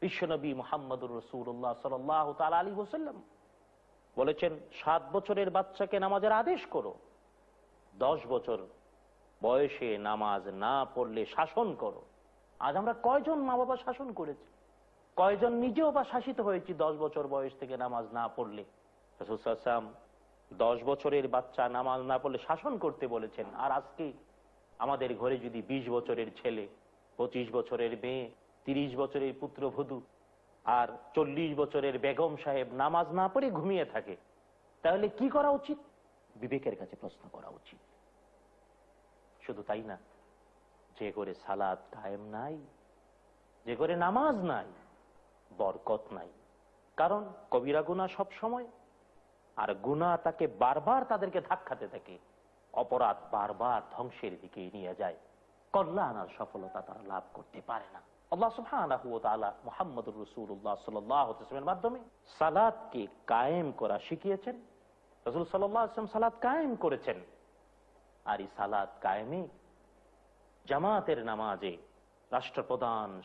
Speaker 1: বিশ্বনবী মোহাম্মদুর রসুল্লাহ সাল্লাহ তাল আলী হোসাল্লাম বলেছেন সাত বছরের বাচ্চাকে নামাজের আদেশ করো দশ বছর বয়সে নামাজ না পড়লে শাসন করো আজ আমরা কয়জন মা বাবা শাসন করেছি কয়জন নিজেও বা শাসিত হয়েছি দশ বছর বয়স থেকে নামাজ না পড়লে রসুলাম দশ বছরের বাচ্চা নামাজ না পড়লে শাসন করতে বলেছেন আর আজকে আমাদের ঘরে যদি ২০ বছরের ছেলে পঁচিশ বছরের মেয়ে ৩০ বছরের পুত্র ভধু আর চল্লিশ বছরের বেগম সাহেব নামাজ না পড়ে ঘুমিয়ে থাকে তাহলে কি করা উচিত বিবেকের কাছে প্রশ্ন করা উচিত শুধু তাই না যে করে সালাদ কায়েম নাই যে করে নামাজ নাই বরকত নাই কারণ কবিরা গুণা সব সময় আর গুণা তাকে বারবার তাদেরকে ধাক্কাতে থাকে অপরাধ বারবার ধ্বংসের দিকে নিয়ে যায় কল্যাণ আর সফলতা তারা লাভ করতে পারে না জামাতের নামাজে রাষ্ট্রপ্রধান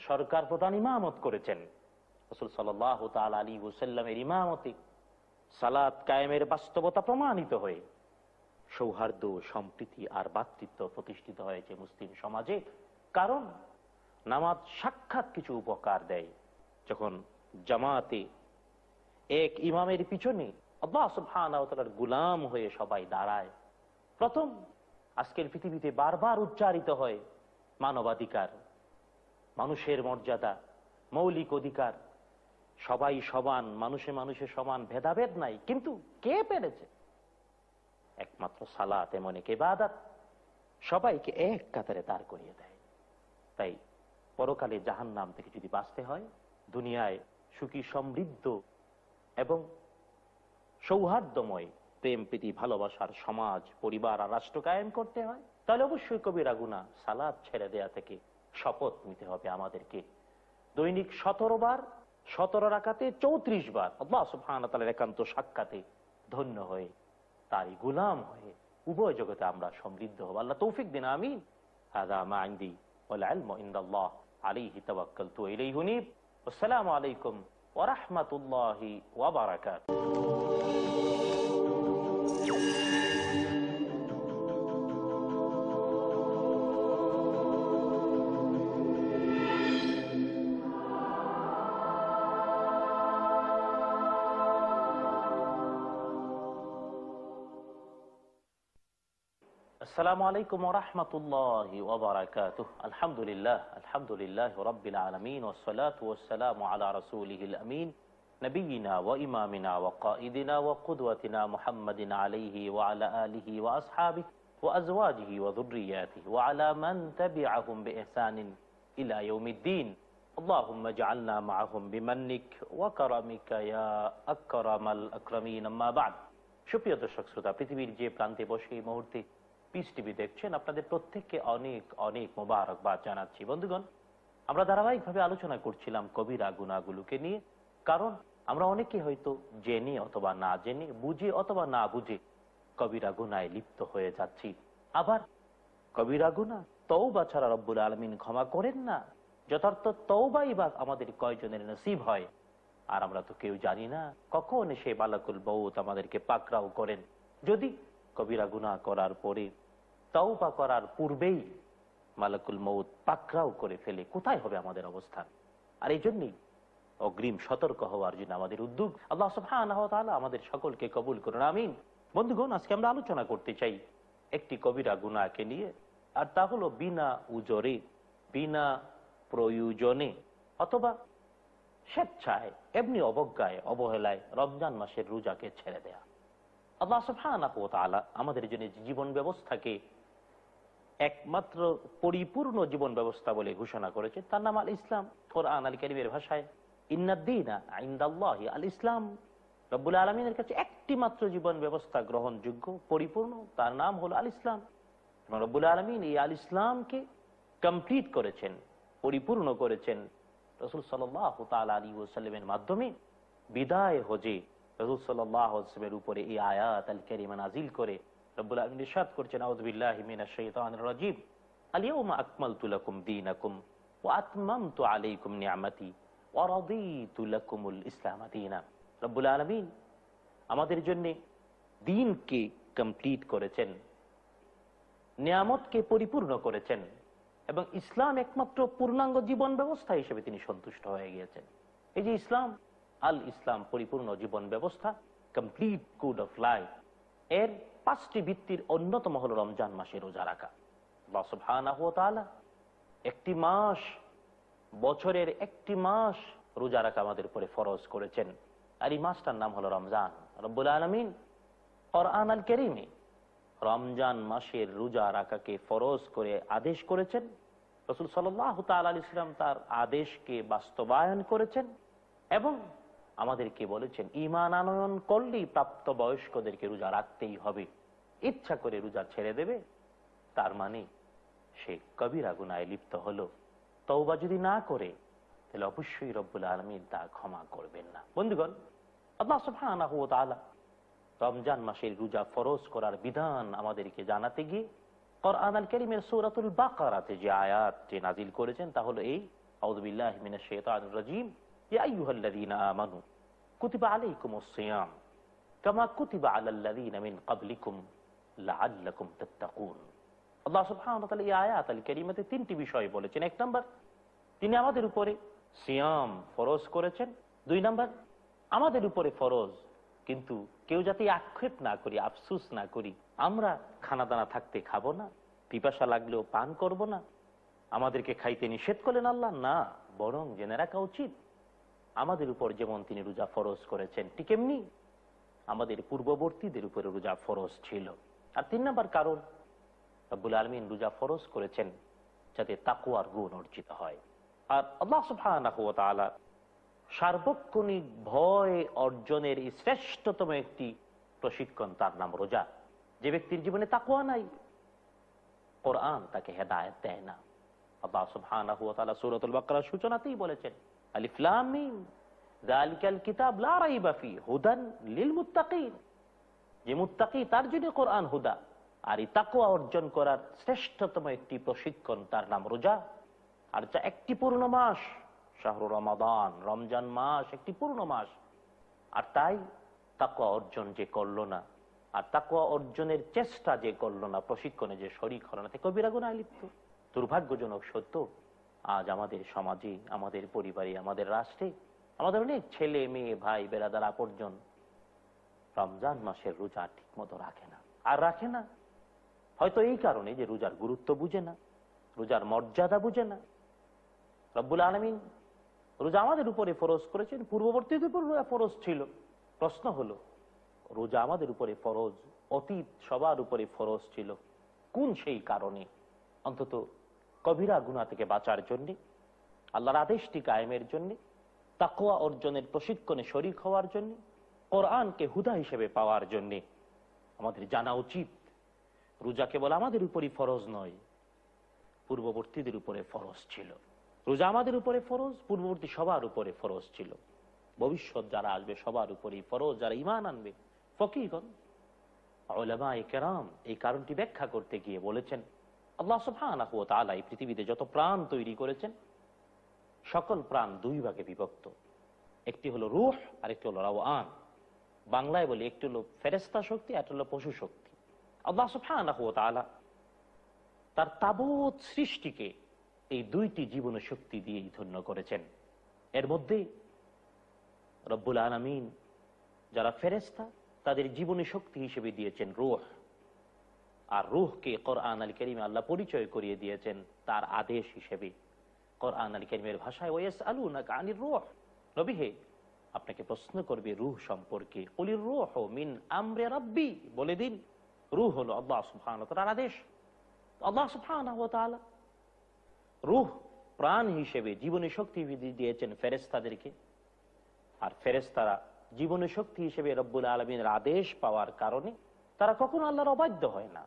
Speaker 1: সরকার প্রধান ইমামত করেছেন রসুল সাল্লাহ তাল আলী হুসাল্লামের ইমামতি সালাদ কায়েমের বাস্তবতা প্রমাণিত হয়ে সৌহার্দ্য সম্প্রীতি আর বাতৃত্ব প্রতিষ্ঠিত হয়েছে মুসলিম সমাজে কারণ নামাজ সাক্ষাৎ কিছু উপকার দেয় যখন জামাতে এক ইমামের পিছনে অব্বাসভানার গুলাম হয়ে সবাই দাঁড়ায় প্রথম আজকের পৃথিবীতে বারবার উচ্চারিত হয় মানবাধিকার মানুষের মর্যাদা মৌলিক অধিকার সবাই সমান মানুষে মানুষে সমান ভেদাভেদ নাই কিন্তু কে পেরেছে একমাত্র সালাত এমন কে এবাদাত সবাইকে এক কাতারে দাঁড় করিয়ে দেয় তাই পরকালে জাহান নাম থেকে যদি বাঁচতে হয় দুনিয়ায় সুখী সমৃদ্ধ এবং সৌহার্দ্যময় প্রেম প্রীতি ভালোবাসার সমাজ পরিবার আর রাষ্ট্র কায়েম করতে হয় তাহলে অবশ্যই কবি রাগুনা সালাদ ছেড়ে দেয়া থেকে শপথ নিতে হবে আমাদেরকে দৈনিক সতেরো বার সতেরো রাখাতে চৌত্রিশ বার আল্লাহ সুফহান তালের একান্ত সাক্ষাতে ধন্য হয়ে তারই গুলাম হয়ে উভয় জগতে আমরা সমৃদ্ধ হব আল্লাহ তৌফিক দিন আমিন আসসালামু আলাইকুম ওরহমতুল্লাহ ওবরাকাত السلام عليكم ورحمة الله وبركاته الحمد لله الحمد لله رب العالمين والصلاة والسلام على رسوله الأمين نبينا وإمامنا وقائدنا وقدوتنا محمد عليه وعلى آله وأصحابه وأزواجه وذرياته وعلى من تبعهم بإحسان إلى يوم الدين اللهم اجعلنا معهم بمنك وكرمك يا أكرم الأكرمين أما بعد شبيه দর্শক শ্রোতা পৃথিবীর جيب প্রান্তে বসে পিস টিভি দেখছেন আপনাদের প্রত্যেককে অনেক অনেক মোবারকবাদ জানাচ্ছি বন্ধুগণ আমরা ধারাবাহিকভাবে আলোচনা করছিলাম কবিরা গুণাগুলোকে নিয়ে কারণ আমরা অনেকে হয়তো জেনে অথবা না জেনে বুঝে অথবা না বুঝে কবিরা গুনায় লিপ্ত হয়ে যাচ্ছি আবার কবিরা গুনা তও বা ছাড়া রব্বুল আলমিন ক্ষমা করেন না যথার্থ তৌবাই বা আমাদের কয়জনের নসিব হয় আর আমরা তো কেউ জানি না কখন সে বালাকুল বৌত আমাদেরকে পাকড়াও করেন যদি কবিরা গুণা করার পরে তাওবা করার পূর্বেই মালাকুল মৌত পাকড়াও করে ফেলে কোথায় হবে আমাদের অবস্থান আর এই জন্যই অগ্রিম সতর্ক হওয়ার জন্য আমাদের উদ্যোগ আল্লাহ সফানা আমাদের সকলকে কবুল করুন আমিন বন্ধুগণ আজকে আমরা আলোচনা করতে চাই একটি কবিরা গুণাকে নিয়ে আর তা হলো বিনা উজরে বিনা প্রয়োজনে অথবা স্বেচ্ছায় এমনি অবজ্ঞায় অবহেলায় রমজান মাসের রোজাকে ছেড়ে দেয়া আল্লাহ সফানা আমাদের জন্য জীবন ব্যবস্থাকে একমাত্র পরিপূর্ণ জীবন ব্যবস্থা বলে ঘোষণা করেছে তার নাম আল ইসলাম কোরআন আল করিমের ভাষায় ইন্নাদ্দিনা আইন্দাল্লাহ আল ইসলাম রব্বুল আলমিনের কাছে একটি মাত্র জীবন ব্যবস্থা গ্রহণযোগ্য পরিপূর্ণ তার নাম হলো আল ইসলাম রব্বুল আলমিন এই আল ইসলামকে কমপ্লিট করেছেন পরিপূর্ণ করেছেন রসুল সাল্লাহ তাল আলী ওসাল্লামের মাধ্যমে বিদায় হজে রসুল উপরে এই আয়াত আল কেরিমা নাজিল করে শৈতান দিন আমাদের জন্য দিনকে কমপ্লিট করেছেন নিয়ামতকে পরিপূর্ণ করেছেন এবং ইসলাম একমাত্র পূর্ণাঙ্গ জীবন ব্যবস্থা হিসেবে তিনি সন্তুষ্ট হয়ে গিয়েছেন এই যে ইসলাম আল ইসলাম পরিপূর্ণ জীবন ব্যবস্থা কমপ্লিট গুড অফ লাইফ এর পাঁচটি ভিত্তির অন্যতম হল রমজান মাসে রোজা রাখা বাসভানা একটি মাস বছরের একটি মাস রোজা রাখা আমাদের উপরে ফরজ করেছেন আর এই মাসটার নাম হলো রমজান রব্বুল আলমিন আন আল কেরিমে রমজান মাসের রোজা রাখাকে ফরজ করে আদেশ করেছেন রসুল সাল্লাহ তাল আল ইসলাম তার আদেশকে বাস্তবায়ন করেছেন এবং আমাদেরকে বলেছেন ইমান আনয়ন করলেই প্রাপ্ত বয়স্কদেরকে রোজা রাখতেই হবে ইচ্ছা করে রোজা ছেড়ে দেবে তার মানে সে কবিরা গুনায় লিপ্ত হল তৌবা যদি না করে তাহলে অবশ্যই রব্বুল আলমিন তা ক্ষমা করবেন না বন্ধুগণ আল্লাহ রমজান মাসের রোজা ফরজ করার বিধান আমাদেরকে জানাতে গিয়ে কোরআন আল করিমের সৌরাতুল বাকারাতে যে নাজিল করেছেন তা এই আউদুবিল্লাহ শেতান রাজিম ইয়া আইয়ুহাল্লাযীনা আমানু কুতিবা আলাইকুম সিয়াম কামা কুতিবা আল্লাহ মিন ক্বাবলিকুম লাআল্লাকুম তাত্তাকুন আল্লাহ সুবহানাহু ওয়া তাআলা এই আয়াত আল কারীমাতে তিনটি বিষয় বলেছেন এক নাম্বার তিনি আমাদের উপরে সিয়াম ফরজ করেছেন দুই নাম্বার আমাদের উপরে ফরজ কিন্তু কেউ যাতে আক্ষেপ না করি আফসুস না করি আমরা খানা দানা থাকতে খাব না পিপাসা লাগলেও পান করব না আমাদেরকে খাইতে নিষেধ করলেন আল্লাহ না বরং জেনে রাখা উচিত আমাদের উপর যেমন তিনি রোজা ফরজ করেছেন ঠিক এমনি আমাদের পূর্ববর্তীদের উপরে রোজা ফরজ ছিল আর তিন নাম্বার কারণ আব্বুল আলমিন রোজা ফরজ করেছেন যাতে তাকুয়ার গুণ অর্জিত হয় আর আল্লাহ সুফানা সার্বক্ষণিক ভয় অর্জনের শ্রেষ্ঠতম একটি প্রশিক্ষণ তার নাম রোজা যে ব্যক্তির জীবনে তাকুয়া নাই কোরআন তাকে হেদায়ত দেয় না আল্লাহ সুফানা সুরতুল বাকরার সূচনাতেই বলেছেন আলিফলামিম জালিকাল কিতাব লাফি হুদান লিল মুত্তাকিন যে মুত্তাকি তার জন্য কোরআন হুদা আর এই তাকুয়া অর্জন করার শ্রেষ্ঠতম একটি প্রশিক্ষণ তার নাম রোজা আর যা একটি পূর্ণ মাস শাহরু রমাদান রমজান মাস একটি পূর্ণ মাস আর তাই তাকুয়া অর্জন যে করল না আর তাকুয়া অর্জনের চেষ্টা যে করল না প্রশিক্ষণে যে শরীর হল না তে কবিরাগুন আলিপ্ত দুর্ভাগ্যজনক সত্য আজ আমাদের সমাজে আমাদের পরিবারে আমাদের রাষ্ট্রে আমাদের অনেক ছেলে মেয়ে ভাই বেড়াদার আকর্জন রমজান মাসের রোজা ঠিক মতো রাখে না আর রাখে না হয়তো এই কারণে যে রোজার গুরুত্ব বুঝে না রোজার মর্যাদা বুঝে না রব্বুল আলমিন রোজা আমাদের উপরে ফরজ করেছেন পূর্ববর্তীতে রোজা ফরজ ছিল প্রশ্ন হলো রোজা আমাদের উপরে ফরজ অতীত সবার উপরে ফরজ ছিল কোন সেই কারণে অন্তত কবিরা গুণা থেকে বাঁচার জন্যে আল্লাহর আদেশটি কায়েমের জন্যে তাকোয়া অর্জনের প্রশিক্ষণে শরিক হওয়ার জন্যে কোরআনকে হুদা হিসেবে পাওয়ার জন্যে আমাদের জানা উচিত রোজা কেবল আমাদের উপরই ফরজ নয় পূর্ববর্তীদের উপরে ফরজ ছিল রোজা আমাদের উপরে ফরজ পূর্ববর্তী সবার উপরে ফরজ ছিল ভবিষ্যৎ যারা আসবে সবার উপরেই ফরজ যারা ইমান আনবে ফকিরগণ কেরাম এই কারণটি ব্যাখ্যা করতে গিয়ে বলেছেন আল্লাহ তালা এই পৃথিবীতে যত প্রাণ তৈরি করেছেন সকল প্রাণ দুই ভাগে বিভক্ত একটি হলো রুহ আর একটি হলো রাওয়ান বাংলায় বলি একটি হলো ফেরেস্তা শক্তি আর হলো পশু শক্তি আল্লাহ তালা তার তাবৎ সৃষ্টিকে এই দুইটি জীবন শক্তি দিয়েই ধন্য করেছেন এর মধ্যে রব্বুল আনামিন যারা ফেরেস্তা তাদের জীবনী শক্তি হিসেবে দিয়েছেন রোহ আর রুহকে কোরআন আল করিমে আল্লাহ পরিচয় করিয়ে দিয়েছেন তার আদেশ হিসেবে কোরআন আল করিমের ভাষায় ওয়েস আলু না কানির রুহ নবীহে আপনাকে প্রশ্ন করবে রুহ সম্পর্কে অলির রুহ মিন আমরে রব্বি বলে দিন রুহ হলো আল্লাহ সুফান তার আদেশ আল্লাহ সুফান রুহ প্রাণ হিসেবে জীবনী শক্তি দিয়েছেন ফেরেস্তাদেরকে আর ফেরেস্তারা জীবনী শক্তি হিসেবে রব্বুল আলমীর আদেশ পাওয়ার কারণে তারা কখনো আল্লাহর অবাধ্য হয় না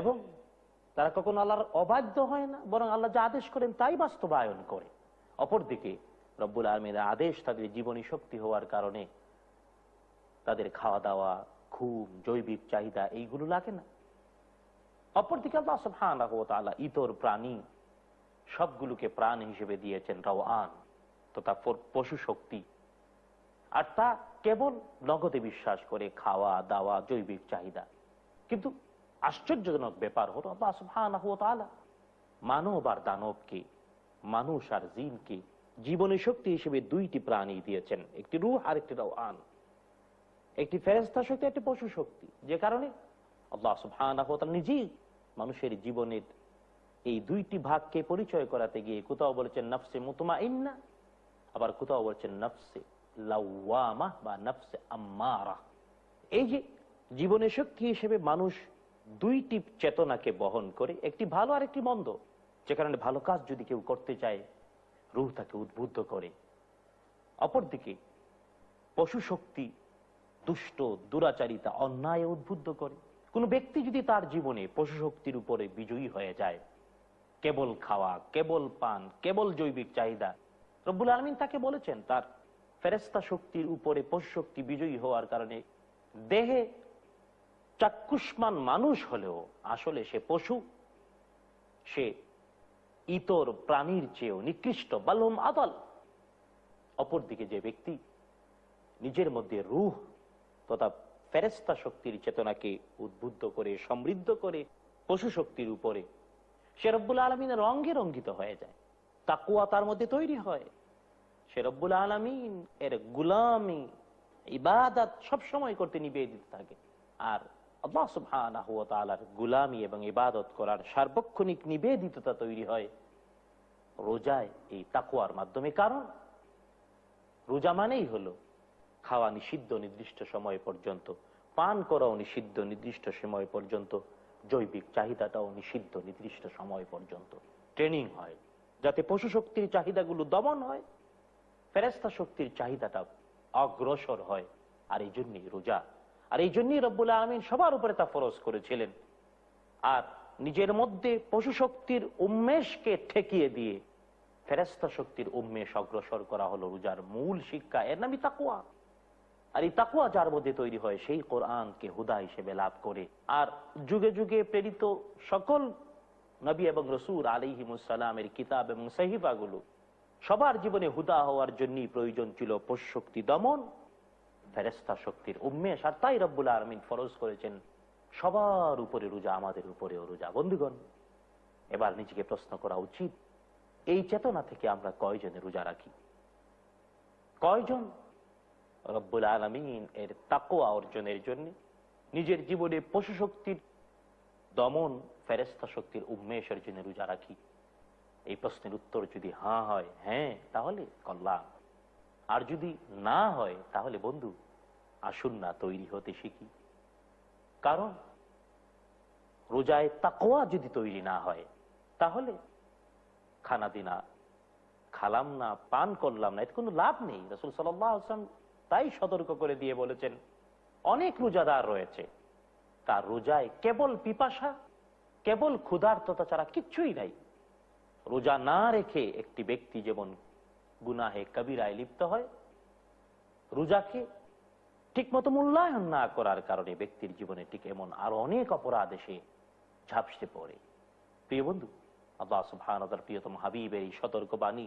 Speaker 1: এবং তারা কখনো আল্লাহর অবাধ্য হয় না বরং আল্লাহ যা আদেশ করেন তাই বাস্তবায়ন করে অপরদিকে রব্বুল আলমীর আদেশ তাদের জীবনী শক্তি হওয়ার কারণে তাদের খাওয়া দাওয়া ঘুম জৈবিক চাহিদা এইগুলো লাগে না অপরদিকে আল্লাহ সফান ইতর প্রাণী সবগুলোকে প্রাণ হিসেবে দিয়েছেন রাওয়ান তথা পশু শক্তি আর তা কেবল নগদে বিশ্বাস করে খাওয়া দাওয়া জৈবিক চাহিদা কিন্তু আশ্চর্যজনক ব্যাপার হলো মানব আর দানবকে মানুষ আর জিনকে জীবনী শক্তি হিসেবে দুইটি প্রাণী দিয়েছেন একটি রু আর একটি রওয়ান একটি ফেরেস্তা শক্তি একটি পশু শক্তি যে কারণে নিজেই মানুষের জীবনের এই দুইটি ভাগকে পরিচয় করাতে গিয়ে কোথাও বলেছেন নফসে মুতমা ইন্না আবার কোথাও বলছেন নফসে লাউওয়ামা বা নফসে আম্মারা এই যে জীবনের শক্তি হিসেবে মানুষ দুইটি চেতনাকে বহন করে একটি ভালো আর একটি মন্দ যে কারণে ভালো কাজ যদি কেউ করতে চায় রুহ তাকে উদ্বুদ্ধ করে অপরদিকে পশু শক্তি দুষ্ট দুরাচারিতা অন্যায় উদ্বুদ্ধ করে কোনো ব্যক্তি যদি তার জীবনে পশু শক্তির উপরে বিজয়ী হয়ে যায় কেবল খাওয়া কেবল পান কেবল জৈবিক চাহিদা রব্বুল আলমিন তাকে বলেছেন তার ফেরেস্তা শক্তির উপরে শক্তি বিজয়ী হওয়ার কারণে দেহে চাক্ষুষ্মান মানুষ হলেও আসলে সে পশু সে ইতর প্রাণীর চেয়েও নিকৃষ্ট বালম আদল অপরদিকে যে ব্যক্তি নিজের মধ্যে রুহ তথা ফেরেস্তা শক্তির চেতনাকে উদ্বুদ্ধ করে সমৃদ্ধ করে পশু শক্তির উপরে সে রব্বুল আলমিনের রঙ্গে রঙ্গিত হয়ে যায় তাকুয়া তার মধ্যে তৈরি হয় সে রব্বুল আলমিন এর গুলামি ইবাদাত সবসময় করতে নিবেদিত থাকে আর গুলামি এবং ইবাদত করার সার্বক্ষণিক নিবেদিততা তৈরি হয় রোজায় এই তাকুয়ার মাধ্যমে কারণ রোজা মানেই হলো খাওয়া নিষিদ্ধ নির্দিষ্ট সময় পর্যন্ত পান করাও নিষিদ্ধ নির্দিষ্ট সময় পর্যন্ত জৈবিক চাহিদাটাও নিষিদ্ধ নির্দিষ্ট সময় পর্যন্ত ট্রেনিং হয় যাতে পশু শক্তির চাহিদাগুলো দমন হয় ফেরেস্তা শক্তির চাহিদাটা অগ্রসর হয় আর এই জন্যই রোজা আর এই জন্যই রব্বুল আলমিন সবার উপরে তা ফরজ করেছিলেন আর নিজের মধ্যে পশু শক্তির উন্মেষকে ঠেকিয়ে দিয়ে ফেরেস্তা শক্তির উন্মেষ অগ্রসর করা হলো রোজার মূল শিক্ষা এর নামই তাকুয়া আর এই তাকুয়া যার মধ্যে তৈরি হয় সেই কোরআনকে হুদা হিসেবে লাভ করে আর যুগে যুগে প্রেরিত সকল নবী এবং রসুর আলিহিমসালামের কিতাব এবং সাহিফাগুলো সবার জীবনে হুদা হওয়ার জন্যই প্রয়োজন ছিল শক্তি দমন ফেরেস্তা শক্তির উম্মেষ আর তাই রব্বুল আরমিন ফরজ করেছেন সবার উপরে রোজা আমাদের উপরেও রোজা বন্ধুগণ এবার নিজেকে প্রশ্ন করা উচিত এই চেতনা থেকে আমরা কয়জনে রোজা রাখি কয়জন রব্বুল আলমিন এর তাকোয়া অর্জনের জন্য নিজের জীবনে পশু শক্তির দমন ফেরেস্তা শক্তির উন্মেষের জন্য রোজা রাখি এই প্রশ্নের উত্তর যদি হ্যাঁ হয় হ্যাঁ তাহলে কল্যাণ আর যদি না হয় তাহলে বন্ধু আসুন না তৈরি হতে শিখি কারণ রোজায় তাকোয়া যদি তৈরি না হয় তাহলে খানা দিনা খালাম না পান করলাম না এতে কোনো লাভ নেই রসুল সাল্লাম তাই সতর্ক করে দিয়ে বলেছেন অনেক রোজাদার রয়েছে তার রোজায় কেবল পিপাসা কেবল ক্ষুধার্ততা ছাড়া কিচ্ছুই নাই রোজা না রেখে একটি ব্যক্তি যেমন গুনাহে কবিরায় লিপ্ত হয় রোজাকে ঠিকমতো মূল্যায়ন না করার কারণে ব্যক্তির জীবনে ঠিক এমন আরো অনেক অপরাধ এসে ঝাপসে পড়ে প্রিয় বন্ধু আল্লাহ সুবাহর প্রিয়তম হাবিবের এই সতর্ক বাণী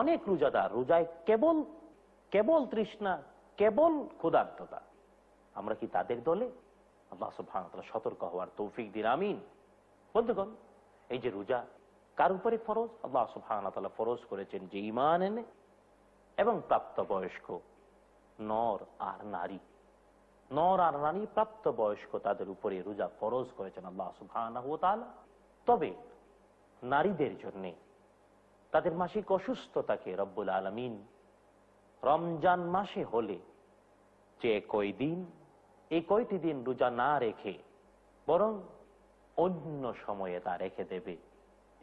Speaker 1: অনেক রোজাদার রোজায় কেবল কেবল তৃষ্ণা কেবল ক্ষুধার্ততা আমরা কি তাদের দলে আল্লাহ সুবাহ সতর্ক হওয়ার তৌফিক দিন আমিন বন্ধুগণ এই যে রোজা কার উপরে ফরজ আল্লাহ সুফানাতলা ফরজ করেছেন যে ইমান এনে এবং প্রাপ্তবয়স্ক নর আর নারী নর আর নারী প্রাপ্তবয়স্ক তাদের উপরে রোজা ফরজ করেছেন আল্লাহ সুফানা তবে নারীদের জন্যে তাদের মাসিক অসুস্থতাকে রব্বুল আলমিন রমজান মাসে হলে যে কই দিন এই কয়টি দিন রোজা না রেখে বরং অন্য সময়ে তা রেখে দেবে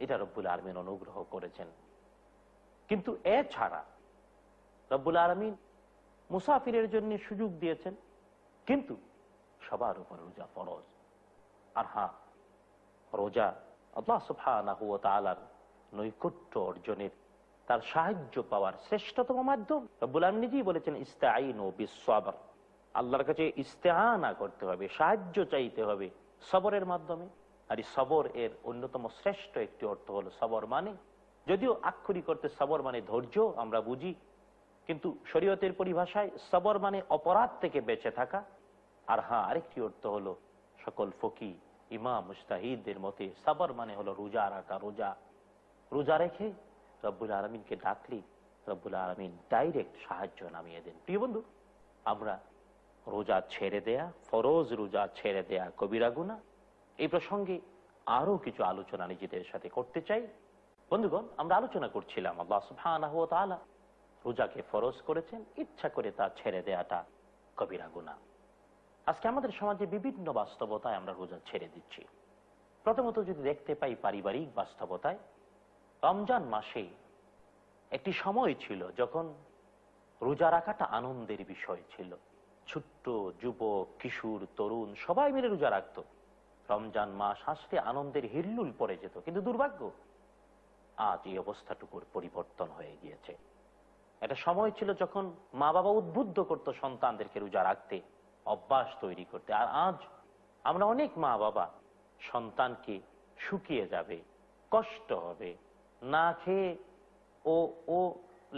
Speaker 1: এটা রব্বুল আলমিন অনুগ্রহ করেছেন কিন্তু এ ছাড়া রব্বুল আলমিন মুসাফিরের জন্য সুযোগ দিয়েছেন কিন্তু সবার উপর রোজা ফরজ আর হ্যাঁ রোজা আল্লাহ নৈকট্য অর্জনের তার সাহায্য পাওয়ার শ্রেষ্ঠতম মাধ্যম রব্বুল আলম নিজেই বলেছেন আইন ও বিশ্বাবর আল্লাহর কাছে ইস্তেহানা করতে হবে সাহায্য চাইতে হবে সবরের মাধ্যমে আর এই সবর এর অন্যতম শ্রেষ্ঠ একটি অর্থ হলো সবর মানে যদিও আক্ষরিক অর্থে সবর মানে ধৈর্য আমরা বুঝি কিন্তু শরীয়তের পরিভাষায় সবর মানে অপরাধ থেকে বেঁচে থাকা আর হ্যাঁ আরেকটি অর্থ হলো সকল ফকি ইমাম মুস্তাহিদের মতে সবর মানে হলো রোজা রাখা রোজা রোজা রেখে রব্বুল আলমিনকে ডাকলে রব্বুল আলমিন ডাইরেক্ট সাহায্য নামিয়ে দেন প্রিয় বন্ধু আমরা রোজা ছেড়ে দেয়া ফরোজ রোজা ছেড়ে দেয়া কবিরা গুনা এই প্রসঙ্গে আরও কিছু আলোচনা নিজেদের সাথে করতে চাই বন্ধুগণ আমরা আলোচনা করছিলাম আল্লাহ সুফানাহ রোজাকে ফরজ করেছেন ইচ্ছা করে তা ছেড়ে দেয়াটা কবিরা গুণা আজকে আমাদের সমাজে বিভিন্ন বাস্তবতায় আমরা রোজা ছেড়ে দিচ্ছি প্রথমত যদি দেখতে পাই পারিবারিক বাস্তবতায় রমজান মাসে একটি সময় ছিল যখন রোজা রাখাটা আনন্দের বিষয় ছিল ছোট্ট যুবক কিশোর তরুণ সবাই মিলে রোজা রাখতো রমজান মাস আসলে আনন্দের হিল্লুল পড়ে যেত কিন্তু দুর্ভাগ্য আজ এই অবস্থাটুকুর পরিবর্তন হয়ে গিয়েছে একটা সময় ছিল যখন মা বাবা উদ্বুদ্ধ করত সন্তানদেরকে রোজা রাখতে অভ্যাস তৈরি করতে আর আজ আমরা অনেক মা বাবা সন্তানকে শুকিয়ে যাবে কষ্ট হবে না খেয়ে ও ও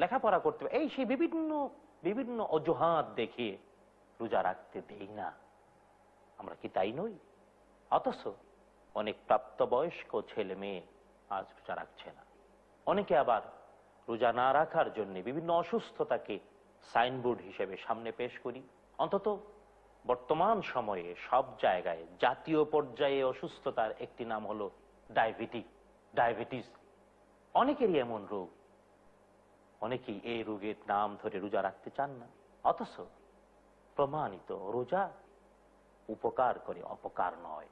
Speaker 1: লেখাপড়া করতে হবে এই সেই বিভিন্ন বিভিন্ন অজুহাত দেখিয়ে রোজা রাখতে দেই না আমরা কি তাই নই অথচ অনেক প্রাপ্তবয়স্ক ছেলে মেয়ে আজ রোজা রাখছে না অনেকে আবার রোজা না রাখার জন্য বিভিন্ন অসুস্থতাকে সাইনবোর্ড হিসেবে সামনে পেশ করি অন্তত বর্তমান সময়ে সব জায়গায় জাতীয় পর্যায়ে অসুস্থতার একটি নাম হলো ডায়াবেটিক ডায়াবেটিস অনেকেরই এমন রোগ অনেকেই এই রোগের নাম ধরে রোজা রাখতে চান না অথচ প্রমাণিত রোজা উপকার করে অপকার নয়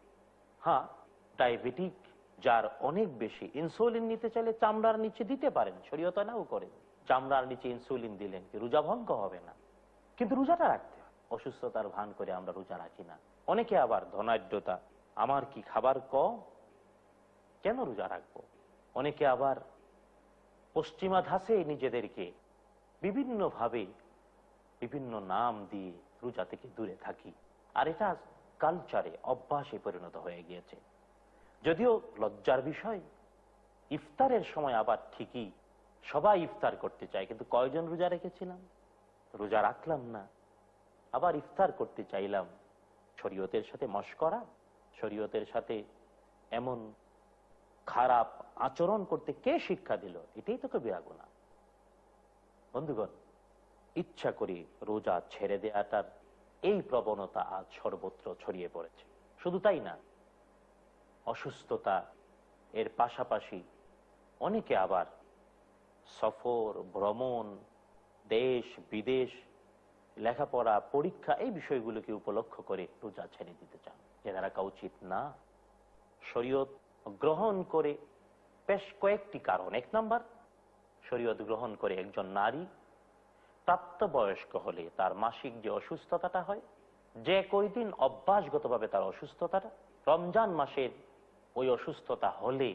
Speaker 1: হ্যাঁ ডায়াবেটিক যার অনেক বেশি ইনসুলিন নিতে চাইলে চামড়ার নিচে দিতে পারেন শরীয়ত নাও করে চামড়ার নিচে ইনসুলিন দিলেন কি রোজা ভঙ্গ হবে না কিন্তু রোজাটা রাখতে অসুস্থতার ভান করে আমরা রোজা রাখি না অনেকে আবার ধনাঢ্যতা আমার কি খাবার ক কেন রোজা রাখবো অনেকে আবার পশ্চিমা ধাসে নিজেদেরকে বিভিন্নভাবে বিভিন্ন নাম দিয়ে রোজা থেকে দূরে থাকি আর এটা কালচারে অভ্যাসে পরিণত হয়ে গিয়েছে যদিও লজ্জার বিষয় ইফতারের সময় আবার ঠিকই সবাই ইফতার করতে চায় কিন্তু কয়জন রোজা রেখেছিলাম রোজা রাখলাম না আবার ইফতার করতে চাইলাম শরীয়তের সাথে মস্করা শরীয়তের সাথে এমন খারাপ আচরণ করতে কে শিক্ষা দিল এটাই তো কবিরা গুণা বন্ধুগণ ইচ্ছা করি রোজা ছেড়ে দেয়াটার এই প্রবণতা আজ সর্বত্র ছড়িয়ে পড়েছে শুধু তাই না অসুস্থতা এর পাশাপাশি অনেকে আবার সফর ভ্রমণ দেশ বিদেশ লেখাপড়া পরীক্ষা এই বিষয়গুলোকে উপলক্ষ করে রোজা ছেড়ে দিতে চান যে রাখা উচিত না শরীয়ত গ্রহণ করে বেশ কয়েকটি কারণ এক নাম্বার শরীয়ত গ্রহণ করে একজন নারী প্রাপ্তবয়স্ক হলে তার মাসিক যে অসুস্থতাটা হয় যে কয়দিন অভ্যাসগতভাবে তার অসুস্থতাটা রমজান মাসের ওই অসুস্থতা হলে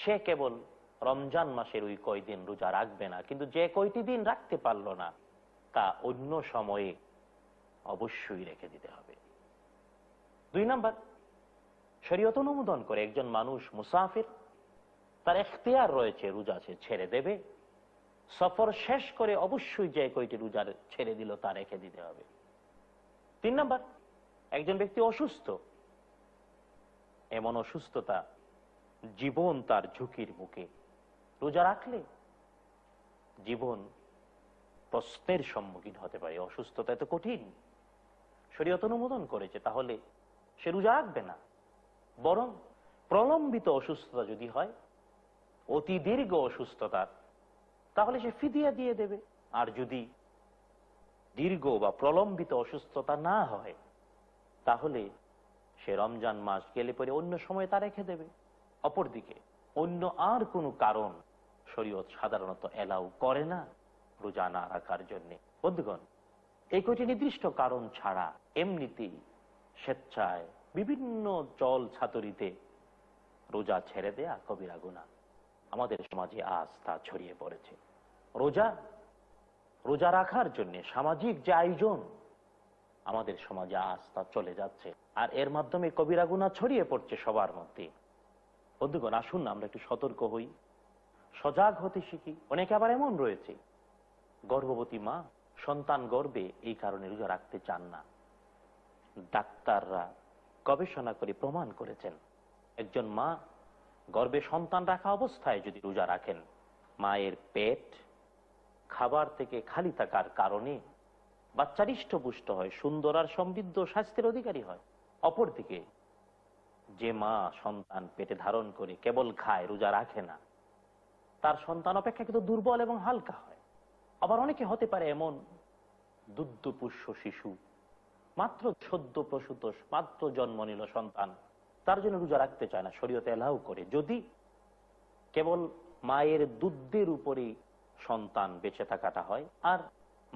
Speaker 1: সে কেবল রমজান মাসের ওই কয়দিন রোজা রাখবে না কিন্তু যে কয়টি দিন রাখতে পারল না তা অন্য সময়ে অবশ্যই রেখে দিতে হবে দুই নাম্বার শরীয়ত অনুমোদন করে একজন মানুষ মুসাফির তার এখতিয়ার রয়েছে রোজা সে ছেড়ে দেবে সফর শেষ করে অবশ্যই যে কয়টি রোজার ছেড়ে দিল তা রেখে দিতে হবে তিন নাম্বার একজন ব্যক্তি অসুস্থ এমন অসুস্থতা জীবন তার ঝুঁকির মুখে রোজা রাখলে জীবন প্রশ্নের সম্মুখীন হতে পারে অসুস্থতা তো কঠিন শরীয়ত অনুমোদন করেছে তাহলে সে রোজা রাখবে না বরং প্রলম্বিত অসুস্থতা যদি হয় অতি দীর্ঘ অসুস্থতা তাহলে সে ফিদিয়া দিয়ে দেবে আর যদি দীর্ঘ বা প্রলম্বিত অসুস্থতা না হয় তাহলে সে রমজান মাস গেলে পরে অন্য সময় তা রেখে দেবে অপরদিকে অন্য আর কোনো কারণ শরীয়ত সাধারণত এলাও করে না রোজা না রাখার জন্যে বন্ধুগণ এই কটি নির্দিষ্ট কারণ ছাড়া এমনিতেই স্বেচ্ছায় বিভিন্ন জল ছাতরিতে রোজা ছেড়ে দেয়া কবিরা গুণা আমাদের সমাজে আজ তা ছড়িয়ে পড়েছে রোজা রোজা রাখার জন্য সামাজিক যে আয়োজন আমাদের সমাজে আস্থা চলে যাচ্ছে আর এর মাধ্যমে কবিরা গুণা ছড়িয়ে পড়ছে সবার মধ্যে বন্ধুগণ আসুন না আমরা একটু সতর্ক হই সজাগ হতে শিখি অনেকে আবার এমন রয়েছে গর্ভবতী মা সন্তান গর্বে এই কারণে রোজা রাখতে চান না ডাক্তাররা গবেষণা করে প্রমাণ করেছেন একজন মা গর্বে সন্তান রাখা অবস্থায় যদি রোজা রাখেন মায়ের পেট খাবার থেকে খালি থাকার কারণে বাচ্চার পুষ্ট হয় সুন্দর আর সমৃদ্ধ স্বাস্থ্যের অধিকারী হয় অপরদিকে যে মা সন্তান পেটে ধারণ করে কেবল খায় রোজা রাখে না তার সন্তান অপেক্ষা কিন্তু দুর্বল এবং হালকা হয় আবার অনেকে হতে পারে এমন দুগ্ধপুষ্য শিশু মাত্র সদ্য প্রসূত মাত্র জন্ম নিল সন্তান তার জন্য রোজা রাখতে চায় না শরীয়তে এলাও করে যদি কেবল মায়ের দুধের উপরেই সন্তান বেঁচে থাকাটা হয় আর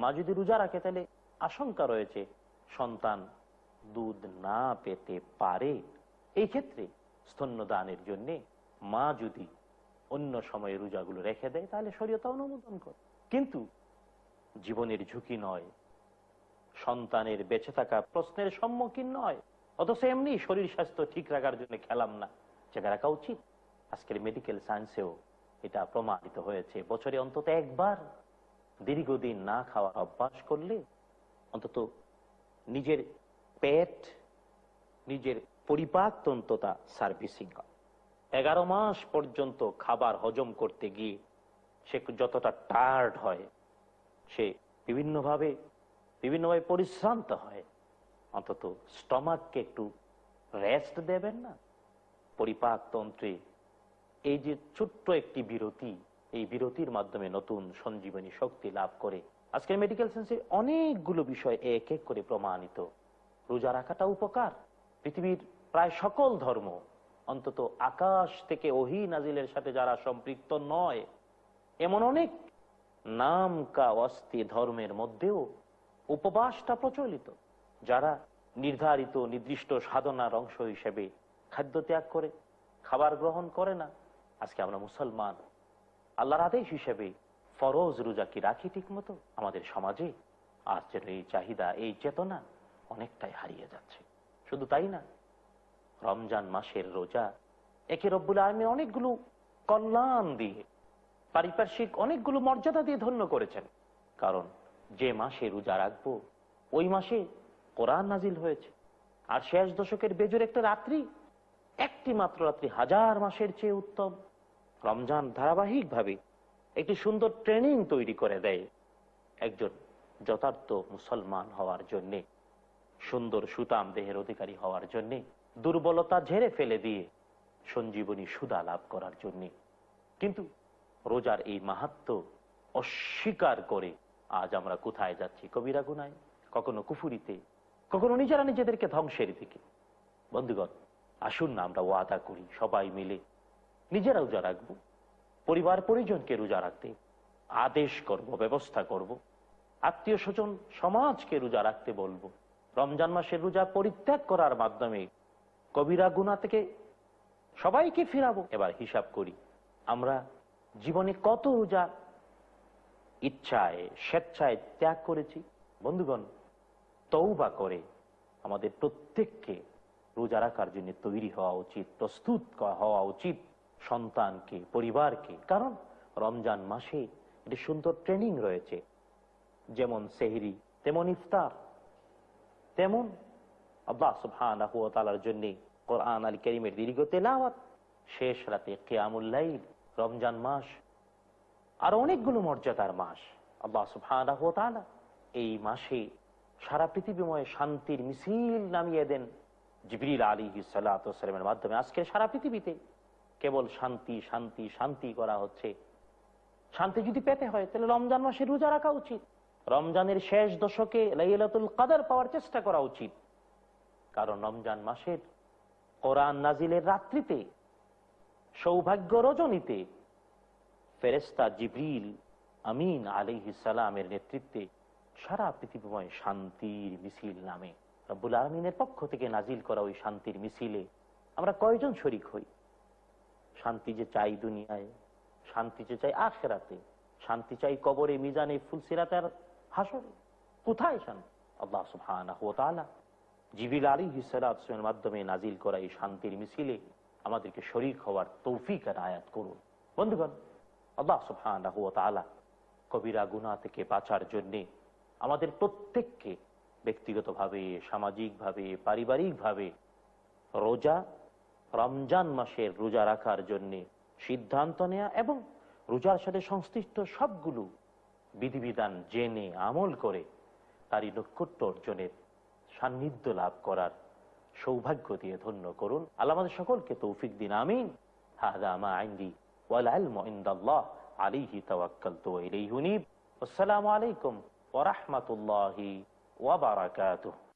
Speaker 1: মা যদি রোজা রাখে তাহলে আশঙ্কা রয়েছে সন্তান দুধ না পেতে পারে এই ক্ষেত্রে স্তন্যদানের জন্যে মা যদি অন্য সময়ে রোজাগুলো রেখে দেয় তাহলে শরীয়তা অনুমোদন করে কিন্তু জীবনের ঝুঁকি নয় সন্তানের বেঁচে থাকা প্রশ্নের সম্মুখীন নয় অথচ এমনি শরীর স্বাস্থ্য ঠিক রাখার জন্য খেলাম না যেটা রাখা উচিত আজকের মেডিকেল সায়েন্সেও এটা প্রমাণিত হয়েছে বছরে অন্তত একবার দীর্ঘদিন না খাওয়া অভ্যাস করলে অন্তত নিজের পেট নিজের পরিপাক তন্ত্রতা সার্ভিসিং হয় এগারো মাস পর্যন্ত খাবার হজম করতে গিয়ে সে যতটা টায়ার্ড হয় সে বিভিন্নভাবে বিভিন্নভাবে পরিশ্রান্ত হয় অন্তত স্টমাককে একটু রেস্ট দেবেন না পরিপাক তন্ত্রে এই যে ছোট্ট একটি বিরতি এই বিরতির মাধ্যমে নতুন সঞ্জীবনী শক্তি লাভ করে আজকের মেডিকেল সায়েন্সের অনেকগুলো বিষয় এক এক করে প্রমাণিত রোজা রাখাটা উপকার পৃথিবীর প্রায় সকল ধর্ম অন্তত আকাশ থেকে ওহি নাজিলের সাথে যারা সম্পৃক্ত নয় এমন অনেক নাম কা অস্থি ধর্মের মধ্যেও উপবাসটা প্রচলিত যারা নির্ধারিত নির্দিষ্ট সাধনার অংশ হিসেবে খাদ্য ত্যাগ করে খাবার গ্রহণ করে না আজকে আমরা মুসলমান আল্লাহর আদেশ হিসেবে ফরজ রোজা কি রাখি ঠিক মতো আমাদের সমাজে আজ যেন এই চাহিদা এই চেতনা অনেকটাই হারিয়ে যাচ্ছে শুধু তাই না রমজান মাসের রোজা একে রব্বুল আলমী অনেকগুলো কল্যাণ দিয়ে পারিপার্শ্বিক অনেকগুলো মর্যাদা দিয়ে ধন্য করেছেন কারণ যে মাসে রোজা রাখবো ওই মাসে কোরআন নাজিল হয়েছে আর শেষ দশকের বেজুর একটা রাত্রি একটি মাত্র রাত্রি হাজার মাসের চেয়ে উত্তম রমজান ধারাবাহিকভাবে একটি সুন্দর ট্রেনিং তৈরি করে দেয় একজন যথার্থ মুসলমান হওয়ার জন্যে সুন্দর সুতাম দেহের অধিকারী হওয়ার জন্যে দুর্বলতা ঝেড়ে ফেলে দিয়ে সঞ্জীবনী সুদা লাভ করার জন্যে কিন্তু রোজার এই মাহাত্ম অস্বীকার করে আজ আমরা কোথায় যাচ্ছি কবিরা গুনায় কখনো কুফুরিতে কখনো নিজেরা নিজেদেরকে ধ্বংসের দিকে বন্ধুগণ আসুন না আমরা ওয়াদা করি সবাই মিলে নিজেরা রোজা রাখবো পরিবার পরিজনকে রোজা রাখতে আদেশ করব ব্যবস্থা করব। আত্মীয় স্বজন সমাজকে রোজা রাখতে বলবো রমজান মাসের রোজা পরিত্যাগ করার মাধ্যমে কবিরা গুণা থেকে সবাইকে ফিরাবো এবার হিসাব করি আমরা জীবনে কত রোজা ইচ্ছায় স্বেচ্ছায় ত্যাগ করেছি বন্ধুগণ তৌবা করে আমাদের প্রত্যেককে রোজা রাখার জন্য তৈরি হওয়া উচিত প্রস্তুত হওয়া উচিত সন্তানকে পরিবারকে কারণ রমজান মাসে একটি সুন্দর ট্রেনিং রয়েছে যেমন সেহরি তেমন ইফতার তেমন আল্লাহ তালার জন্য কোরআন আল করিমের দীর্ঘ তেলাওয়াত শেষ রাতে কেয়ামুল্লাইল রমজান মাস আর অনেকগুলো মর্যাদার মাস আব্বাস সুবহান এই মাসে সারা পৃথিবীময় শান্তির মিছিল নামিয়ে দেন জিবরিল আলী সাল্লা সালামের মাধ্যমে আজকে সারা পৃথিবীতে কেবল শান্তি শান্তি শান্তি করা হচ্ছে শান্তি যদি পেতে হয় তাহলে রমজান মাসে রোজা রাখা উচিত রমজানের শেষ দশকে লাইলাতুল কাদার পাওয়ার চেষ্টা করা উচিত কারণ রমজান মাসের কোরআন নাজিলের রাত্রিতে সৌভাগ্য রজনীতে ফেরেস্তা জিবরিল আমিন সালামের নেতৃত্বে সারা পৃথিবীময় শান্তির মিছিল নামে রব্বুল আলমিনের পক্ষ থেকে নাজিল করা ওই শান্তির মিছিলে আমরা কয়জন শরিক হই শান্তি যে চাই দুনিয়ায় শান্তি যে চাই আখেরাতে শান্তি চাই কবরে মিজানে ফুলসিরাতে আর হাসরে কোথায় শান্তি আল্লাহ জিবিল আলী হিসালামের মাধ্যমে নাজিল করা এই শান্তির মিছিলে আমাদেরকে শরিক হওয়ার তৌফিক আর আয়াত করুন বন্ধুগণ আল্লাহ সুফান কবিরা গুনা থেকে বাঁচার জন্যে আমাদের প্রত্যেককে ব্যক্তিগতভাবে সামাজিকভাবে পারিবারিকভাবে রোজা রমজান মাসের রোজা রাখার জন্য সিদ্ধান্ত নেয়া এবং রোজার সাথে সংশ্লিষ্ট সবগুলো বিধিবিধান জেনে আমল করে তারই লক্ষ্যত্ব অর্জনের সান্নিধ্য লাভ করার সৌভাগ্য দিয়ে ধন্য করুন আল্লাহ সকলকে তৌফিক দিন আমিন হাদামা আইন্দি ওয়ালাল্লাহ আলিহি আসসালামু আলাইকুম ওয়া রাহমাতুল্লাহি